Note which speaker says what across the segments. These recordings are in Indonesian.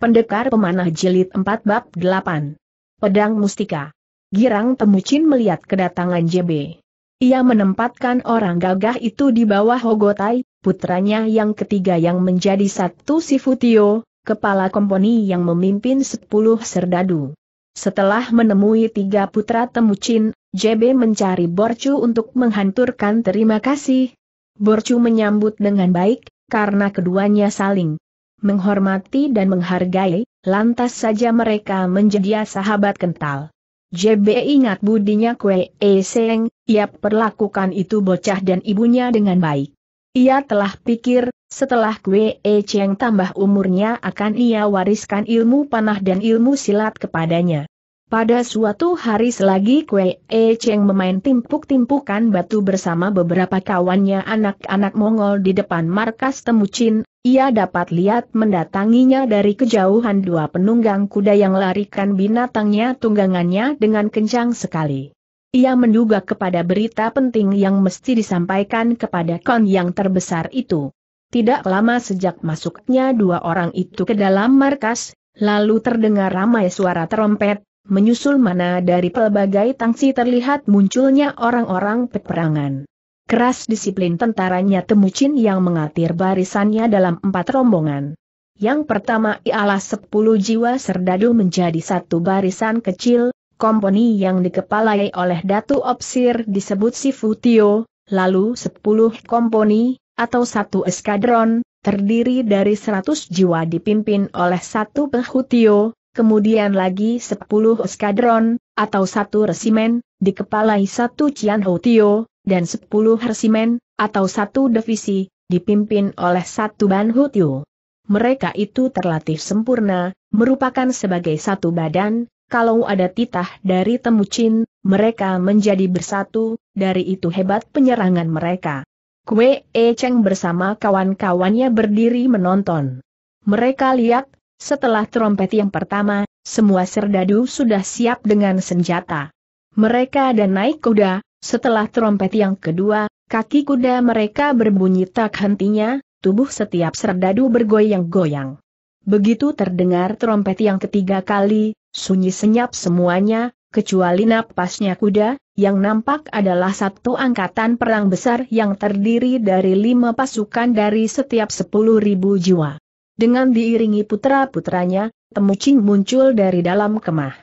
Speaker 1: Pendekar Pemanah Jilid 4 Bab 8 Pedang Mustika Girang Temucin melihat kedatangan JB. Ia menempatkan orang gagah itu di bawah Hogotai, putranya yang ketiga yang menjadi satu Sifutio, kepala komponi yang memimpin sepuluh serdadu. Setelah menemui tiga putra Temucin, JB mencari Borcu untuk menghanturkan terima kasih. Borcu menyambut dengan baik, karena keduanya saling menghormati dan menghargai, lantas saja mereka menjadi sahabat kental. JB ingat budinya Kwe E Seng, ia perlakukan itu bocah dan ibunya dengan baik. Ia telah pikir, setelah Kwe E Cheng tambah umurnya akan ia wariskan ilmu panah dan ilmu silat kepadanya. Pada suatu hari selagi Kue E Cheng memain timpuk-timpukan batu bersama beberapa kawannya anak-anak Mongol di depan markas Temucin, ia dapat lihat mendatanginya dari kejauhan dua penunggang kuda yang larikan binatangnya tunggangannya dengan kencang sekali. Ia menduga kepada berita penting yang mesti disampaikan kepada kon yang terbesar itu. Tidak lama sejak masuknya dua orang itu ke dalam markas, lalu terdengar ramai suara trompet, menyusul mana dari pelbagai tangsi terlihat munculnya orang-orang peperangan. Keras disiplin tentaranya Temucin yang mengatir barisannya dalam empat rombongan. Yang pertama ialah sepuluh jiwa serdadu menjadi satu barisan kecil, komponi yang dikepalai oleh Datu Opsir disebut Sifu Tio, lalu sepuluh komponi, atau satu eskadron, terdiri dari seratus jiwa dipimpin oleh satu Tio, kemudian lagi sepuluh skadron, atau satu resimen, dikepalai satu Cian Tio, dan sepuluh resimen, atau satu divisi, dipimpin oleh satu Ban Tio. Mereka itu terlatih sempurna, merupakan sebagai satu badan, kalau ada titah dari Temucin, mereka menjadi bersatu, dari itu hebat penyerangan mereka. Kue echeng bersama kawan-kawannya berdiri menonton. Mereka lihat, setelah trompet yang pertama, semua serdadu sudah siap dengan senjata. Mereka dan naik kuda, setelah trompet yang kedua, kaki kuda mereka berbunyi tak hentinya, tubuh setiap serdadu bergoyang-goyang. Begitu terdengar trompet yang ketiga kali, sunyi senyap semuanya, kecuali napasnya kuda, yang nampak adalah satu angkatan perang besar yang terdiri dari lima pasukan dari setiap sepuluh ribu jiwa. Dengan diiringi putra-putranya, Temucing muncul dari dalam kemah.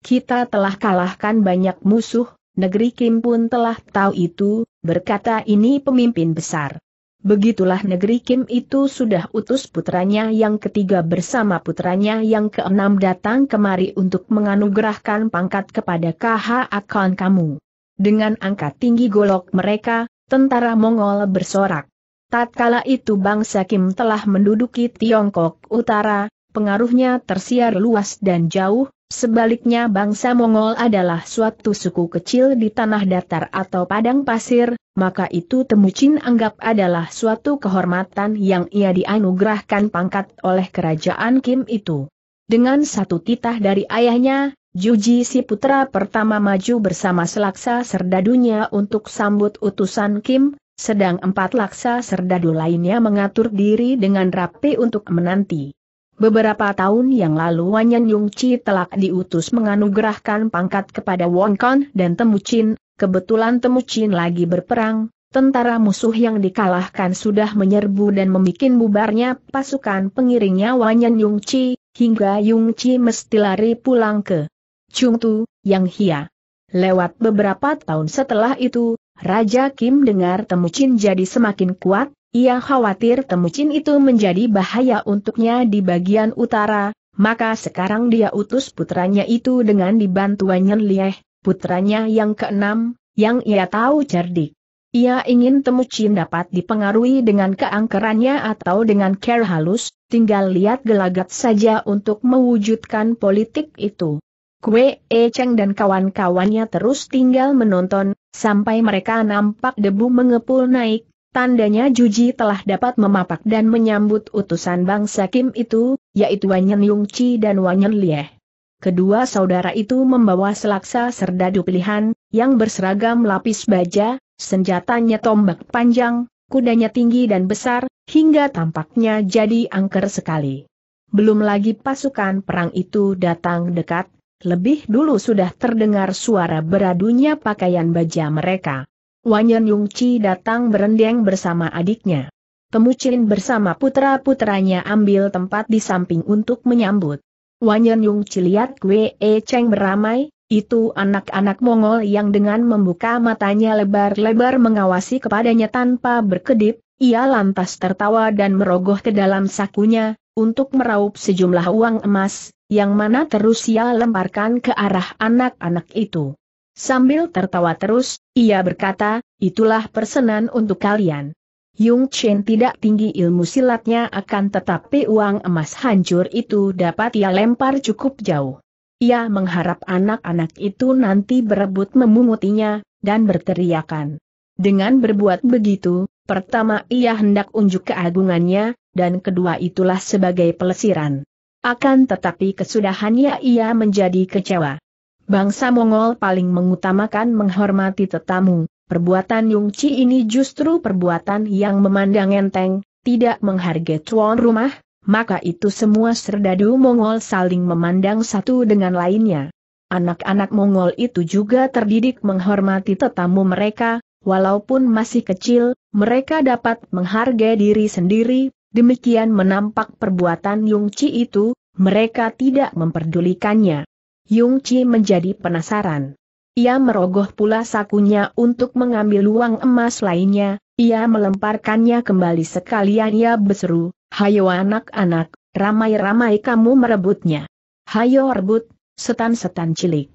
Speaker 1: Kita telah kalahkan banyak musuh, negeri Kim pun telah tahu itu, berkata ini pemimpin besar. Begitulah negeri Kim itu sudah utus putranya yang ketiga bersama putranya yang keenam datang kemari untuk menganugerahkan pangkat kepada KH Akon kamu. Dengan angkat tinggi golok mereka, tentara Mongol bersorak. Tatkala itu bangsa Kim telah menduduki Tiongkok Utara, pengaruhnya tersiar luas dan jauh, sebaliknya bangsa Mongol adalah suatu suku kecil di tanah datar atau padang pasir, maka itu Temucin anggap adalah suatu kehormatan yang ia dianugerahkan pangkat oleh kerajaan Kim itu. Dengan satu titah dari ayahnya, Juji si putra pertama maju bersama selaksa serdadunya untuk sambut utusan Kim, sedang empat laksa serdadu lainnya mengatur diri dengan rapi untuk menanti. Beberapa tahun yang lalu Wanyan Yung telah diutus menganugerahkan pangkat kepada Wong Kon dan Temucin, kebetulan Temucin lagi berperang, tentara musuh yang dikalahkan sudah menyerbu dan memikin bubarnya pasukan pengiringnya Wanyan Yung hingga Yung mesti lari pulang ke Chung Tu, Yang Hia. Lewat beberapa tahun setelah itu, Raja Kim dengar Temucin jadi semakin kuat, ia khawatir Temucin itu menjadi bahaya untuknya di bagian utara, maka sekarang dia utus putranya itu dengan dibantuannya Lieh, putranya yang keenam, yang ia tahu cerdik. Ia ingin Temucin dapat dipengaruhi dengan keangkerannya atau dengan care halus, tinggal lihat gelagat saja untuk mewujudkan politik itu. Kue E dan kawan-kawannya terus tinggal menonton, Sampai mereka nampak debu mengepul naik, tandanya Juji telah dapat memapak dan menyambut utusan bangsa Kim itu, yaitu Wanyan Yungci dan Wanyan Lieh. Kedua saudara itu membawa selaksa serdadu pilihan, yang berseragam lapis baja, senjatanya tombak panjang, kudanya tinggi dan besar, hingga tampaknya jadi angker sekali. Belum lagi pasukan perang itu datang dekat, lebih dulu sudah terdengar suara beradunya pakaian baja mereka. Wanyan Yungci datang berendeng bersama adiknya. Temucin bersama putra-putranya ambil tempat di samping untuk menyambut. Wanyan Yungci lihat Kwe E Cheng beramai, itu anak-anak Mongol yang dengan membuka matanya lebar-lebar mengawasi kepadanya tanpa berkedip, ia lantas tertawa dan merogoh ke dalam sakunya, untuk meraup sejumlah uang emas, yang mana terus ia lemparkan ke arah anak-anak itu. Sambil tertawa terus, ia berkata, itulah persenan untuk kalian. Yung Chen tidak tinggi ilmu silatnya akan tetapi uang emas hancur itu dapat ia lempar cukup jauh. Ia mengharap anak-anak itu nanti berebut memungutinya, dan berteriakan. Dengan berbuat begitu, pertama ia hendak unjuk keagungannya, dan kedua itulah sebagai pelesiran. Akan tetapi kesudahannya ia menjadi kecewa. Bangsa Mongol paling mengutamakan menghormati tetamu, perbuatan Yung Chi ini justru perbuatan yang memandang enteng, tidak menghargai tuan rumah, maka itu semua serdadu Mongol saling memandang satu dengan lainnya. Anak-anak Mongol itu juga terdidik menghormati tetamu mereka, walaupun masih kecil, mereka dapat menghargai diri sendiri, Demikian menampak perbuatan Yung Chi itu, mereka tidak memperdulikannya. Yung Chi menjadi penasaran. Ia merogoh pula sakunya untuk mengambil uang emas lainnya, ia melemparkannya kembali sekalian ia ya berseru, Hayo anak-anak, ramai-ramai kamu merebutnya. Hayo rebut, setan-setan cilik.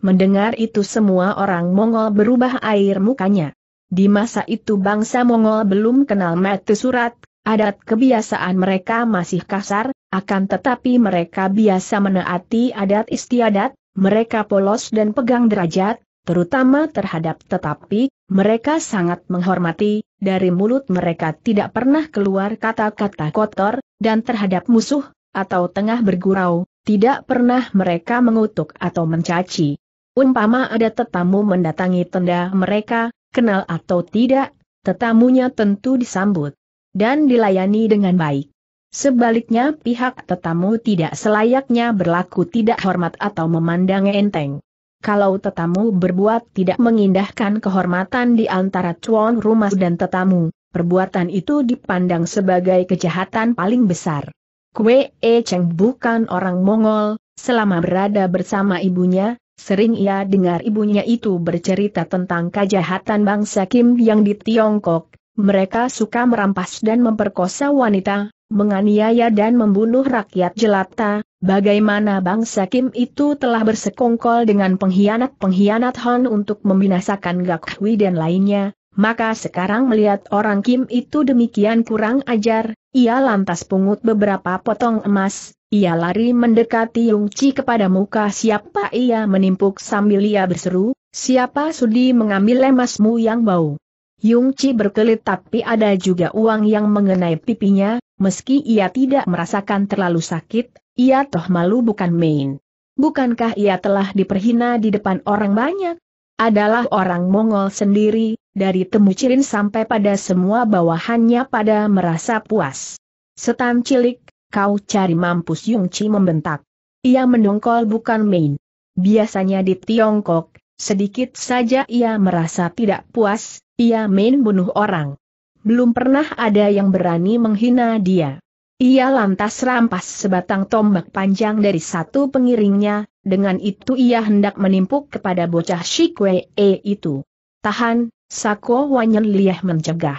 Speaker 1: Mendengar itu semua orang Mongol berubah air mukanya. Di masa itu bangsa Mongol belum kenal mati surat, Adat kebiasaan mereka masih kasar, akan tetapi mereka biasa menaati adat istiadat, mereka polos dan pegang derajat, terutama terhadap tetapi, mereka sangat menghormati, dari mulut mereka tidak pernah keluar kata-kata kotor, dan terhadap musuh, atau tengah bergurau, tidak pernah mereka mengutuk atau mencaci. Umpama ada tetamu mendatangi tenda mereka, kenal atau tidak, tetamunya tentu disambut dan dilayani dengan baik. Sebaliknya pihak tetamu tidak selayaknya berlaku tidak hormat atau memandang enteng. Kalau tetamu berbuat tidak mengindahkan kehormatan di antara tuan rumah dan tetamu, perbuatan itu dipandang sebagai kejahatan paling besar. Kue E Cheng bukan orang Mongol, selama berada bersama ibunya, sering ia dengar ibunya itu bercerita tentang kejahatan bangsa Kim yang di Tiongkok, mereka suka merampas dan memperkosa wanita, menganiaya dan membunuh rakyat jelata, bagaimana bangsa Kim itu telah bersekongkol dengan pengkhianat-pengkhianat Han untuk membinasakan Gak Hui dan lainnya, maka sekarang melihat orang Kim itu demikian kurang ajar, ia lantas pungut beberapa potong emas, ia lari mendekati Yung Chi kepada muka siapa ia menimpuk sambil ia berseru, siapa sudi mengambil emasmu yang bau. Yung Chi berkelit tapi ada juga uang yang mengenai pipinya, meski ia tidak merasakan terlalu sakit, ia toh malu bukan main. Bukankah ia telah diperhina di depan orang banyak? Adalah orang Mongol sendiri, dari temu Temucirin sampai pada semua bawahannya pada merasa puas. Setan cilik, kau cari mampus Yung Chi membentak. Ia mendongkol bukan main. Biasanya di Tiongkok, sedikit saja ia merasa tidak puas, ia main bunuh orang. Belum pernah ada yang berani menghina dia. Ia lantas rampas sebatang tombak panjang dari satu pengiringnya, dengan itu ia hendak menimpuk kepada bocah Shikwe E itu. Tahan, Sako Wanyen Liah mencegah.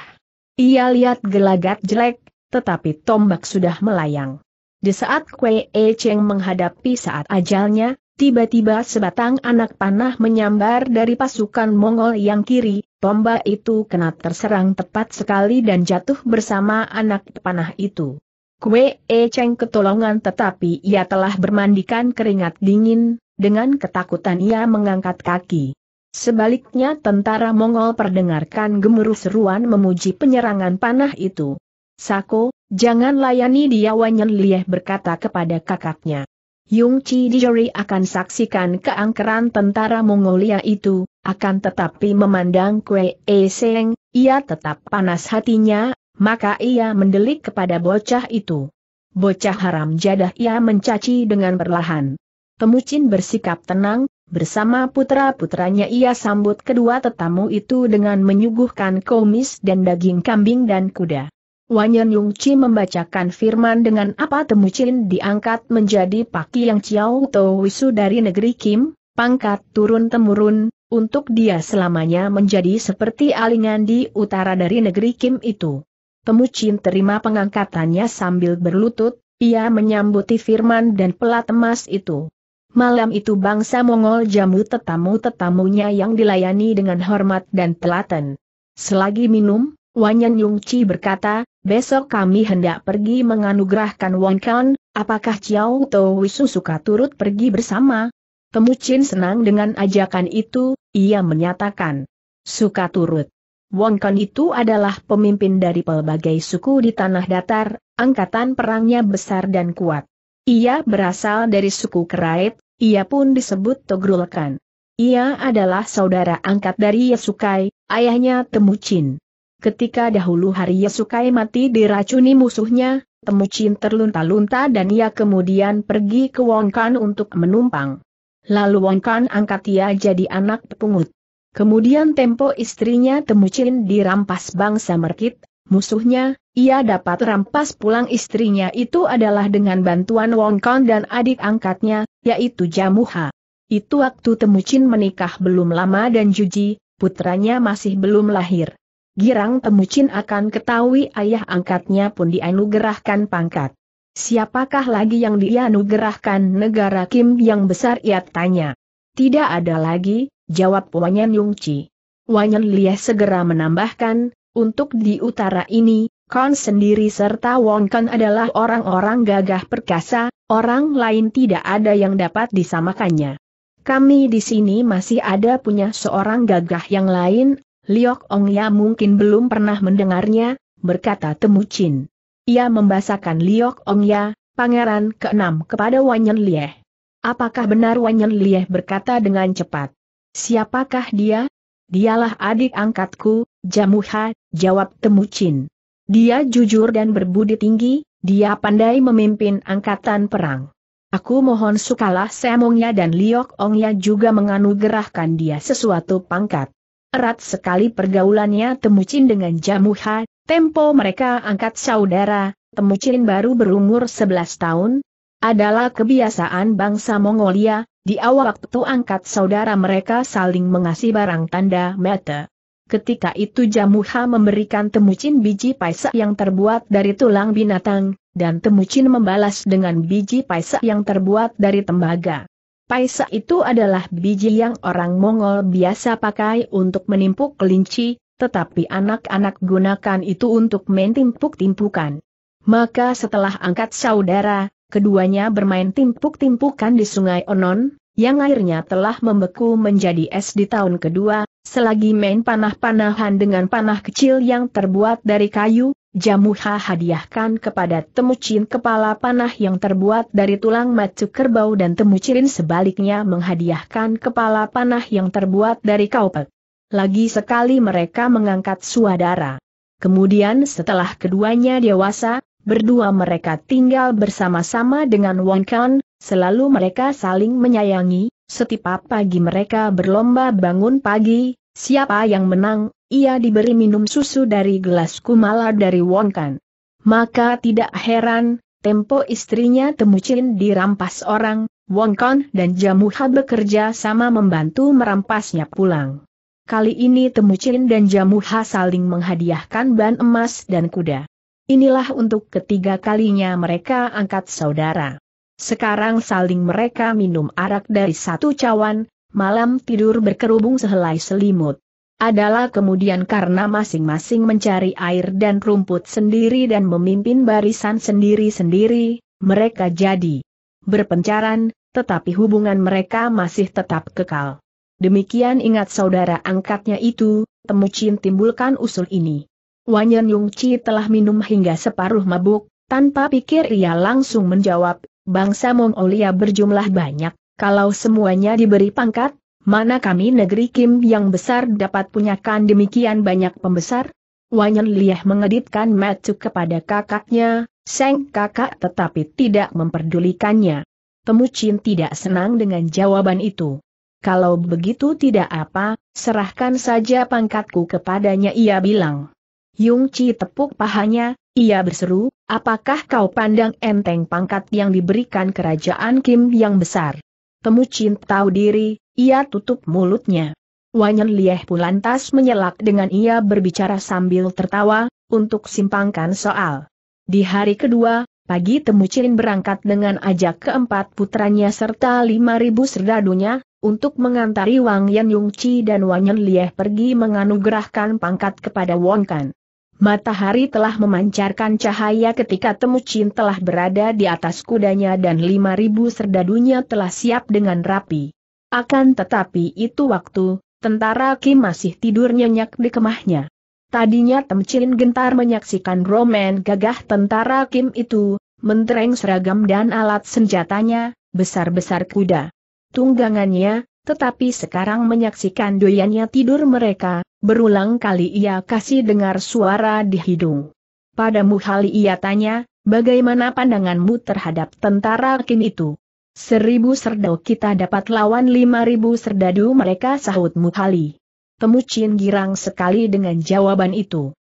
Speaker 1: Ia lihat gelagat jelek, tetapi tombak sudah melayang. Di saat Kwe E Cheng menghadapi saat ajalnya, Tiba-tiba sebatang anak panah menyambar dari pasukan Mongol yang kiri, tombak itu kena terserang tepat sekali dan jatuh bersama anak panah itu. Kue E Cheng ketolongan tetapi ia telah bermandikan keringat dingin, dengan ketakutan ia mengangkat kaki. Sebaliknya tentara Mongol perdengarkan gemuruh seruan memuji penyerangan panah itu. Sako, jangan layani dia Wanyan Lieh berkata kepada kakaknya. Yung Chi Dijori akan saksikan keangkeran tentara Mongolia itu, akan tetapi memandang Kue E Seng, ia tetap panas hatinya, maka ia mendelik kepada bocah itu. Bocah haram jadah ia mencaci dengan perlahan. Temucin bersikap tenang, bersama putra-putranya ia sambut kedua tetamu itu dengan menyuguhkan komis dan daging kambing dan kuda. Wanyan Yung Chi membacakan firman dengan apa Temu Chin diangkat menjadi Paki Yang Chiao To Wisu dari negeri Kim, pangkat turun-temurun, untuk dia selamanya menjadi seperti alingan di utara dari negeri Kim itu. Temu Chin terima pengangkatannya sambil berlutut, ia menyambuti firman dan pelat emas itu. Malam itu bangsa Mongol jamu tetamu-tetamunya yang dilayani dengan hormat dan telaten. Selagi minum, Wanyan Yung Chi berkata, besok kami hendak pergi menganugerahkan Wong Kan, apakah Chiao To Wisu suka turut pergi bersama? Temucin senang dengan ajakan itu, ia menyatakan. Suka turut. Wong Kan itu adalah pemimpin dari pelbagai suku di tanah datar, angkatan perangnya besar dan kuat. Ia berasal dari suku Kerait, ia pun disebut Togrulkan. Ia adalah saudara angkat dari Yesukai, ayahnya Temucin. Ketika dahulu hari Yesukai mati diracuni musuhnya, Temucin terlunta-lunta dan ia kemudian pergi ke Wongkan untuk menumpang. Lalu Wongkan angkat ia jadi anak pungut. Kemudian tempo istrinya Temucin dirampas bangsa Merkit, musuhnya, ia dapat rampas pulang istrinya itu adalah dengan bantuan Wongkan dan adik angkatnya, yaitu Jamuha. Itu waktu Temucin menikah belum lama dan Juji, putranya masih belum lahir. Girang Temucin akan ketahui ayah angkatnya pun dianugerahkan pangkat. Siapakah lagi yang dianugerahkan negara Kim yang besar ia tanya. Tidak ada lagi, jawab Wanyan Yungci. Wanyan Lia segera menambahkan, untuk di utara ini, Kon sendiri serta Wong Kon adalah orang-orang gagah perkasa, orang lain tidak ada yang dapat disamakannya. Kami di sini masih ada punya seorang gagah yang lain, Liok Ongya mungkin belum pernah mendengarnya, berkata Chin. Ia membasakan Liok Ongya, pangeran keenam kepada Wanyan Lieh. Apakah benar Wanyan Lieh berkata dengan cepat? Siapakah dia? Dialah adik angkatku, Jamuha, jawab Chin. Dia jujur dan berbudi tinggi, dia pandai memimpin angkatan perang. Aku mohon sukalah Semongnya dan Liok Ongya juga menganugerahkan dia sesuatu pangkat. Erat sekali pergaulannya Temucin dengan Jamuha, tempo mereka angkat saudara, Temucin baru berumur 11 tahun, adalah kebiasaan bangsa Mongolia, di awal waktu angkat saudara mereka saling mengasih barang tanda mata. Ketika itu Jamuha memberikan Temucin biji paisa yang terbuat dari tulang binatang, dan Temucin membalas dengan biji paisa yang terbuat dari tembaga. Paisa itu adalah biji yang orang Mongol biasa pakai untuk menimpuk kelinci, tetapi anak-anak gunakan itu untuk main timpuk-timpukan. Maka setelah angkat saudara, keduanya bermain timpuk-timpukan di sungai Onon, yang airnya telah membeku menjadi es di tahun kedua, selagi main panah-panahan dengan panah kecil yang terbuat dari kayu, Jamuha hadiahkan kepada temucin kepala panah yang terbuat dari tulang macu kerbau dan temucin sebaliknya menghadiahkan kepala panah yang terbuat dari kaupek. Lagi sekali mereka mengangkat suadara. Kemudian setelah keduanya dewasa, berdua mereka tinggal bersama-sama dengan Wang Kan, selalu mereka saling menyayangi, setiap pagi mereka berlomba bangun pagi, siapa yang menang, ia diberi minum susu dari gelas kumala dari Wongkan. Maka tidak heran, tempo istrinya Temucin dirampas orang, Wongkan dan Jamuha bekerja sama membantu merampasnya pulang. Kali ini Temucin dan Jamuha saling menghadiahkan ban emas dan kuda. Inilah untuk ketiga kalinya mereka angkat saudara. Sekarang saling mereka minum arak dari satu cawan, malam tidur berkerubung sehelai selimut adalah kemudian karena masing-masing mencari air dan rumput sendiri dan memimpin barisan sendiri-sendiri, mereka jadi berpencaran, tetapi hubungan mereka masih tetap kekal. Demikian ingat saudara angkatnya itu, temu Chin timbulkan usul ini. Wanyan Chi telah minum hingga separuh mabuk, tanpa pikir ia langsung menjawab, bangsa Mongolia berjumlah banyak, kalau semuanya diberi pangkat, Mana kami negeri Kim yang besar dapat punyakan demikian banyak pembesar? Wanyan Liah mengedipkan mata kepada kakaknya, Seng kakak tetapi tidak memperdulikannya. Temucin tidak senang dengan jawaban itu. Kalau begitu tidak apa, serahkan saja pangkatku kepadanya ia bilang. Yung Chi tepuk pahanya, ia berseru, apakah kau pandang enteng pangkat yang diberikan kerajaan Kim yang besar? Temucin tahu diri, ia tutup mulutnya. Wanyan Lieh pun lantas menyelak dengan ia berbicara sambil tertawa, untuk simpangkan soal. Di hari kedua, pagi Temu Cilin berangkat dengan ajak keempat putranya serta lima ribu serdadunya, untuk mengantari Wang Yan Yungci dan Wanyan Lieh pergi menganugerahkan pangkat kepada Wong Kan. Matahari telah memancarkan cahaya ketika Temu telah berada di atas kudanya dan lima ribu serdadunya telah siap dengan rapi. Akan tetapi itu waktu, tentara Kim masih tidur nyenyak di kemahnya. Tadinya Temcin gentar menyaksikan roman gagah tentara Kim itu, mentereng seragam dan alat senjatanya, besar-besar kuda. Tunggangannya, tetapi sekarang menyaksikan doyannya tidur mereka, berulang kali ia kasih dengar suara di hidung. Pada muhali ia tanya, bagaimana pandanganmu terhadap tentara Kim itu? Seribu serdau kita dapat lawan lima ribu serdadu mereka sahut Muhali. Temucin girang sekali dengan jawaban itu.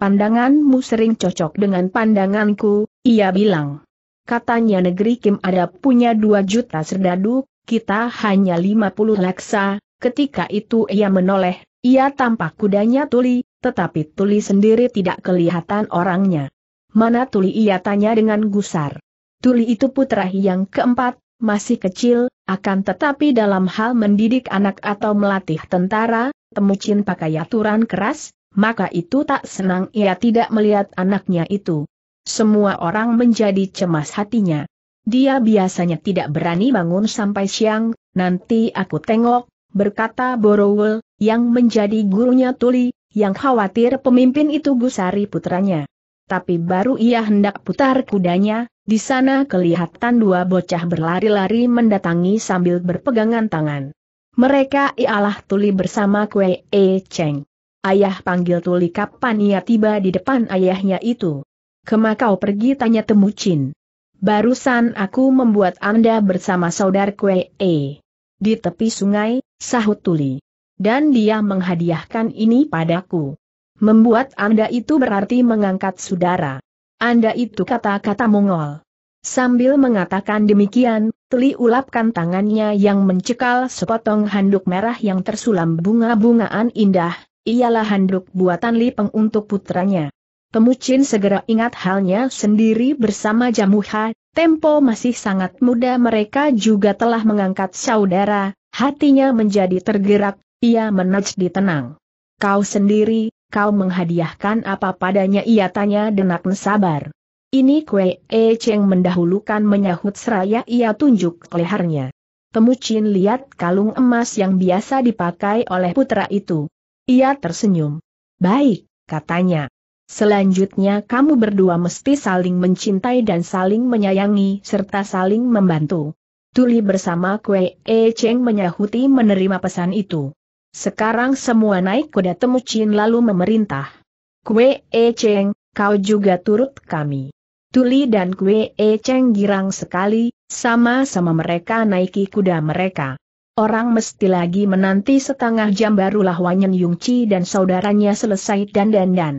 Speaker 1: Pandanganmu sering cocok dengan pandanganku, ia bilang. Katanya negeri Kim ada punya dua juta serdadu, kita hanya lima puluh laksa, ketika itu ia menoleh, ia tampak kudanya tuli, tetapi tuli sendiri tidak kelihatan orangnya. Mana tuli ia tanya dengan gusar. Tuli itu putra yang keempat, masih kecil, akan tetapi dalam hal mendidik anak atau melatih tentara, temucin pakai aturan keras, maka itu tak senang ia tidak melihat anaknya itu. Semua orang menjadi cemas hatinya. Dia biasanya tidak berani bangun sampai siang, nanti aku tengok, berkata Borowul, yang menjadi gurunya Tuli, yang khawatir pemimpin itu Gusari putranya. Tapi baru ia hendak putar kudanya, di sana kelihatan dua bocah berlari-lari mendatangi sambil berpegangan tangan. Mereka ialah Tuli bersama Kue E Cheng. Ayah panggil Tuli kapan ia tiba di depan ayahnya itu. Kemakau pergi tanya Temu Chin. Barusan aku membuat Anda bersama saudar Kue E. Di tepi sungai, sahut Tuli. Dan dia menghadiahkan ini padaku. Membuat Anda itu berarti mengangkat saudara. Anda itu kata-kata Mongol. Sambil mengatakan demikian, Teli ulapkan tangannya yang mencekal sepotong handuk merah yang tersulam bunga-bungaan indah, ialah handuk buatan Li Peng untuk putranya. Pemucin segera ingat halnya sendiri bersama Jamuha, tempo masih sangat muda mereka juga telah mengangkat saudara, hatinya menjadi tergerak, ia menajdi tenang. Kau sendiri, kau menghadiahkan apa padanya ia tanya denak sabar. Ini kue E Cheng mendahulukan menyahut seraya ia tunjuk lehernya. Temucin lihat kalung emas yang biasa dipakai oleh putra itu. Ia tersenyum. Baik, katanya. Selanjutnya kamu berdua mesti saling mencintai dan saling menyayangi serta saling membantu. Tuli bersama Kue E Cheng menyahuti menerima pesan itu. Sekarang semua naik kuda Chin lalu memerintah. Kue E Cheng, kau juga turut kami. Tuli dan Kue E Cheng girang sekali, sama-sama mereka naiki kuda mereka. Orang mesti lagi menanti setengah jam barulah Wanyan Yungci dan saudaranya selesai dandan dan.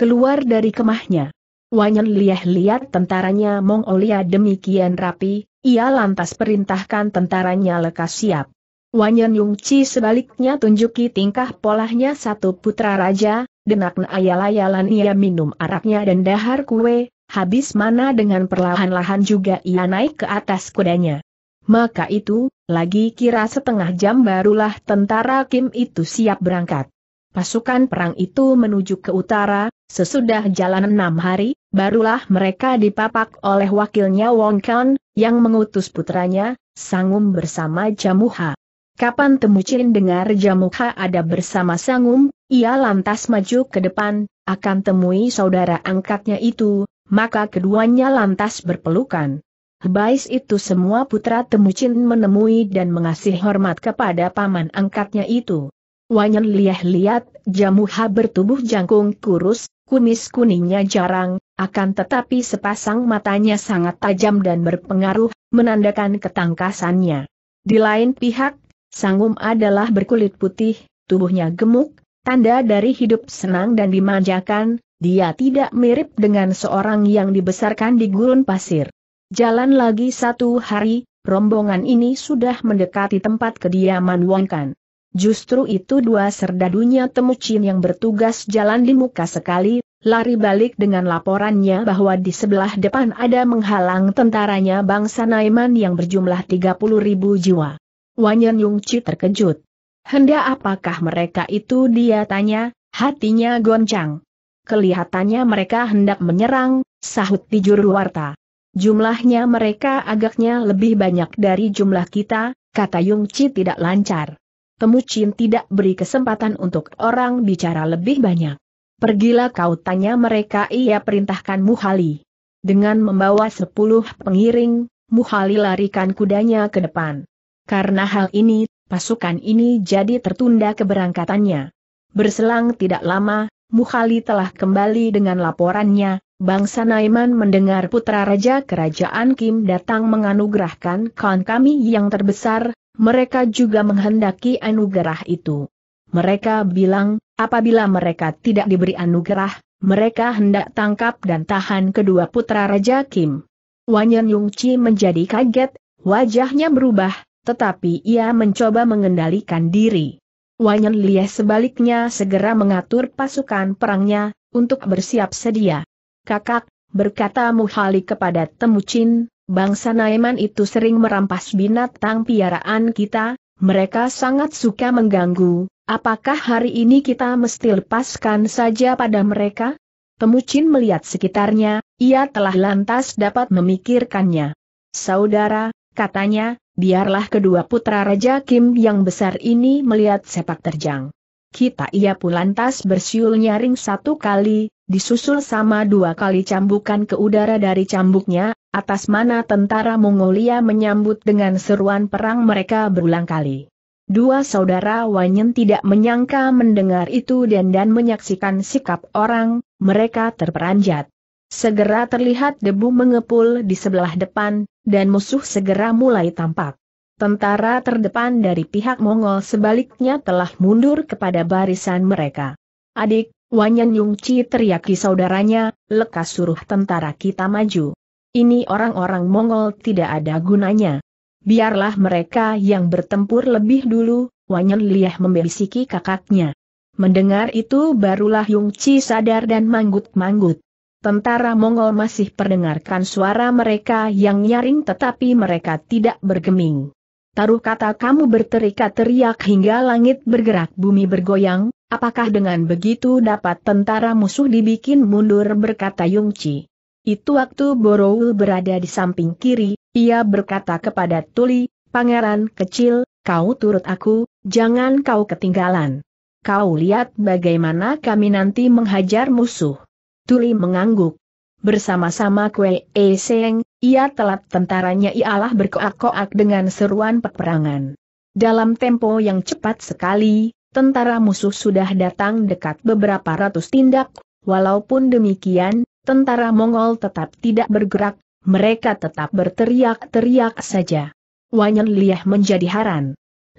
Speaker 1: Keluar dari kemahnya. Wanyan lihat-lihat tentaranya Mongolia demikian rapi, ia lantas perintahkan tentaranya lekas siap. Wanyan Chi sebaliknya tunjuki tingkah polahnya satu putra raja, denak ayal-ayalan ia minum araknya dan dahar kue, habis mana dengan perlahan-lahan juga ia naik ke atas kudanya. Maka itu, lagi kira setengah jam barulah tentara Kim itu siap berangkat. Pasukan perang itu menuju ke utara, sesudah jalan enam hari, barulah mereka dipapak oleh wakilnya Wong Kan, yang mengutus putranya, Sangum bersama Jamuha. Kapan Temucin dengar Jamukha ada bersama Sangum, ia lantas maju ke depan, akan temui saudara angkatnya itu, maka keduanya lantas berpelukan. Hebais itu semua putra Temucin menemui dan mengasih hormat kepada paman angkatnya itu. Wanyan lihat-lihat, Jamukha bertubuh jangkung kurus, kumis kuningnya jarang, akan tetapi sepasang matanya sangat tajam dan berpengaruh, menandakan ketangkasannya. Di lain pihak, Sangum adalah berkulit putih, tubuhnya gemuk, tanda dari hidup senang dan dimanjakan, dia tidak mirip dengan seorang yang dibesarkan di gurun pasir. Jalan lagi satu hari, rombongan ini sudah mendekati tempat kediaman Kan. Justru itu dua serdadunya Temucin yang bertugas jalan di muka sekali, lari balik dengan laporannya bahwa di sebelah depan ada menghalang tentaranya bangsa Naiman yang berjumlah 30 ribu jiwa. Wanyan Chi terkejut. Hendak apakah mereka itu dia tanya, hatinya goncang. Kelihatannya mereka hendak menyerang, sahut juru warta. Jumlahnya mereka agaknya lebih banyak dari jumlah kita, kata Chi tidak lancar. Temucin tidak beri kesempatan untuk orang bicara lebih banyak. Pergilah kau tanya mereka ia perintahkan Muhali. Dengan membawa sepuluh pengiring, Muhali larikan kudanya ke depan. Karena hal ini, pasukan ini jadi tertunda keberangkatannya. Berselang tidak lama, Mukhali telah kembali dengan laporannya, bangsa Naiman mendengar putra raja kerajaan Kim datang menganugerahkan kawan kami yang terbesar, mereka juga menghendaki anugerah itu. Mereka bilang, apabila mereka tidak diberi anugerah, mereka hendak tangkap dan tahan kedua putra Raja Kim. Wanyan Chi menjadi kaget, wajahnya berubah, tetapi ia mencoba mengendalikan diri. Wanyan Lieh sebaliknya segera mengatur pasukan perangnya, untuk bersiap sedia. Kakak, berkata Muhali kepada Temucin, bangsa Naiman itu sering merampas binatang piaraan kita, mereka sangat suka mengganggu, apakah hari ini kita mesti lepaskan saja pada mereka? Temucin melihat sekitarnya, ia telah lantas dapat memikirkannya. Saudara, katanya, biarlah kedua putra Raja Kim yang besar ini melihat sepak terjang. Kita ia pun lantas bersiul nyaring satu kali, disusul sama dua kali cambukan ke udara dari cambuknya, atas mana tentara Mongolia menyambut dengan seruan perang mereka berulang kali. Dua saudara Wanyen tidak menyangka mendengar itu dan dan menyaksikan sikap orang, mereka terperanjat. Segera terlihat debu mengepul di sebelah depan, dan musuh segera mulai tampak. Tentara terdepan dari pihak Mongol sebaliknya telah mundur kepada barisan mereka. Adik, Wanyan Yungci teriaki saudaranya, lekas suruh tentara kita maju. Ini orang-orang Mongol tidak ada gunanya. Biarlah mereka yang bertempur lebih dulu, Wanyan Liah membisiki kakaknya. Mendengar itu barulah Yungci sadar dan manggut-manggut tentara Mongol masih perdengarkan suara mereka yang nyaring tetapi mereka tidak bergeming. Taruh kata kamu berteriak teriak hingga langit bergerak bumi bergoyang, apakah dengan begitu dapat tentara musuh dibikin mundur berkata Yungci. Itu waktu Borowul berada di samping kiri, ia berkata kepada Tuli, pangeran kecil, kau turut aku, jangan kau ketinggalan. Kau lihat bagaimana kami nanti menghajar musuh. Tuli mengangguk. Bersama-sama Kwe E Seng, ia telat tentaranya ialah berkoak-koak dengan seruan peperangan. Dalam tempo yang cepat sekali, tentara musuh sudah datang dekat beberapa ratus tindak, walaupun demikian, tentara Mongol tetap tidak bergerak, mereka tetap berteriak-teriak saja. Wanyan Liah menjadi haran.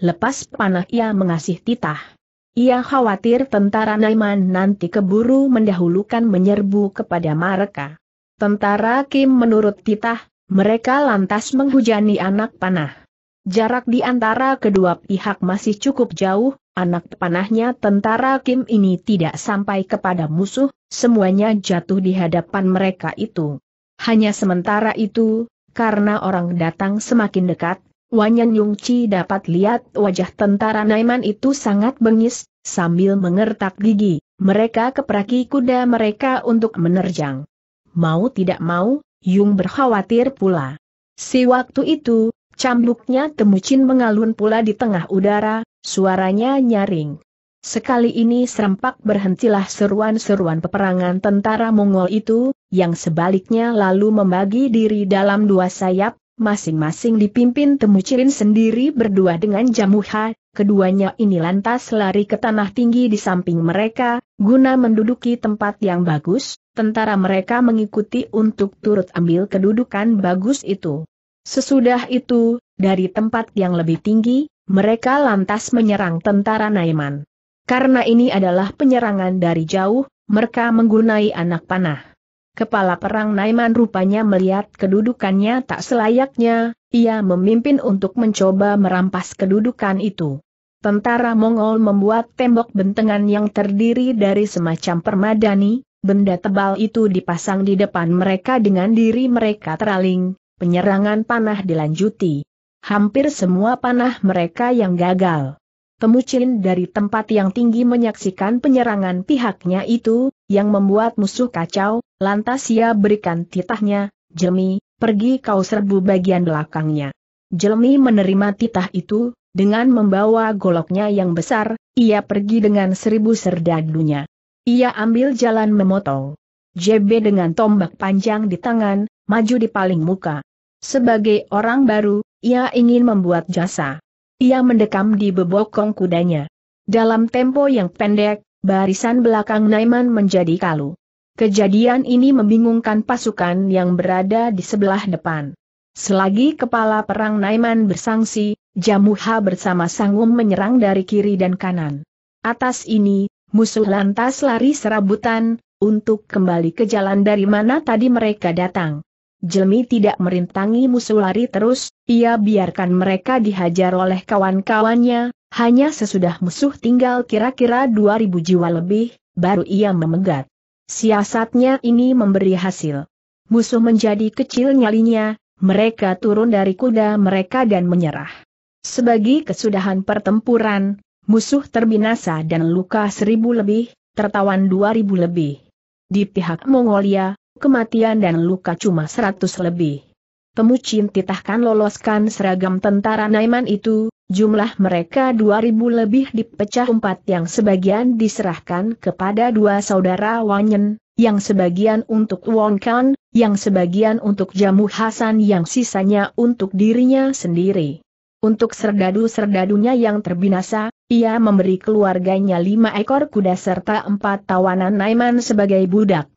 Speaker 1: Lepas panah ia mengasih titah. Ia khawatir tentara Naiman nanti keburu mendahulukan menyerbu kepada mereka. Tentara Kim menurut titah, mereka lantas menghujani anak panah. Jarak di antara kedua pihak masih cukup jauh, anak panahnya tentara Kim ini tidak sampai kepada musuh, semuanya jatuh di hadapan mereka itu. Hanya sementara itu, karena orang datang semakin dekat, Wanyan Yungci dapat lihat wajah tentara Naiman itu sangat bengis, sambil mengertak gigi, mereka keperaki kuda mereka untuk menerjang. Mau tidak mau, Yung berkhawatir pula. Si waktu itu, cambuknya temucin mengalun pula di tengah udara, suaranya nyaring. Sekali ini serempak berhentilah seruan-seruan peperangan tentara Mongol itu, yang sebaliknya lalu membagi diri dalam dua sayap, masing-masing dipimpin Temucirin sendiri berdua dengan Jamuha, keduanya ini lantas lari ke tanah tinggi di samping mereka, guna menduduki tempat yang bagus, tentara mereka mengikuti untuk turut ambil kedudukan bagus itu. Sesudah itu, dari tempat yang lebih tinggi, mereka lantas menyerang tentara Naiman. Karena ini adalah penyerangan dari jauh, mereka menggunai anak panah. Kepala Perang Naiman rupanya melihat kedudukannya tak selayaknya, ia memimpin untuk mencoba merampas kedudukan itu. Tentara Mongol membuat tembok bentengan yang terdiri dari semacam permadani, benda tebal itu dipasang di depan mereka dengan diri mereka teraling, penyerangan panah dilanjuti. Hampir semua panah mereka yang gagal. Temucin dari tempat yang tinggi menyaksikan penyerangan pihaknya itu, yang membuat musuh kacau, lantas ia berikan titahnya, Jelmi, pergi kau serbu bagian belakangnya. Jelmi menerima titah itu, dengan membawa goloknya yang besar, ia pergi dengan seribu serdadunya. Ia ambil jalan memotong. JB dengan tombak panjang di tangan, maju di paling muka. Sebagai orang baru, ia ingin membuat jasa. Ia mendekam di bebokong kudanya. Dalam tempo yang pendek, barisan belakang Naiman menjadi kalu. Kejadian ini membingungkan pasukan yang berada di sebelah depan. Selagi kepala perang Naiman bersangsi, Jamuha bersama Sangum menyerang dari kiri dan kanan. Atas ini, musuh lantas lari serabutan, untuk kembali ke jalan dari mana tadi mereka datang. Jelmi tidak merintangi musuh lari terus, ia biarkan mereka dihajar oleh kawan-kawannya, hanya sesudah musuh tinggal kira-kira 2000 jiwa lebih, baru ia memegat. Siasatnya ini memberi hasil. Musuh menjadi kecil nyalinya, mereka turun dari kuda mereka dan menyerah. Sebagai kesudahan pertempuran, musuh terbinasa dan luka seribu lebih, tertawan dua ribu lebih. Di pihak Mongolia, kematian dan luka cuma seratus lebih. Pemucin titahkan loloskan seragam tentara Naiman itu, jumlah mereka dua ribu lebih dipecah empat yang sebagian diserahkan kepada dua saudara Wanyen, yang sebagian untuk Wong Kan, yang sebagian untuk Jamu Hasan yang sisanya untuk dirinya sendiri. Untuk serdadu-serdadunya yang terbinasa, ia memberi keluarganya lima ekor kuda serta empat tawanan Naiman sebagai budak.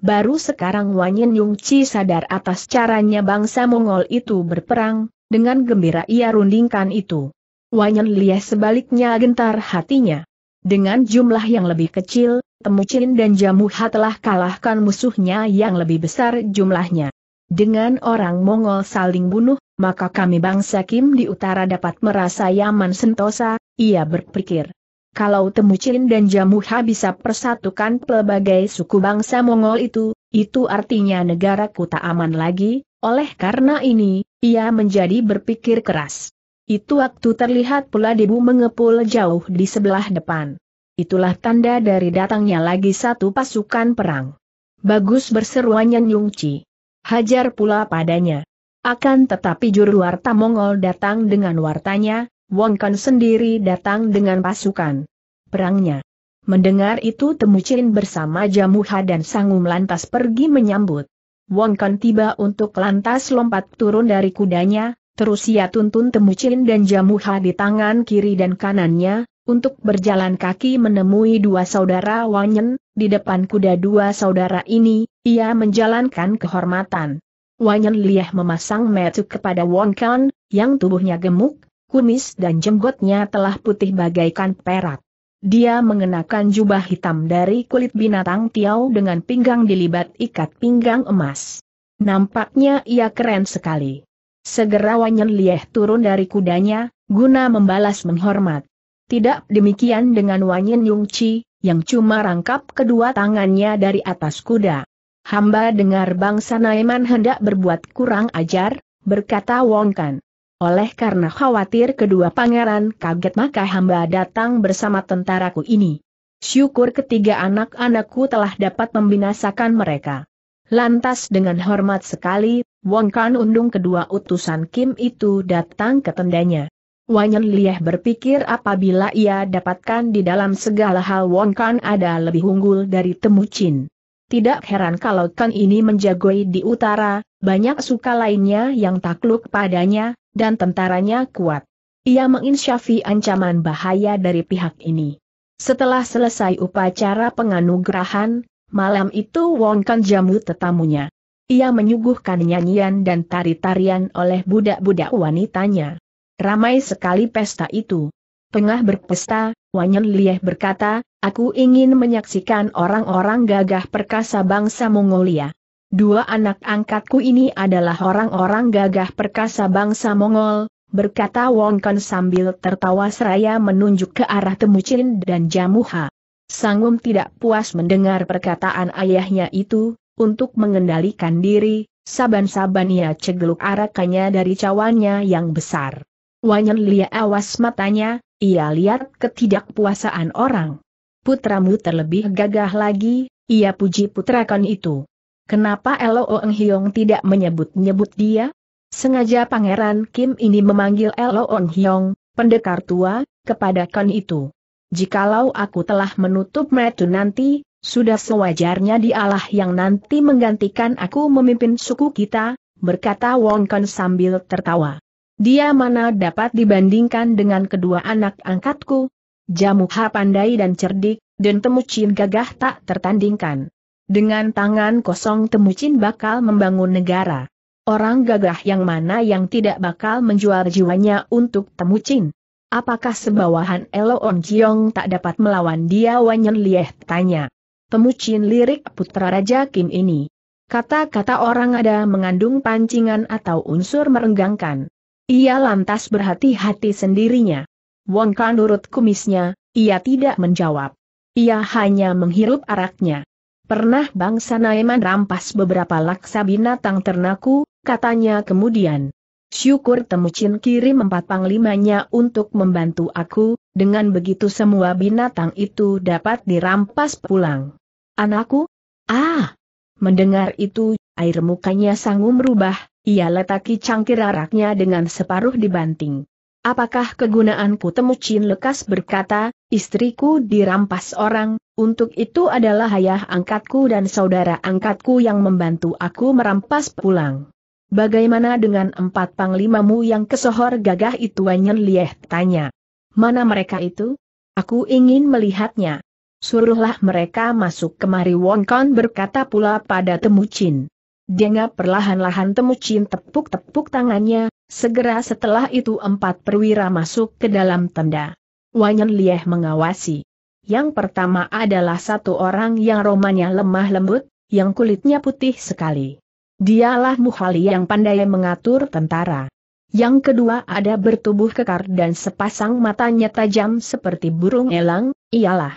Speaker 1: Baru sekarang Yin Yung Chi sadar atas caranya bangsa Mongol itu berperang, dengan gembira ia rundingkan itu. Wanyan Lia sebaliknya gentar hatinya. Dengan jumlah yang lebih kecil, Temucin dan Jamuha telah kalahkan musuhnya yang lebih besar jumlahnya. Dengan orang Mongol saling bunuh, maka kami bangsa Kim di utara dapat merasa yaman sentosa, ia berpikir. Kalau temu Temucin dan Jamuha bisa persatukan pelbagai suku bangsa Mongol itu, itu artinya negaraku tak aman lagi, oleh karena ini, ia menjadi berpikir keras. Itu waktu terlihat pula debu mengepul jauh di sebelah depan. Itulah tanda dari datangnya lagi satu pasukan perang. Bagus berseruannya Nyungci. Hajar pula padanya. Akan tetapi juru warta Mongol datang dengan wartanya, Wong Kan sendiri datang dengan pasukan perangnya. Mendengar itu Temu bersama Jamuha dan Sangum lantas pergi menyambut. Wong Kan tiba untuk lantas lompat turun dari kudanya, terus ia tuntun Temu dan Jamuha di tangan kiri dan kanannya, untuk berjalan kaki menemui dua saudara Wanyen, di depan kuda dua saudara ini, ia menjalankan kehormatan. Wanyen Liah memasang metu kepada Wong Kan, yang tubuhnya gemuk, kumis dan jenggotnya telah putih bagaikan perak. Dia mengenakan jubah hitam dari kulit binatang tiau dengan pinggang dilibat ikat pinggang emas. Nampaknya ia keren sekali. Segera Wanyan Lieh turun dari kudanya, guna membalas menghormat. Tidak demikian dengan Wanyan Yung Chi, yang cuma rangkap kedua tangannya dari atas kuda. Hamba dengar bangsa Naiman hendak berbuat kurang ajar, berkata Wong Kan. Oleh karena khawatir kedua pangeran kaget maka hamba datang bersama tentaraku ini. Syukur ketiga anak-anakku telah dapat membinasakan mereka. Lantas dengan hormat sekali, Wong Kan undung kedua utusan Kim itu datang ke tendanya. Yen Lieh berpikir apabila ia dapatkan di dalam segala hal Wong Kan ada lebih unggul dari temu Chin. Tidak heran kalau Kan ini menjagoi di utara, banyak suka lainnya yang takluk padanya, dan tentaranya kuat. Ia menginsyafi ancaman bahaya dari pihak ini. Setelah selesai upacara penganugerahan, malam itu Wong Kan jamu tetamunya. Ia menyuguhkan nyanyian dan tari-tarian oleh budak-budak wanitanya. Ramai sekali pesta itu. Tengah berpesta, Wanyan Lieh berkata, aku ingin menyaksikan orang-orang gagah perkasa bangsa Mongolia. Dua anak angkatku ini adalah orang-orang gagah perkasa bangsa Mongol, berkata Wong Kan sambil tertawa seraya menunjuk ke arah Temucin dan Jamuha. Sangum tidak puas mendengar perkataan ayahnya itu, untuk mengendalikan diri, saban-saban ia cegeluk arakannya dari cawannya yang besar. Wanyan Lia awas matanya, ia lihat ketidakpuasaan orang. Putramu terlebih gagah lagi, ia puji putrakan itu. Kenapa Lo Ong Hiong tidak menyebut-nyebut dia? Sengaja Pangeran Kim ini memanggil Lo Ong Hiong, pendekar tua, kepada Kon itu. Jikalau aku telah menutup metu nanti, sudah sewajarnya dialah yang nanti menggantikan aku memimpin suku kita, berkata Wong Kon sambil tertawa. Dia mana dapat dibandingkan dengan kedua anak angkatku? Jamuha pandai dan cerdik, dan Temu temucin gagah tak tertandingkan. Dengan tangan kosong Temucin bakal membangun negara. Orang gagah yang mana yang tidak bakal menjual jiwanya untuk Temucin? Apakah sebawahan On Jiong tak dapat melawan dia Wanyan Lieh tanya. Temucin lirik putra Raja Kim ini. Kata-kata orang ada mengandung pancingan atau unsur merenggangkan. Ia lantas berhati-hati sendirinya. Wong Kan nurut kumisnya, ia tidak menjawab. Ia hanya menghirup araknya. Pernah bangsa Naiman rampas beberapa laksa binatang ternaku, katanya kemudian. Syukur Temucin kirim empat panglimanya untuk membantu aku, dengan begitu semua binatang itu dapat dirampas pulang. Anakku? Ah! Mendengar itu, air mukanya sanggup merubah. ia letaki cangkir araknya dengan separuh dibanting. Apakah kegunaanku Temucin lekas berkata, istriku dirampas orang, untuk itu adalah ayah angkatku dan saudara angkatku yang membantu aku merampas pulang. Bagaimana dengan empat panglimamu yang kesohor gagah itu Wanyan Lieh tanya. Mana mereka itu? Aku ingin melihatnya. Suruhlah mereka masuk kemari Wong Kon berkata pula pada Temucin. Denga perlahan-lahan Temucin tepuk-tepuk tangannya, segera setelah itu empat perwira masuk ke dalam tenda. Wanyan Lieh mengawasi. Yang pertama adalah satu orang yang romanya lemah lembut, yang kulitnya putih sekali. Dialah Muhali yang pandai mengatur tentara. Yang kedua ada bertubuh kekar dan sepasang matanya tajam seperti burung elang, ialah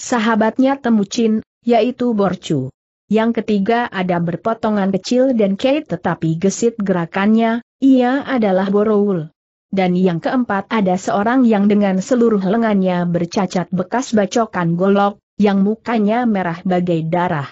Speaker 1: sahabatnya Temucin, yaitu Borcu. Yang ketiga ada berpotongan kecil dan kait tetapi gesit gerakannya, ia adalah Borowul dan yang keempat ada seorang yang dengan seluruh lengannya bercacat bekas bacokan golok, yang mukanya merah bagai darah.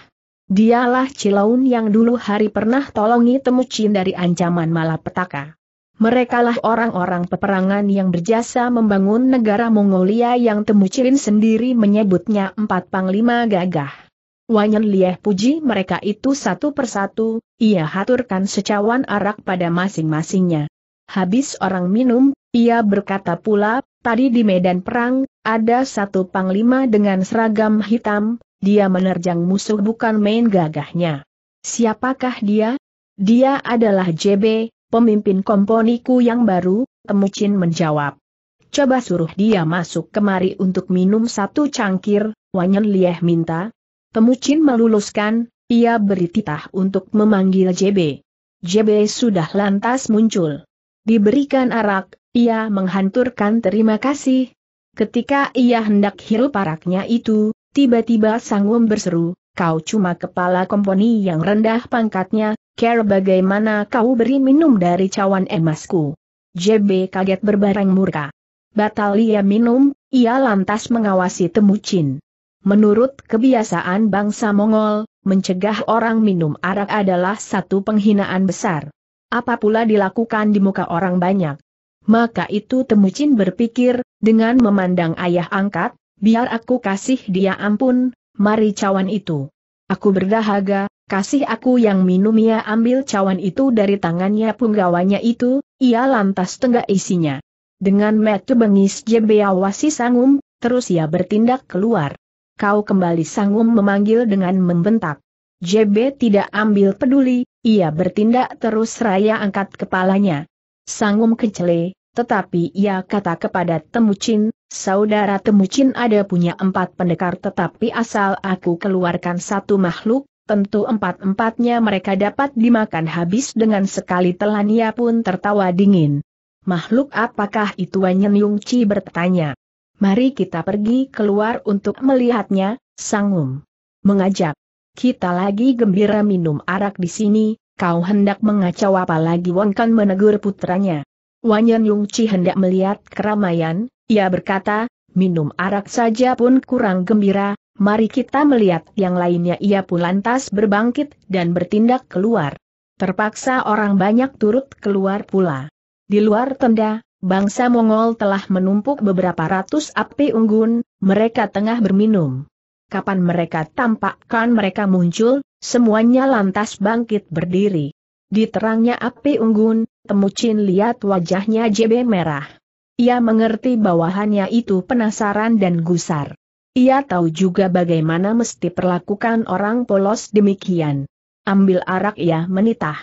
Speaker 1: Dialah Cilaun yang dulu hari pernah tolongi Temucin dari ancaman malapetaka. Merekalah orang-orang peperangan yang berjasa membangun negara Mongolia yang temucin sendiri menyebutnya empat panglima gagah. Wanyan Lieh puji mereka itu satu persatu, ia haturkan secawan arak pada masing-masingnya. Habis orang minum, ia berkata pula, tadi di medan perang, ada satu panglima dengan seragam hitam, dia menerjang musuh bukan main gagahnya. Siapakah dia? Dia adalah JB, pemimpin komponiku yang baru, Temucin menjawab. Coba suruh dia masuk kemari untuk minum satu cangkir, Wanyan Lieh minta. Temucin meluluskan, ia beri titah untuk memanggil JB. JB sudah lantas muncul. Diberikan arak, ia menghanturkan terima kasih. Ketika ia hendak hirup araknya itu, tiba-tiba sang Sangum berseru, kau cuma kepala komponi yang rendah pangkatnya, care bagaimana kau beri minum dari cawan emasku. JB kaget berbareng murka. Batal ia minum, ia lantas mengawasi temucin. Menurut kebiasaan bangsa Mongol, mencegah orang minum arak adalah satu penghinaan besar. Apa pula dilakukan di muka orang banyak? Maka itu Temucin berpikir, dengan memandang ayah angkat, biar aku kasih dia ampun, mari cawan itu. Aku berdahaga, kasih aku yang minum ia ambil cawan itu dari tangannya punggawanya itu, ia lantas tenggak isinya. Dengan metu bengis jebeawasi sangum, terus ia bertindak keluar. Kau kembali sangum memanggil dengan membentak. JB tidak ambil peduli, ia bertindak terus raya angkat kepalanya. Sangum kecele, tetapi ia kata kepada Temucin, saudara Temucin ada punya empat pendekar tetapi asal aku keluarkan satu makhluk, tentu empat-empatnya mereka dapat dimakan habis dengan sekali telan ia pun tertawa dingin. Makhluk apakah itu Wanyen Yung Chi bertanya. Mari kita pergi keluar untuk melihatnya, Sangum. Mengajak kita lagi gembira minum arak di sini, kau hendak mengacau apa lagi Wang Kan menegur putranya. Wanyan Yung Chi hendak melihat keramaian, ia berkata, minum arak saja pun kurang gembira, mari kita melihat yang lainnya ia pun lantas berbangkit dan bertindak keluar. Terpaksa orang banyak turut keluar pula. Di luar tenda, bangsa Mongol telah menumpuk beberapa ratus api unggun, mereka tengah berminum kapan mereka tampakkan mereka muncul, semuanya lantas bangkit berdiri. Di terangnya api unggun, Temucin lihat wajahnya JB merah. Ia mengerti bawahannya itu penasaran dan gusar. Ia tahu juga bagaimana mesti perlakukan orang polos demikian. Ambil arak ia menitah.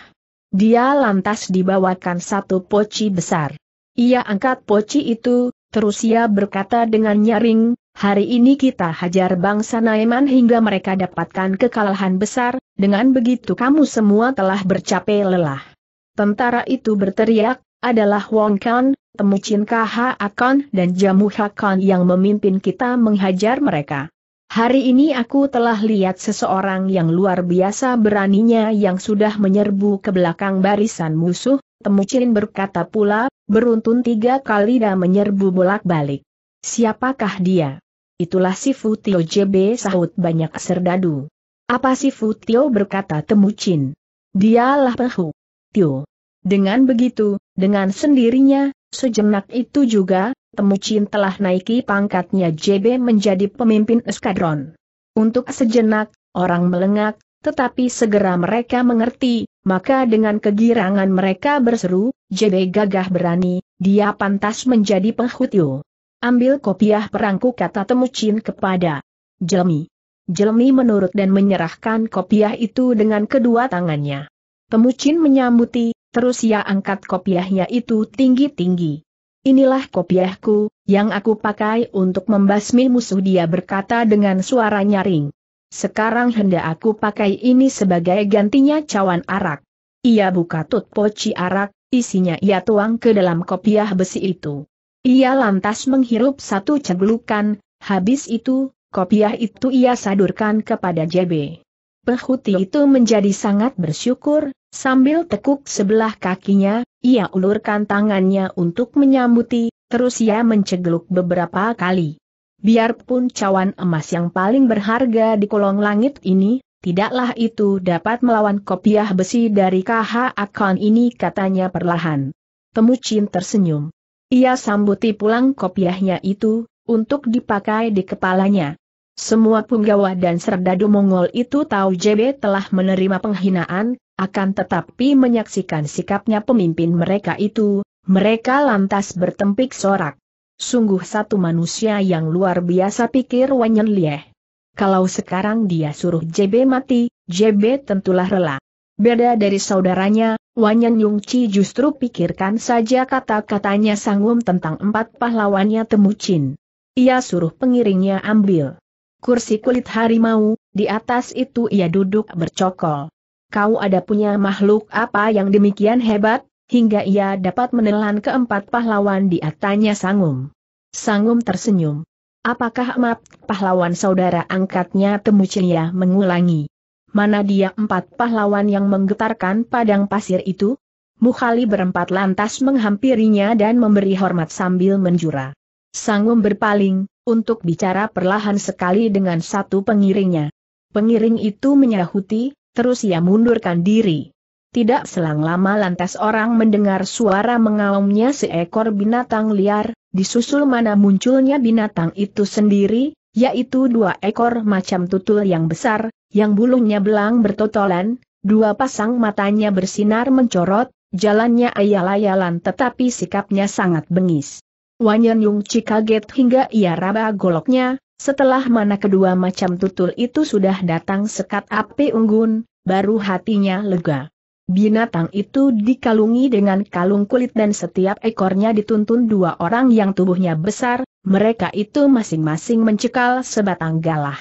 Speaker 1: Dia lantas dibawakan satu poci besar. Ia angkat poci itu, terus ia berkata dengan nyaring, Hari ini kita hajar bangsa Naiman hingga mereka dapatkan kekalahan besar, dengan begitu kamu semua telah bercape lelah. Tentara itu berteriak, adalah Wong Kan, Temu Chin Kaha Akon dan Jamu Hakon yang memimpin kita menghajar mereka. Hari ini aku telah lihat seseorang yang luar biasa beraninya yang sudah menyerbu ke belakang barisan musuh, Temu Chin berkata pula, beruntun tiga kali dah menyerbu bolak-balik. Siapakah dia? itulah si Tio JB sahut banyak serdadu. Apa si Tio berkata Temucin? Dialah Pehu. Tio. Dengan begitu, dengan sendirinya, sejenak itu juga, Temucin telah naiki pangkatnya JB menjadi pemimpin eskadron. Untuk sejenak, orang melengak, tetapi segera mereka mengerti, maka dengan kegirangan mereka berseru, JB gagah berani, dia pantas menjadi penghutio. Ambil kopiah perangku kata Temucin kepada Jelmi. Jelmi menurut dan menyerahkan kopiah itu dengan kedua tangannya. Temucin menyambuti, terus ia angkat kopiahnya itu tinggi-tinggi. Inilah kopiahku, yang aku pakai untuk membasmi musuh dia berkata dengan suara nyaring. Sekarang hendak aku pakai ini sebagai gantinya cawan arak. Ia buka tut poci arak, isinya ia tuang ke dalam kopiah besi itu. Ia lantas menghirup satu cegelukan. habis itu, kopiah itu ia sadurkan kepada JB. Pehuti itu menjadi sangat bersyukur, sambil tekuk sebelah kakinya, ia ulurkan tangannya untuk menyambuti, terus ia mencegeluk beberapa kali. Biarpun cawan emas yang paling berharga di kolong langit ini, tidaklah itu dapat melawan kopiah besi dari KH Akon ini katanya perlahan. Temucin tersenyum. Ia sambuti pulang kopiahnya itu, untuk dipakai di kepalanya. Semua punggawa dan serdadu Mongol itu tahu JB telah menerima penghinaan, akan tetapi menyaksikan sikapnya pemimpin mereka itu, mereka lantas bertempik sorak. Sungguh satu manusia yang luar biasa pikir Wanyan Lieh. Kalau sekarang dia suruh JB mati, JB tentulah rela. Beda dari saudaranya, Wanyan Yung Chi justru pikirkan saja kata-katanya Sangum tentang empat pahlawannya Temu Temucin. Ia suruh pengiringnya ambil kursi kulit harimau, di atas itu ia duduk bercokol. Kau ada punya makhluk apa yang demikian hebat, hingga ia dapat menelan keempat pahlawan di atasnya Sangum. Sangum tersenyum. Apakah map pahlawan saudara angkatnya Temu Temucin ia mengulangi? mana dia empat pahlawan yang menggetarkan padang pasir itu? Mukhali berempat lantas menghampirinya dan memberi hormat sambil menjura. Sangum berpaling, untuk bicara perlahan sekali dengan satu pengiringnya. Pengiring itu menyahuti, terus ia mundurkan diri. Tidak selang lama lantas orang mendengar suara mengaumnya seekor binatang liar, disusul mana munculnya binatang itu sendiri, yaitu dua ekor macam tutul yang besar, yang bulunya belang bertotolan, dua pasang matanya bersinar mencorot, jalannya ayal-ayalan tetapi sikapnya sangat bengis. Wanyan Yung Chi kaget hingga ia raba goloknya, setelah mana kedua macam tutul itu sudah datang sekat api unggun, baru hatinya lega. Binatang itu dikalungi dengan kalung kulit dan setiap ekornya dituntun dua orang yang tubuhnya besar, mereka itu masing-masing mencekal sebatang galah.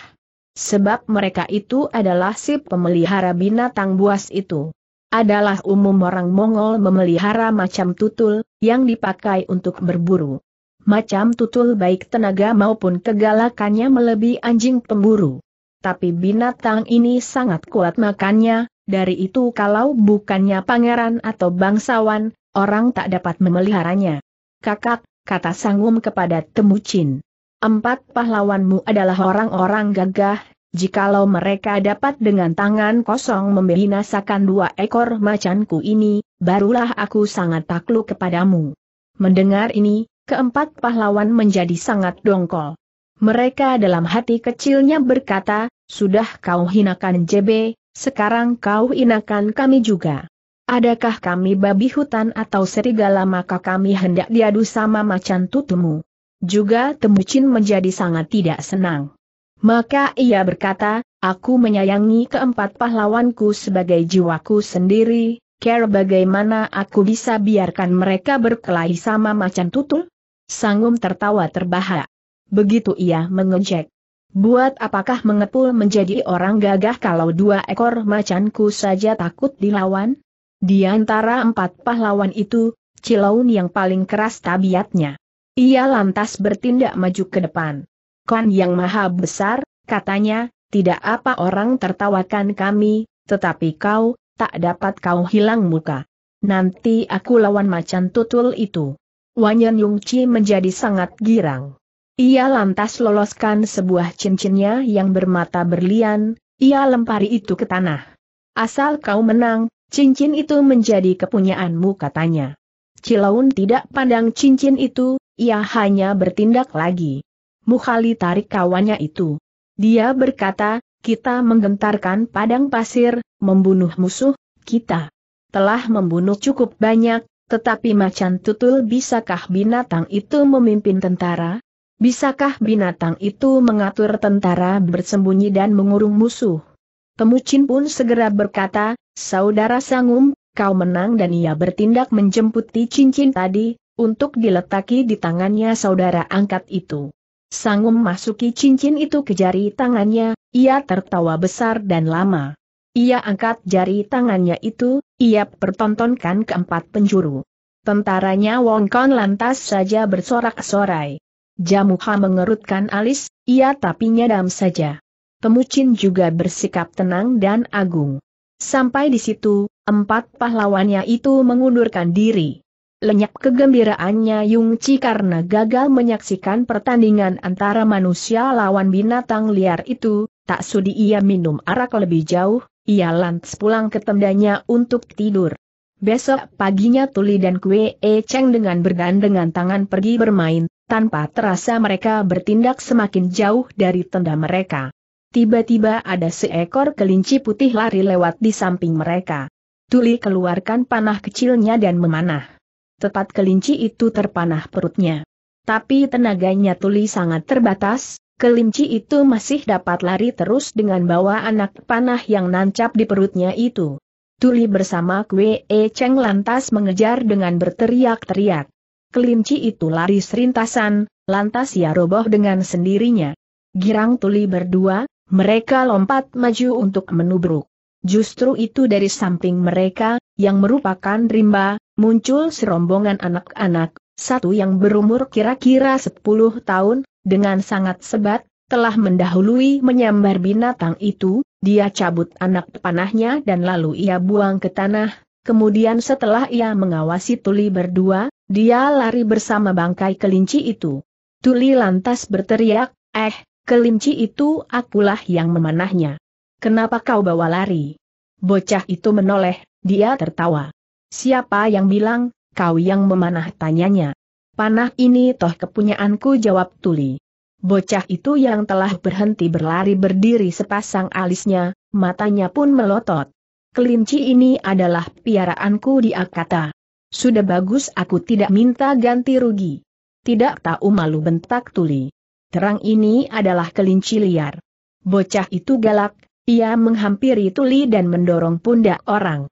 Speaker 1: Sebab mereka itu adalah si pemelihara binatang buas itu. Adalah umum orang Mongol memelihara macam tutul, yang dipakai untuk berburu. Macam tutul baik tenaga maupun kegalakannya melebihi anjing pemburu. Tapi binatang ini sangat kuat makannya, dari itu kalau bukannya pangeran atau bangsawan, orang tak dapat memeliharanya. Kakak, kata Sangum kepada Temucin. Empat pahlawanmu adalah orang-orang gagah, jikalau mereka dapat dengan tangan kosong membinasakan dua ekor macanku ini, barulah aku sangat takluk kepadamu. Mendengar ini, keempat pahlawan menjadi sangat dongkol. Mereka dalam hati kecilnya berkata, sudah kau hinakan JB, sekarang kau hinakan kami juga. Adakah kami babi hutan atau serigala maka kami hendak diadu sama macan tutumu. Juga Temucin menjadi sangat tidak senang. Maka ia berkata, aku menyayangi keempat pahlawanku sebagai jiwaku sendiri, care bagaimana aku bisa biarkan mereka berkelahi sama macan tutul? Sangum tertawa terbahak. Begitu ia mengejek. Buat apakah mengepul menjadi orang gagah kalau dua ekor macanku saja takut dilawan? Di antara empat pahlawan itu, Cilaun yang paling keras tabiatnya. Ia lantas bertindak maju ke depan. Kan yang maha besar, katanya, tidak apa orang tertawakan kami, tetapi kau, tak dapat kau hilang muka. Nanti aku lawan macan tutul itu. Wanyan Yongci menjadi sangat girang. Ia lantas loloskan sebuah cincinnya yang bermata berlian, ia lempari itu ke tanah. Asal kau menang, Cincin itu menjadi kepunyaanmu katanya. Cilaun tidak pandang cincin itu, ia hanya bertindak lagi. Mukhali tarik kawannya itu. Dia berkata, kita menggentarkan padang pasir, membunuh musuh, kita telah membunuh cukup banyak, tetapi macan tutul bisakah binatang itu memimpin tentara? Bisakah binatang itu mengatur tentara bersembunyi dan mengurung musuh? Temucin pun segera berkata, Saudara Sangum, kau menang dan ia bertindak menjemputi cincin tadi, untuk diletaki di tangannya saudara angkat itu. Sangum masuki cincin itu ke jari tangannya, ia tertawa besar dan lama. Ia angkat jari tangannya itu, ia pertontonkan keempat penjuru. Tentaranya Wong Kon lantas saja bersorak-sorai. Jamuha mengerutkan alis, ia tapi nyadam saja. Temucin juga bersikap tenang dan agung. Sampai di situ, empat pahlawannya itu mengundurkan diri. Lenyap kegembiraannya Yung Chi karena gagal menyaksikan pertandingan antara manusia lawan binatang liar itu, tak sudi ia minum arak lebih jauh, ia lantas pulang ke tendanya untuk tidur. Besok paginya Tuli dan Kue E Cheng dengan bergandengan tangan pergi bermain, tanpa terasa mereka bertindak semakin jauh dari tenda mereka tiba-tiba ada seekor kelinci putih lari lewat di samping mereka. Tuli keluarkan panah kecilnya dan memanah. Tepat kelinci itu terpanah perutnya. Tapi tenaganya Tuli sangat terbatas, kelinci itu masih dapat lari terus dengan bawa anak panah yang nancap di perutnya itu. Tuli bersama Kwe E Cheng lantas mengejar dengan berteriak-teriak. Kelinci itu lari serintasan, lantas ia roboh dengan sendirinya. Girang Tuli berdua, mereka lompat maju untuk menubruk. Justru itu dari samping mereka, yang merupakan rimba, muncul serombongan anak-anak, satu yang berumur kira-kira 10 tahun, dengan sangat sebat, telah mendahului menyambar binatang itu, dia cabut anak panahnya dan lalu ia buang ke tanah, kemudian setelah ia mengawasi Tuli berdua, dia lari bersama bangkai kelinci itu. Tuli lantas berteriak, eh, Kelinci itu akulah yang memanahnya. Kenapa kau bawa lari? Bocah itu menoleh, dia tertawa. Siapa yang bilang, kau yang memanah tanyanya. Panah ini toh kepunyaanku jawab Tuli. Bocah itu yang telah berhenti berlari berdiri sepasang alisnya, matanya pun melotot. Kelinci ini adalah piaraanku di kata. Sudah bagus aku tidak minta ganti rugi. Tidak tahu malu bentak Tuli. Terang ini adalah kelinci liar. Bocah itu galak, ia menghampiri tuli dan mendorong pundak orang.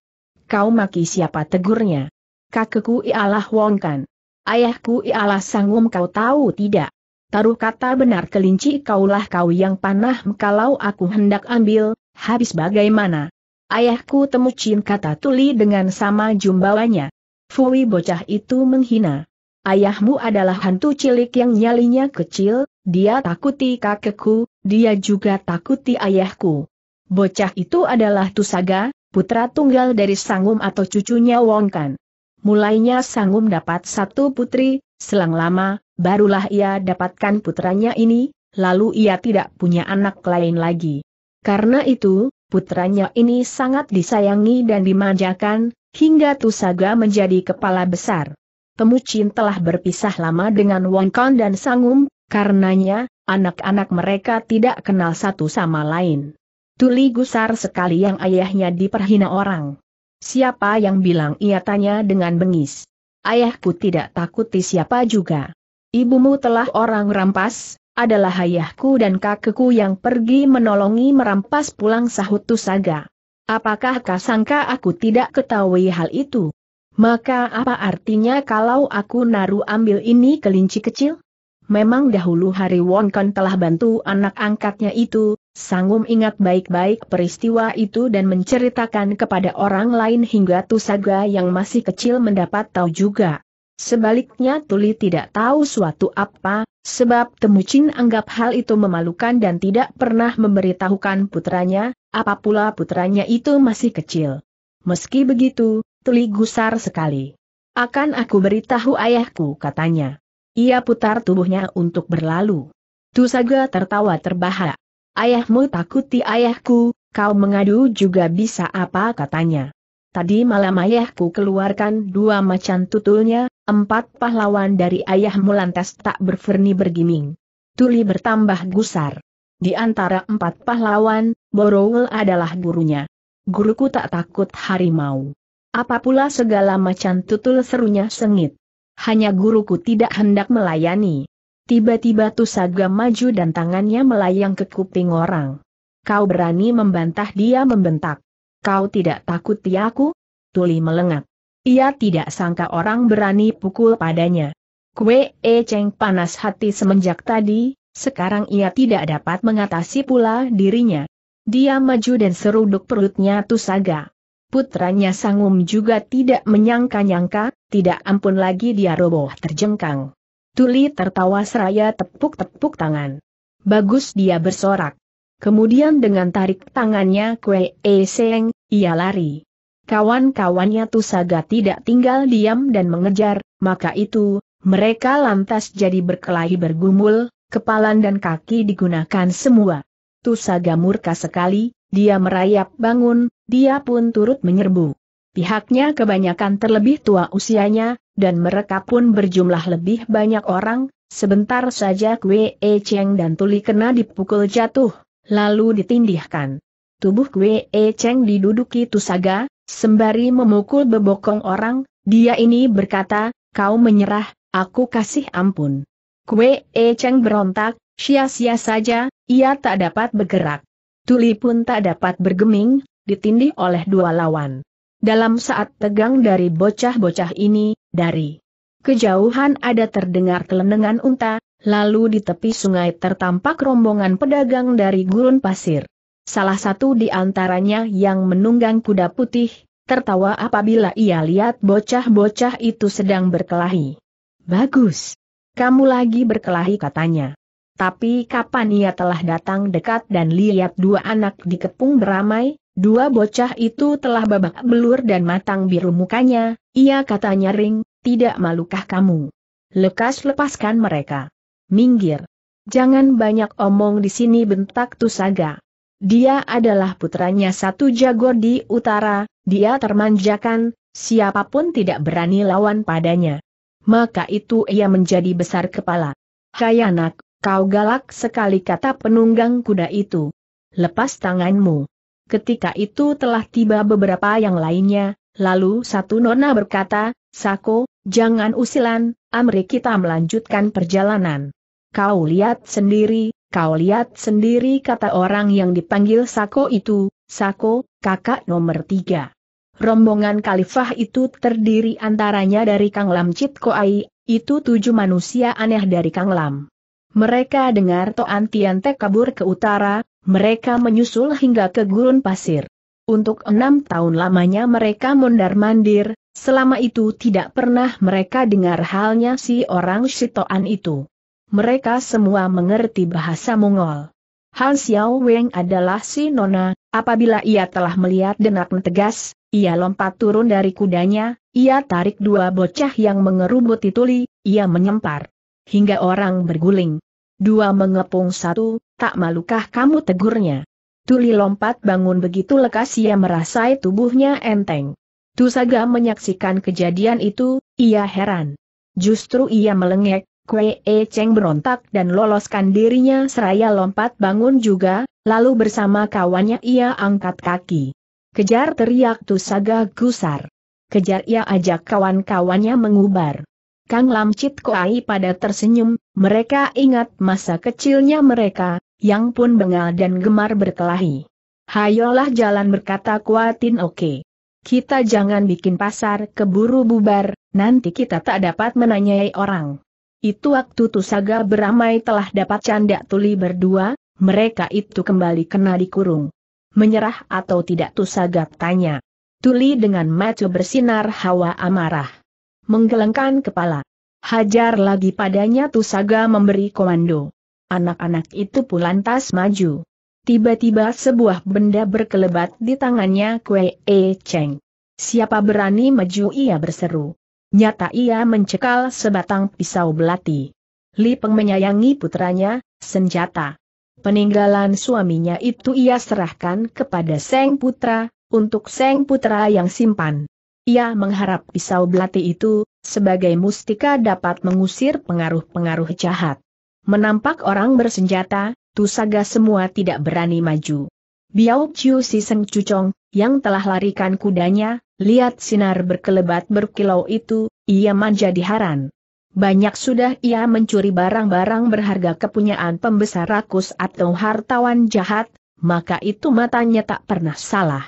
Speaker 1: Kau maki siapa tegurnya? Kakekku ialah Wong Kan. Ayahku ialah Sangum kau tahu tidak? Taruh kata benar kelinci kaulah kau yang panah kalau aku hendak ambil, habis bagaimana? Ayahku temucin kata tuli dengan sama jumbawanya. Fui bocah itu menghina. Ayahmu adalah hantu cilik yang nyalinya kecil, dia takuti kakekku, dia juga takuti ayahku. Bocah itu adalah Tusaga, putra tunggal dari Sangum atau cucunya Wongkan. Mulainya Sangum dapat satu putri, selang lama, barulah ia dapatkan putranya ini, lalu ia tidak punya anak lain lagi. Karena itu, putranya ini sangat disayangi dan dimanjakan, hingga Tusaga menjadi kepala besar. Temucin telah berpisah lama dengan Wong Kon dan Sangum, karenanya, anak-anak mereka tidak kenal satu sama lain. Tuli gusar sekali yang ayahnya diperhina orang. Siapa yang bilang ia tanya dengan bengis. Ayahku tidak takuti siapa juga. Ibumu telah orang rampas, adalah ayahku dan kakekku yang pergi menolongi merampas pulang sahut Tusaga. Apakah sangka aku tidak ketahui hal itu? Maka apa artinya kalau aku naruh ambil ini kelinci kecil? Memang dahulu Hari Kan telah bantu anak angkatnya itu, Sangum ingat baik-baik peristiwa itu dan menceritakan kepada orang lain hingga Tusaga yang masih kecil mendapat tahu juga. Sebaliknya Tuli tidak tahu suatu apa, sebab Temucin anggap hal itu memalukan dan tidak pernah memberitahukan putranya, apapula putranya itu masih kecil. Meski begitu, Tuli gusar sekali. Akan aku beritahu ayahku katanya. Ia putar tubuhnya untuk berlalu. Tusaga tertawa terbahak. Ayahmu takuti ayahku, kau mengadu juga bisa apa katanya. Tadi malam ayahku keluarkan dua macan tutulnya, empat pahlawan dari ayahmu lantas tak berferni bergiming. Tuli bertambah gusar. Di antara empat pahlawan, Borowul adalah gurunya. Guruku tak takut harimau. Apa pula segala macam tutul serunya sengit. Hanya guruku tidak hendak melayani. Tiba-tiba Tusaga maju dan tangannya melayang ke kuping orang. Kau berani membantah dia membentak. Kau tidak takut tiaku? Ya Tuli melengak. Ia tidak sangka orang berani pukul padanya. Kue E panas hati semenjak tadi, sekarang ia tidak dapat mengatasi pula dirinya. Dia maju dan seruduk perutnya Tusaga. Putranya Sangum juga tidak menyangka-nyangka, tidak ampun lagi dia roboh terjengkang. Tuli tertawa seraya tepuk-tepuk tangan. Bagus dia bersorak. Kemudian dengan tarik tangannya Kue E Seng, ia lari. Kawan-kawannya Tusaga tidak tinggal diam dan mengejar, maka itu, mereka lantas jadi berkelahi bergumul, kepalan dan kaki digunakan semua. Tusaga murka sekali, dia merayap bangun, dia pun turut menyerbu. Pihaknya kebanyakan terlebih tua usianya, dan mereka pun berjumlah lebih banyak orang, sebentar saja Kue E Cheng dan Tuli kena dipukul jatuh, lalu ditindihkan. Tubuh Kue E Cheng diduduki Tusaga, sembari memukul bebokong orang, dia ini berkata, kau menyerah, aku kasih ampun. Kue E Cheng berontak, sia-sia saja, ia tak dapat bergerak. Tuli pun tak dapat bergeming, ditindih oleh dua lawan. Dalam saat tegang dari bocah-bocah ini, dari kejauhan ada terdengar kelenengan unta, lalu di tepi sungai tertampak rombongan pedagang dari gurun pasir. Salah satu di antaranya yang menunggang kuda putih, tertawa apabila ia lihat bocah-bocah itu sedang berkelahi. Bagus. Kamu lagi berkelahi katanya. Tapi kapan ia telah datang dekat dan lihat dua anak dikepung beramai, dua bocah itu telah babak belur dan matang biru mukanya, ia katanya ring, tidak malukah kamu? Lekas lepaskan mereka. Minggir. Jangan banyak omong di sini bentak Tusaga. Dia adalah putranya satu jago di utara, dia termanjakan, siapapun tidak berani lawan padanya. Maka itu ia menjadi besar kepala. Hai anak, Kau galak sekali kata penunggang kuda itu. Lepas tanganmu. Ketika itu telah tiba beberapa yang lainnya, lalu satu nona berkata, Sako, jangan usilan, amri kita melanjutkan perjalanan. Kau lihat sendiri, kau lihat sendiri kata orang yang dipanggil Sako itu, Sako, kakak nomor tiga. Rombongan kalifah itu terdiri antaranya dari Kang Lam Chit Koai, itu tujuh manusia aneh dari Kang Lam. Mereka dengar Toan Te kabur ke utara, mereka menyusul hingga ke gurun pasir. Untuk enam tahun lamanya mereka mondar-mandir, selama itu tidak pernah mereka dengar halnya si orang Sitoan itu. Mereka semua mengerti bahasa Mongol. Han Xiao Weng adalah si Nona, apabila ia telah melihat denak tegas, ia lompat turun dari kudanya, ia tarik dua bocah yang mengerubuti tuli, ia menyempar hingga orang berguling. Dua mengepung satu, tak malukah kamu tegurnya? Tuli lompat bangun begitu lekas ia merasai tubuhnya enteng. Tusaga menyaksikan kejadian itu, ia heran. Justru ia melengek, Kue E ceng berontak dan loloskan dirinya seraya lompat bangun juga, lalu bersama kawannya ia angkat kaki. Kejar teriak Tusaga gusar. Kejar ia ajak kawan-kawannya mengubar. Kang Lam Chit Koai pada tersenyum, mereka ingat masa kecilnya mereka, yang pun bengal dan gemar berkelahi. Hayolah jalan berkata Kuatin oke. Kita jangan bikin pasar keburu bubar, nanti kita tak dapat menanyai orang. Itu waktu Tusaga beramai telah dapat canda tuli berdua, mereka itu kembali kena dikurung. Menyerah atau tidak Tusaga tanya. Tuli dengan maco bersinar hawa amarah menggelengkan kepala. Hajar lagi padanya Tusaga memberi komando. Anak-anak itu pun lantas maju. Tiba-tiba sebuah benda berkelebat di tangannya Kue E Cheng. Siapa berani maju ia berseru. Nyata ia mencekal sebatang pisau belati. Li Peng menyayangi putranya, senjata. Peninggalan suaminya itu ia serahkan kepada Seng Putra, untuk Seng Putra yang simpan. Ia mengharap pisau belati itu, sebagai mustika dapat mengusir pengaruh-pengaruh jahat. Menampak orang bersenjata, Tusaga semua tidak berani maju. Biao Chiu si Seng Cucong, yang telah larikan kudanya, lihat sinar berkelebat berkilau itu, ia menjadi haran. Banyak sudah ia mencuri barang-barang berharga kepunyaan pembesar rakus atau hartawan jahat, maka itu matanya tak pernah salah.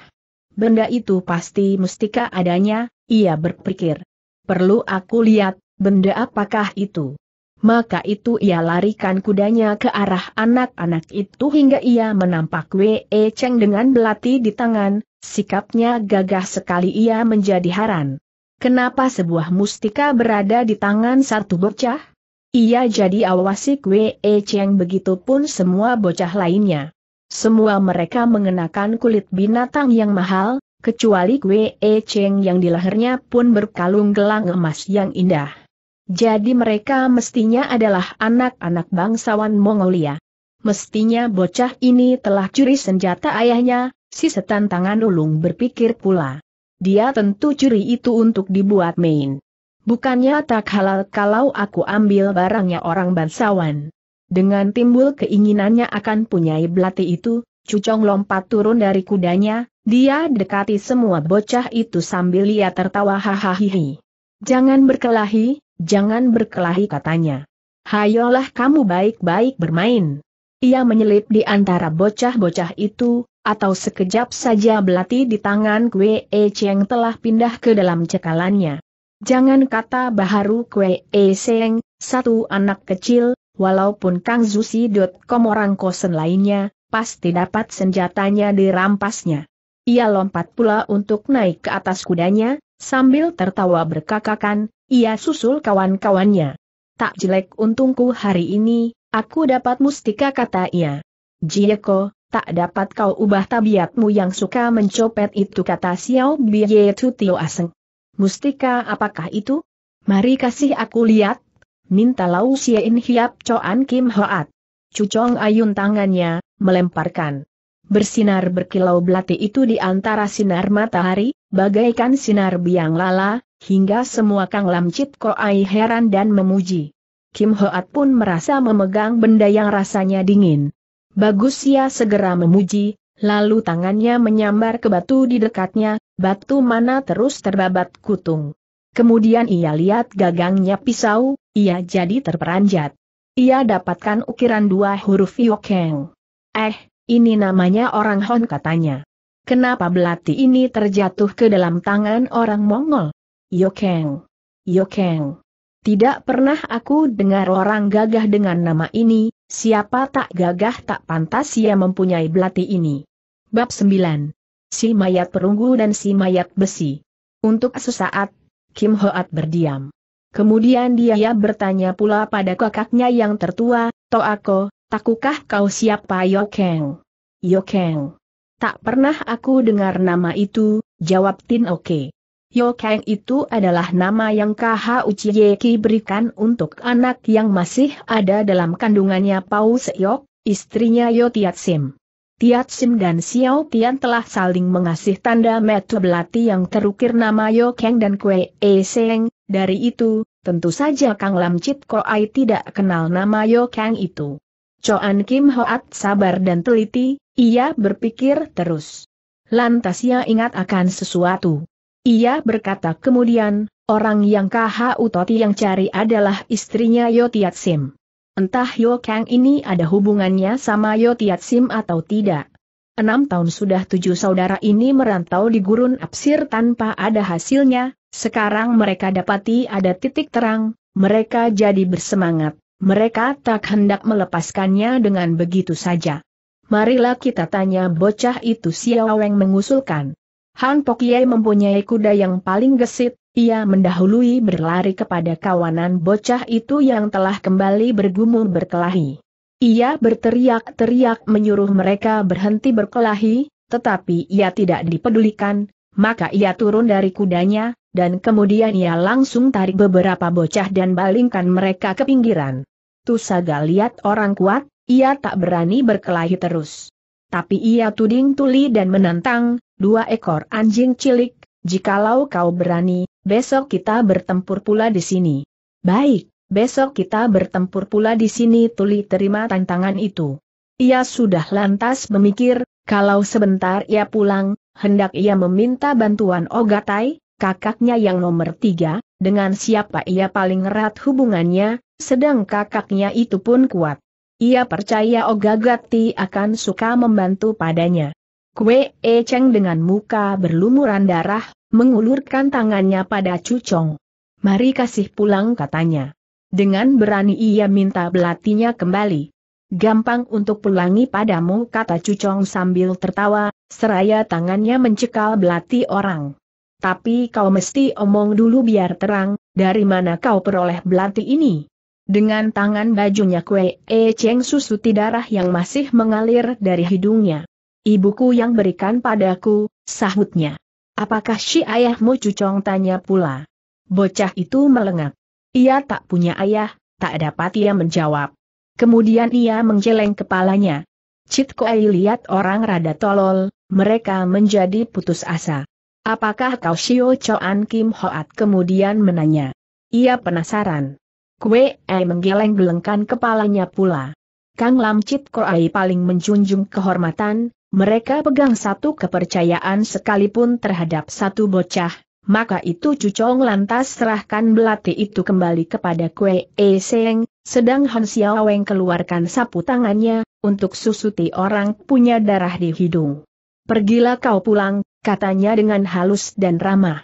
Speaker 1: Benda itu pasti mustika adanya, ia berpikir. Perlu aku lihat, benda apakah itu? Maka itu ia larikan kudanya ke arah anak-anak itu hingga ia menampak Wee Cheng dengan belati di tangan, sikapnya gagah sekali ia menjadi haran. Kenapa sebuah mustika berada di tangan satu bocah? Ia jadi awasi Wee Cheng begitu pun semua bocah lainnya. Semua mereka mengenakan kulit binatang yang mahal, kecuali Kwe E Cheng yang di lehernya pun berkalung gelang emas yang indah. Jadi mereka mestinya adalah anak-anak bangsawan Mongolia. Mestinya bocah ini telah curi senjata ayahnya, si setan tangan ulung berpikir pula. Dia tentu curi itu untuk dibuat main. Bukannya tak halal kalau aku ambil barangnya orang bangsawan. Dengan timbul keinginannya akan punyai belati itu, Cucong lompat turun dari kudanya, dia dekati semua bocah itu sambil ia tertawa hahaha. Jangan berkelahi, jangan berkelahi katanya. Hayolah kamu baik-baik bermain. Ia menyelip di antara bocah-bocah itu, atau sekejap saja belati di tangan Kwe E Cheng telah pindah ke dalam cekalannya. Jangan kata baharu Kwe E Cheng, satu anak kecil, Walaupun Kang Zusi.com orang kosen lainnya, pasti dapat senjatanya dirampasnya. Ia lompat pula untuk naik ke atas kudanya, sambil tertawa berkakakan, ia susul kawan-kawannya. Tak jelek untungku hari ini, aku dapat mustika kata ia. Jieko, tak dapat kau ubah tabiatmu yang suka mencopet itu kata Xiao Biye Tio Aseng. Mustika apakah itu? Mari kasih aku lihat, minta Lau Siein Hiap coan Kim Hoat. Cucong ayun tangannya, melemparkan. Bersinar berkilau belati itu di antara sinar matahari, bagaikan sinar biang lala, hingga semua Kang Lam Chit Koai heran dan memuji. Kim Hoat pun merasa memegang benda yang rasanya dingin. Bagus ia segera memuji, lalu tangannya menyambar ke batu di dekatnya, batu mana terus terbabat kutung. Kemudian ia lihat gagangnya pisau, ia jadi terperanjat. Ia dapatkan ukiran dua huruf Yokeng. Eh, ini namanya orang Hon katanya. Kenapa belati ini terjatuh ke dalam tangan orang Mongol? Yokeng. Yokeng. Tidak pernah aku dengar orang gagah dengan nama ini, siapa tak gagah tak pantas ia mempunyai belati ini. Bab 9. Si mayat perunggu dan si mayat besi. Untuk sesaat, Kim Hoat berdiam. Kemudian dia bertanya pula pada kakaknya yang tertua, Toako, takukah kau siapa Yokeng? Yokeng. Tak pernah aku dengar nama itu, jawab Tin Oke. Yokeng itu adalah nama yang KH Uchiyeki berikan untuk anak yang masih ada dalam kandungannya Paus Yok, istrinya Yotiat Sim. Tiat Sim dan Xiao Tian telah saling mengasih tanda metu belati yang terukir nama Yo Kang dan Kue E Seng, dari itu, tentu saja Kang Lam Chit Ko Ai tidak kenal nama Yo Kang itu. Choan Kim Hoat sabar dan teliti, ia berpikir terus. Lantas ia ingat akan sesuatu. Ia berkata kemudian, orang yang KHU Toti yang cari adalah istrinya Tiat Sim. Entah Yo Kang ini ada hubungannya sama Yo Tiat Sim atau tidak. Enam tahun sudah tujuh saudara ini merantau di gurun Apsir tanpa ada hasilnya, sekarang mereka dapati ada titik terang, mereka jadi bersemangat, mereka tak hendak melepaskannya dengan begitu saja. Marilah kita tanya bocah itu Weng mengusulkan. Han Pokyai mempunyai kuda yang paling gesit, ia mendahului berlari kepada kawanan bocah itu yang telah kembali bergumul berkelahi. Ia berteriak-teriak menyuruh mereka berhenti berkelahi, tetapi ia tidak dipedulikan, maka ia turun dari kudanya, dan kemudian ia langsung tarik beberapa bocah dan balingkan mereka ke pinggiran. Tusaga lihat orang kuat, ia tak berani berkelahi terus. Tapi ia tuding tuli dan menantang, dua ekor anjing cilik, jikalau kau berani, besok kita bertempur pula di sini. Baik, besok kita bertempur pula di sini Tuli terima tantangan itu. Ia sudah lantas memikir, kalau sebentar ia pulang, hendak ia meminta bantuan Ogatai, kakaknya yang nomor tiga, dengan siapa ia paling erat hubungannya, sedang kakaknya itu pun kuat. Ia percaya Ogagati akan suka membantu padanya. Kue echeng dengan muka berlumuran darah, mengulurkan tangannya pada Cucong. Mari kasih pulang katanya. Dengan berani ia minta belatinya kembali. Gampang untuk pulangi padamu kata Cucong sambil tertawa, seraya tangannya mencekal belati orang. Tapi kau mesti omong dulu biar terang, dari mana kau peroleh belati ini? Dengan tangan bajunya Kue E Cheng susuti darah yang masih mengalir dari hidungnya. Ibuku yang berikan padaku, sahutnya. Apakah si ayahmu cucong tanya pula? Bocah itu melengak. Ia tak punya ayah, tak dapat ia menjawab. Kemudian ia menjeleng kepalanya. Cit Koei lihat orang rada tolol, mereka menjadi putus asa. Apakah kau Shio Choan Kim Hoat kemudian menanya? Ia penasaran. Kue E menggeleng-gelengkan kepalanya pula. Kang Lam Cit Koei paling menjunjung kehormatan, mereka pegang satu kepercayaan sekalipun terhadap satu bocah, maka itu Cucong lantas serahkan belati itu kembali kepada Kue E Seng, sedang Han Xiaoweng keluarkan sapu tangannya, untuk susuti orang punya darah di hidung. Pergilah kau pulang, katanya dengan halus dan ramah.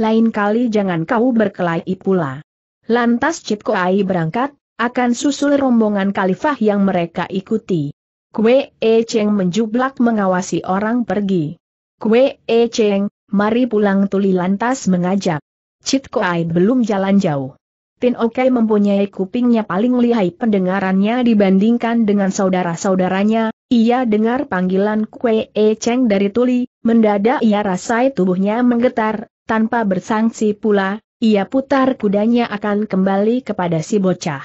Speaker 1: Lain kali jangan kau berkelahi pula. Lantas Cipko Ai berangkat, akan susul rombongan kalifah yang mereka ikuti. Kue E Cheng menjublak mengawasi orang pergi. Kue E Cheng, mari pulang tuli lantas mengajak. Cit Koai belum jalan jauh. Tin Oke mempunyai kupingnya paling lihai pendengarannya dibandingkan dengan saudara-saudaranya, ia dengar panggilan Kue E Cheng dari tuli, mendadak ia rasai tubuhnya menggetar, tanpa bersangsi pula, ia putar kudanya akan kembali kepada si bocah.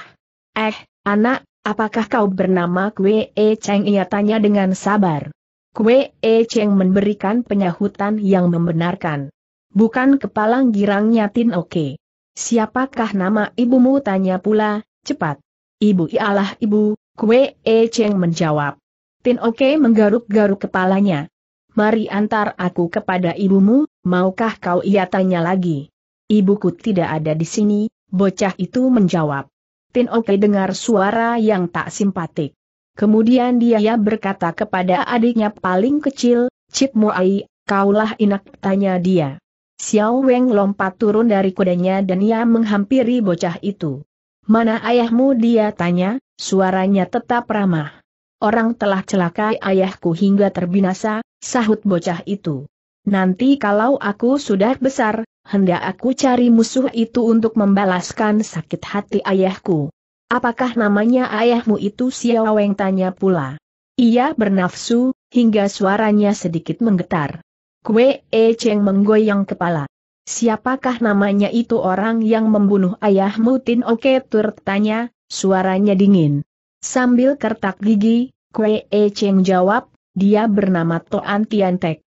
Speaker 1: Eh, anak, Apakah kau bernama Kwe E Cheng? Ia tanya dengan sabar. Kwe E Cheng memberikan penyahutan yang membenarkan. Bukan kepala girangnya Tin Oke. Siapakah nama ibumu? Tanya pula, cepat. Ibu ialah ibu, Kwe E Cheng menjawab. Tin Oke menggaruk-garuk kepalanya. Mari antar aku kepada ibumu, maukah kau? Ia tanya lagi. Ibuku tidak ada di sini, bocah itu menjawab. Tin Oke dengar suara yang tak simpatik. Kemudian dia berkata kepada adiknya paling kecil, Cip Muai, kaulah inak tanya dia. Xiao Weng lompat turun dari kudanya dan ia menghampiri bocah itu. Mana ayahmu dia tanya, suaranya tetap ramah. Orang telah celakai ayahku hingga terbinasa, sahut bocah itu. Nanti kalau aku sudah besar, hendak aku cari musuh itu untuk membalaskan sakit hati ayahku. Apakah namanya ayahmu itu Siaweng tanya pula. Ia bernafsu, hingga suaranya sedikit menggetar. Kue E Cheng menggoyang kepala. Siapakah namanya itu orang yang membunuh ayahmu Tin Oke Tur tanya, suaranya dingin. Sambil kertak gigi, Kue E Cheng jawab, dia bernama Toan Tiantek.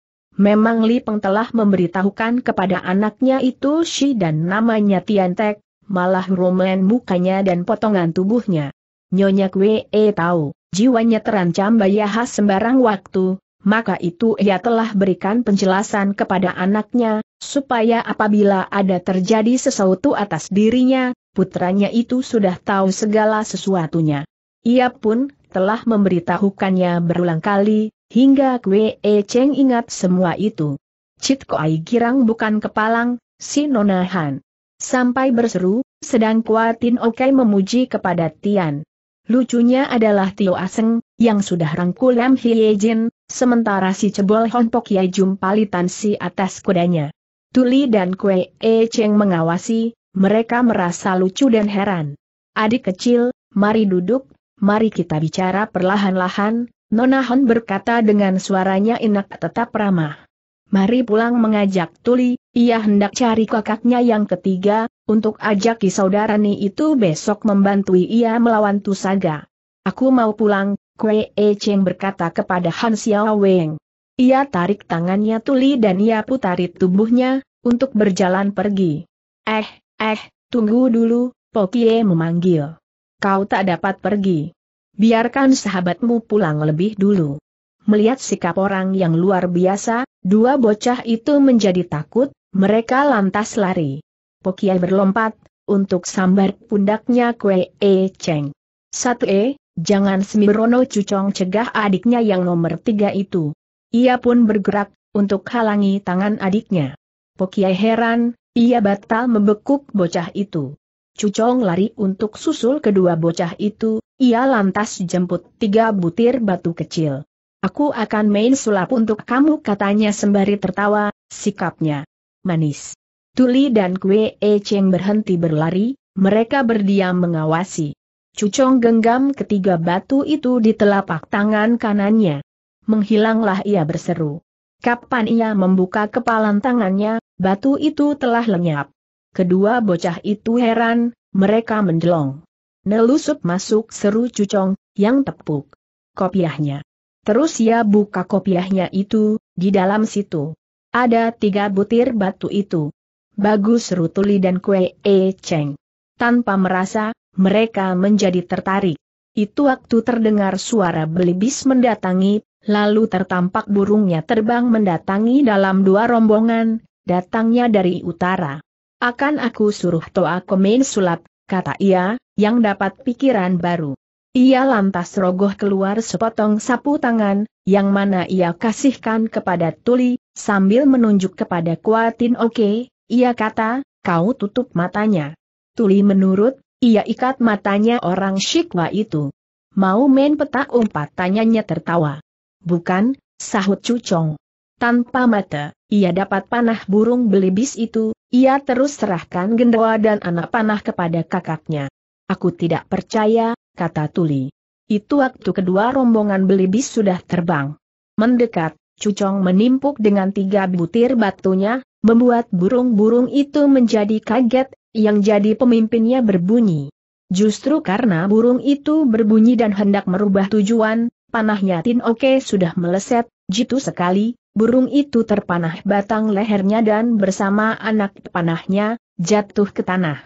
Speaker 1: Memang Li Peng telah memberitahukan kepada anaknya itu Shi dan namanya Tiantek, malah roman mukanya dan potongan tubuhnya. Nyonya Kwe eh, tahu, jiwanya terancam bayaha sembarang waktu, maka itu ia telah berikan penjelasan kepada anaknya, supaya apabila ada terjadi sesuatu atas dirinya, putranya itu sudah tahu segala sesuatunya. Ia pun telah memberitahukannya berulang kali, Hingga Kwe E Cheng ingat semua itu. Cit Koai Girang bukan kepalang, si nonahan. Sampai berseru, sedang Kuatin Okai memuji kepada Tian. Lucunya adalah Tio Aseng, yang sudah rangkul Lam Hie Jin, sementara si Cebol Hon Pok Ye Jum palitan si atas kudanya. Tuli dan Kwe E Cheng mengawasi, mereka merasa lucu dan heran. Adik kecil, mari duduk, mari kita bicara perlahan-lahan, Nona Hon berkata dengan suaranya enak tetap ramah. Mari pulang mengajak Tuli, ia hendak cari kakaknya yang ketiga, untuk ajaki saudarani itu besok membantu ia melawan Tusaga. Aku mau pulang, Kwe E Cheng berkata kepada Han Xiao Weng. Ia tarik tangannya Tuli dan ia putari tubuhnya, untuk berjalan pergi. Eh, eh, tunggu dulu, Pokie memanggil. Kau tak dapat pergi. Biarkan sahabatmu pulang lebih dulu. Melihat sikap orang yang luar biasa, dua bocah itu menjadi takut, mereka lantas lari. Pokiai berlompat, untuk sambar pundaknya kue E ceng Satu E, jangan Semirono Cucong cegah adiknya yang nomor tiga itu. Ia pun bergerak, untuk halangi tangan adiknya. Pokiai heran, ia batal membekuk bocah itu. Cucong lari untuk susul kedua bocah itu, ia lantas jemput tiga butir batu kecil. Aku akan main sulap untuk kamu katanya sembari tertawa, sikapnya manis. Tuli dan Kue E Cheng berhenti berlari, mereka berdiam mengawasi. Cucong genggam ketiga batu itu di telapak tangan kanannya. Menghilanglah ia berseru. Kapan ia membuka kepalan tangannya, batu itu telah lenyap. Kedua bocah itu heran, mereka mendelong. Nelusup masuk seru cucong, yang tepuk kopiahnya. Terus ia ya buka kopiahnya itu, di dalam situ. Ada tiga butir batu itu. Bagus Rutuli dan Kue E Cheng. Tanpa merasa, mereka menjadi tertarik. Itu waktu terdengar suara belibis mendatangi, lalu tertampak burungnya terbang mendatangi dalam dua rombongan, datangnya dari utara. Akan aku suruh Toa Komen sulap, kata ia, yang dapat pikiran baru. Ia lantas rogoh keluar sepotong sapu tangan, yang mana ia kasihkan kepada Tuli, sambil menunjuk kepada Kuatin Oke, ia kata, kau tutup matanya. Tuli menurut, ia ikat matanya orang Shikwa itu. Mau main petak umpat tanyanya tertawa. Bukan, sahut Cucong. Tanpa mata, ia dapat panah burung belibis itu, ia terus serahkan gendawa dan anak panah kepada kakaknya. Aku tidak percaya, kata Tuli. Itu waktu kedua rombongan belibis sudah terbang. Mendekat, Cucong menimpuk dengan tiga butir batunya, membuat burung-burung itu menjadi kaget, yang jadi pemimpinnya berbunyi. Justru karena burung itu berbunyi dan hendak merubah tujuan, panahnya Tin Oke sudah meleset, jitu sekali, burung itu terpanah batang lehernya dan bersama anak panahnya, jatuh ke tanah.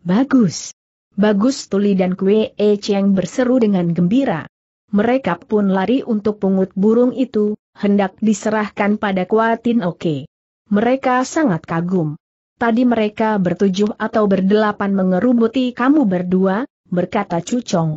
Speaker 1: Bagus. Bagus Tuli dan Kue E Cheng berseru dengan gembira. Mereka pun lari untuk pungut burung itu, hendak diserahkan pada Kuatin Oke. Mereka sangat kagum. Tadi mereka bertujuh atau berdelapan mengerubuti kamu berdua, berkata Cucong.